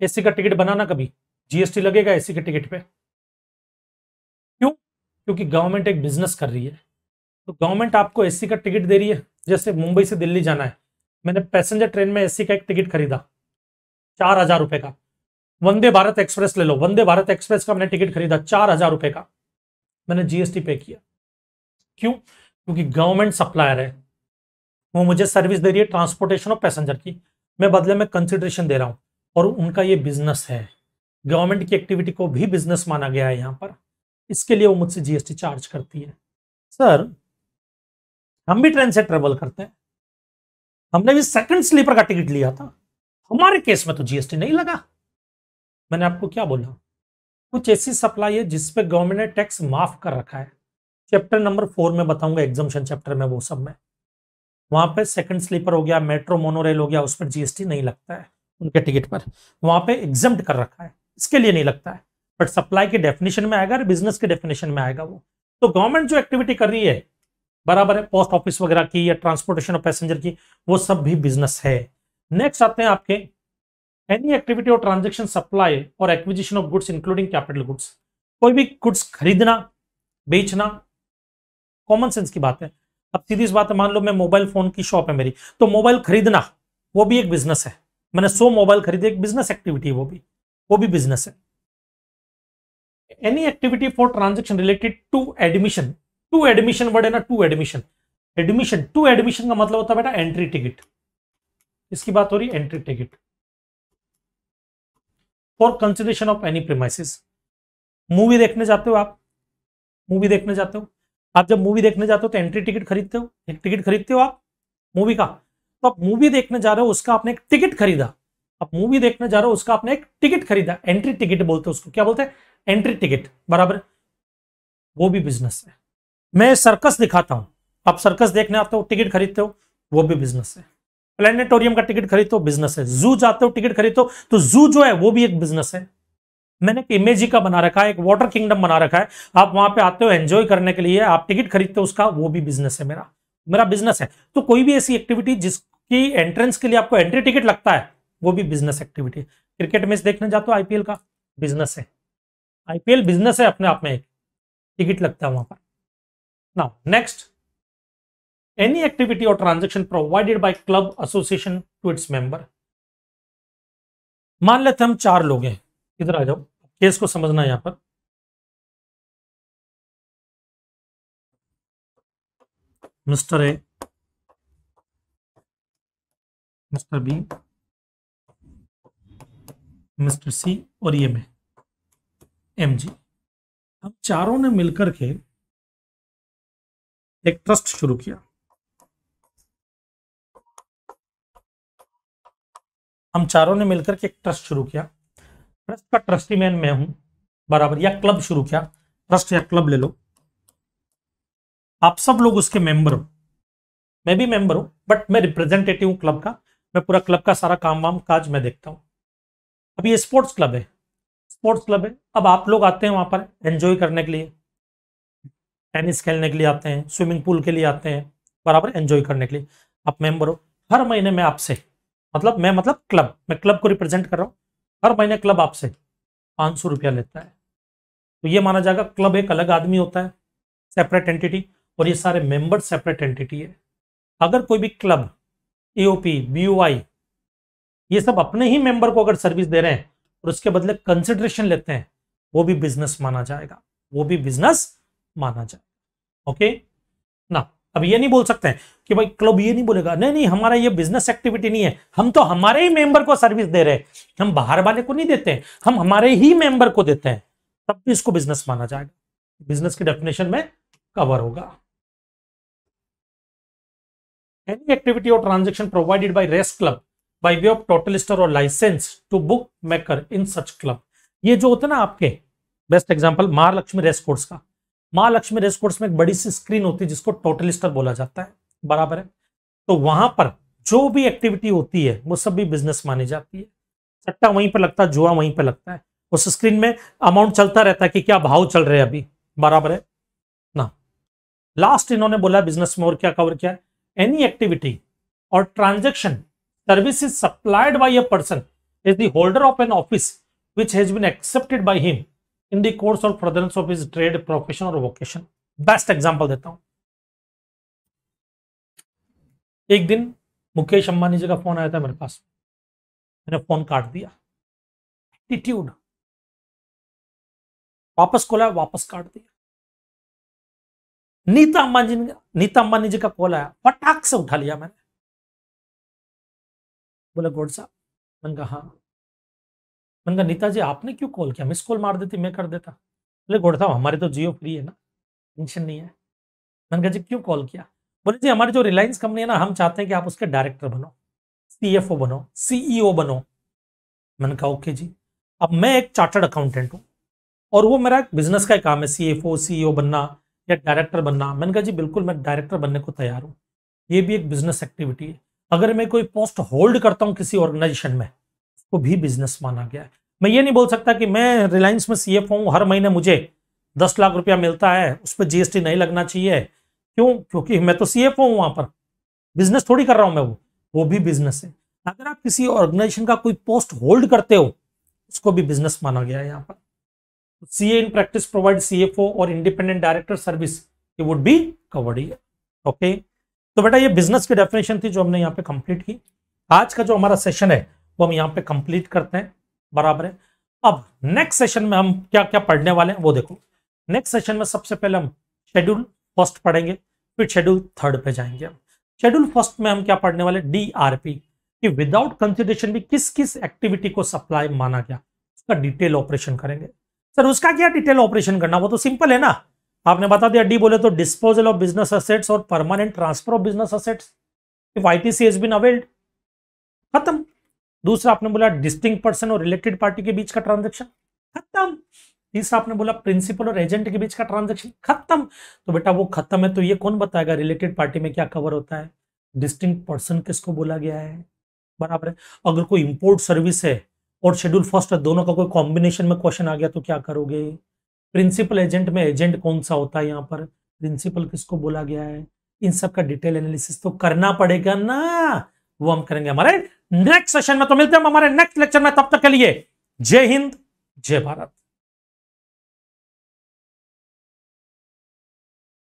एसी का टिकट बनाना कभी जीएसटी लगेगा एसी के टिकट पे क्यों क्योंकि गवर्नमेंट एक बिजनेस कर रही है तो गवर्नमेंट आपको एसी का टिकट दे रही है जैसे मुंबई से दिल्ली जाना है मैंने पैसेंजर ट्रेन में एसी का एक टिकट खरीदा चार हजार रुपए का वंदे भारत एक्सप्रेस ले लो वंदे भारत एक्सप्रेस का मैंने टिकट खरीदा चार हजार रुपए का मैंने जीएसटी पे किया क्यों क्योंकि गवर्नमेंट सप्लायर है वो मुझे सर्विस दे रही है ट्रांसपोर्टेशन ऑफ पैसेंजर की मैं बदले में कंसिडरेशन दे रहा हूं और उनका ये बिजनेस है गवर्नमेंट की एक्टिविटी को भी बिजनेस माना गया है यहां पर इसके लिए वो मुझसे जीएसटी चार्ज करती है सर हम भी ट्रेन से ट्रेवल करते हैं हमने भी सेकंड स्लीपर का टिकट लिया था हमारे केस में तो जीएसटी नहीं लगा मैंने आपको क्या बोला कुछ ऐसी सप्लाई है जिसपे गवर्नमेंट ने टैक्स माफ कर रखा है चैप्टर नंबर फोर में बताऊंगा एग्जामेशन चैप्टर में वो सब में वहां पे सेकंड स्लीपर हो गया मेट्रो मोनोरेल हो गया उस पर जीएसटी नहीं लगता है उनके टिकट पर वहां पे एग्जाम कर रखा है इसके लिए नहीं लगता है बट सप्लाई के डेफिनेशन में आएगा बिजनेस के डेफिनेशन में आएगा वो तो गवर्नमेंट जो एक्टिविटी कर रही है बराबर है पोस्ट ऑफिस वगैरह की या ट्रांसपोर्टेशन और पैसेंजर की वो सब भी बिजनेस है नेक्स्ट आते हैं आपके any activity or transaction supply or acquisition of goods including capital goods कोई भी गुड्स खरीदना बेचना कॉमन सेंस की बात है अब सीधी इस बात है मान लो मैं मोबाइल फोन की शॉप है मेरी तो मोबाइल खरीदना वो भी एक बिजनेस है मैंने सो मोबाइल खरीदे एक बिजनेस एक्टिविटी है वो भी वो भी बिजनेस है any activity for transaction related to admission to admission word है ना to admission admission to admission का मतलब होता है बेटा एंट्री टिकट इसकी बात हो रही entry ticket for consideration of any premises movie देखने जाते हो आप मूवी देखने जाते हो आप जब मूवी देखने जाते हो तो एंट्री टिकट खरीदते हो एक टिकट खरीदते हो आप मूवी का तो आप मूवी देखने जा रहे हो उसका आपने एक टिकट खरीदा आप मूवी देखने जा रहे हो उसका आपने एक टिकट खरीदा एंट्री टिकट बोलते हो उसको क्या बोलते हैं एंट्री टिकट बराबर वो भी बिजनेस है मैं सर्कस दिखाता हूं आप सर्कस देखने आते हो टिकट खरीदते हो वो भी बिजनेस है प्लेनेटोरियम का टिकट खरीदो बिजनेस है जू जाते हो टिकट खरीदो तो जू जो है वो भी एक बिजनेस है मैंने एक इमेजी का बना रखा है एक वाटर किंगडम बना रखा है आप वहां पे आते हो एंजॉय करने के लिए आप टिकट खरीदते हो उसका वो भी बिजनेस है मेरा मेरा बिजनेस है तो कोई भी ऐसी एक्टिविटी जिसकी एंट्रेंस के लिए आपको एंट्री टिकट लगता है वो भी बिजनेस एक्टिविटी क्रिकेट मैच देखने जाते हो आईपीएल का बिजनेस है आईपीएल बिजनेस है अपने आप में एक टिकट लगता है वहां पर now next any activity or transaction provided by club association to its member मान लेते हम चार लोग हैं इधर आ जाओ केस को समझना यहां पर mister A mister B mister C और ये मैं एम जी हम चारों ने मिलकर के एक ट्रस्ट शुरू किया हम चारों ने मिलकर के एक ट्रस्ट शुरू किया ट्रस्ट का ट्रस्टी मैन मैं हूं बराबर या क्लब शुरू किया ट्रस्ट या क्लब ले लो आप सब लोग उसके मेंबर हो मैं भी मेंबर हूं बट मैं रिप्रेजेंटेटिव हूं क्लब का मैं पूरा क्लब का सारा काम वाम काज मैं देखता हूँ अभी ये स्पोर्ट्स क्लब है स्पोर्ट्स क्लब है अब आप लोग आते हैं वहां पर एंजॉय करने के लिए टेनिस खेलने के लिए आते हैं स्विमिंग पूल के लिए आते हैं बराबर एंजॉय करने के लिए आप मेंबर हो हर महीने मैं आपसे मतलब मैं मतलब क्लब मैं क्लब को रिप्रेजेंट कर रहा हूँ हर महीने क्लब आपसे पाँच सौ रुपया लेता है तो ये माना जाएगा क्लब एक अलग आदमी होता है सेपरेट एंटिटी और ये सारे मेंबर सेपरेट एंटिटी है अगर कोई भी क्लब ओ आई ये सब अपने ही मेंबर को अगर सर्विस दे रहे हैं और उसके बदले कंसिडरेशन लेते हैं वो भी बिजनेस माना जाएगा वो भी बिजनेस माना जाएगा ओके ना अब ये नहीं बोल सकते हैं कि भाई क्लब ये नहीं बोलेगा नहीं नहीं हमारा ये बिजनेस एक्टिविटी नहीं है हम तो हमारे ही मेंबर को सर्विस दे रहे हैं हम बाहर वाले को नहीं देते हम हमारे ही मेंबर को देते हैं तब भी इसको बिजनेस माना जाएगा बिजनेस की डेफिनेशन में कवर होगा any activity or transaction provided by race club by way of totalister or licence to bookmaker in such club ये जो होता है ना आपके best example Mahalaxmi race course का माँ लक्ष्मी रेस कोर्स में एक बड़ी सी स्क्रीन होती है जिसको टोटलिस्टर बोला जाता है बराबर है तो वहां पर जो भी एक्टिविटी होती है वो सब भी बिजनेस मानी जाती है सट्टा वहीं पर लगता है जुआ वहीं पर लगता है उस स्क्रीन में अमाउंट चलता रहता है कि क्या भाव चल रहे हैं अभी बराबर है ना लास्ट इन्होंने बोला बिजनेस में और क्या कवर किया any activity or transaction service is supplied by a person is the holder of an office which has been accepted by him in the course or furtherance of is trade profession or vocation best example देता हूं एक दिन मुकेश अंबानी जी का phone आया था मेरे पास मैंने phone काट दिया एटीट्यूड वापस कॉल आया वापस काट दिया नीता अंबानी जी नीता अंबानी जी का कॉल आया फटाक से उठा लिया मैंने बोला गोड साहब मैंने कहा हाँ मैंने कहा नीता जी आपने क्यों कॉल किया मिस कॉल मार देती मैं कर देता बोले गोड़ साहब हमारे तो जियो फ्री है ना टेंशन नहीं है मैंने कहा जी क्यों कॉल किया बोले जी हमारी जो रिलायंस कंपनी है ना हम चाहते हैं कि आप उसके डायरेक्टर बनो सीएफओ बनो सीईओ e बनो मैंने कहा ओके जी अब मैं एक चार्टर्ड अकाउंटेंट हूँ और वो मेरा बिजनेस का काम है सी सीईओ e बनना या डायरेक्टर बनना मैंने कहा जी बिल्कुल मैं डायरेक्टर बनने को तैयार हूँ ये भी एक बिजनेस एक्टिविटी है अगर मैं कोई पोस्ट होल्ड करता हूँ किसी ऑर्गेनाइजेशन में उसको भी बिजनेस माना गया है मैं ये नहीं बोल सकता कि मैं रिलायंस में सी एफ हूँ हर महीने मुझे दस लाख रुपया मिलता है उस पर जीएसटी नहीं लगना चाहिए क्यों क्योंकि मैं तो सी एफ हूँ वहाँ पर बिजनेस थोड़ी कर रहा हूँ मैं वो वो भी बिजनेस है अगर आप किसी ऑर्गेनाइजेशन का कोई पोस्ट होल्ड करते हो उसको भी बिजनेस माना गया है यहाँ पर C A in practice provide C F O or independent director service ये वुड बी कवर्ड ही ओके तो बेटा ये बिजनेस की डेफिनेशन थी जो हमने यहाँ पे कंप्लीट की आज का जो हमारा सेशन है वो हम यहाँ पे कंप्लीट करते हैं बराबर है अब नेक्स्ट सेशन में हम क्या क्या पढ़ने वाले हैं वो देखो नेक्स्ट सेशन में सबसे पहले हम शेड्यूल फर्स्ट पढ़ेंगे फिर शेड्यूल थर्ड पे जाएंगे हम शेड्यूल फर्स्ट में हम क्या पढ़ने वाले डी आर पी कि विदाउट कंसिडरेशन भी किस किस एक्टिविटी को सप्लाई माना गया उसका डिटेल ऑपरेशन करेंगे सर उसका क्या डिटेल ऑपरेशन करना वो तो सिंपल है ना आपने बता दिया डी बोले तो disposal of business assets or permanent transfer of business assets if I T C has been availed खत्म दूसरा आपने बोला distinct person or related party के बीच का ट्रांजेक्शन खत्म तीसरा आपने बोला प्रिंसिपल और एजेंट के बीच का ट्रांजेक्शन खत्म तो बेटा वो खत्म है तो ये कौन बताएगा रिलेटेड पार्टी में क्या कवर होता है डिस्टिंग पर्सन किसको बोला गया है बराबर है अगर कोई इंपोर्ट सर्विस है और शेड्यूल फर्स्ट है दोनों का कोई कॉम्बिनेशन में क्वेश्चन आ गया तो क्या करोगे प्रिंसिपल एजेंट में एजेंट कौन सा होता है यहाँ पर प्रिंसिपल किसको बोला गया है इन सब का डिटेल एनालिसिस तो करना पड़ेगा ना वो हम करेंगे हमारे नेक्स्ट सेशन में तो मिलते हैं हमारे नेक्स्ट लेक्चर में तब तक के लिए जय हिंद जय भारत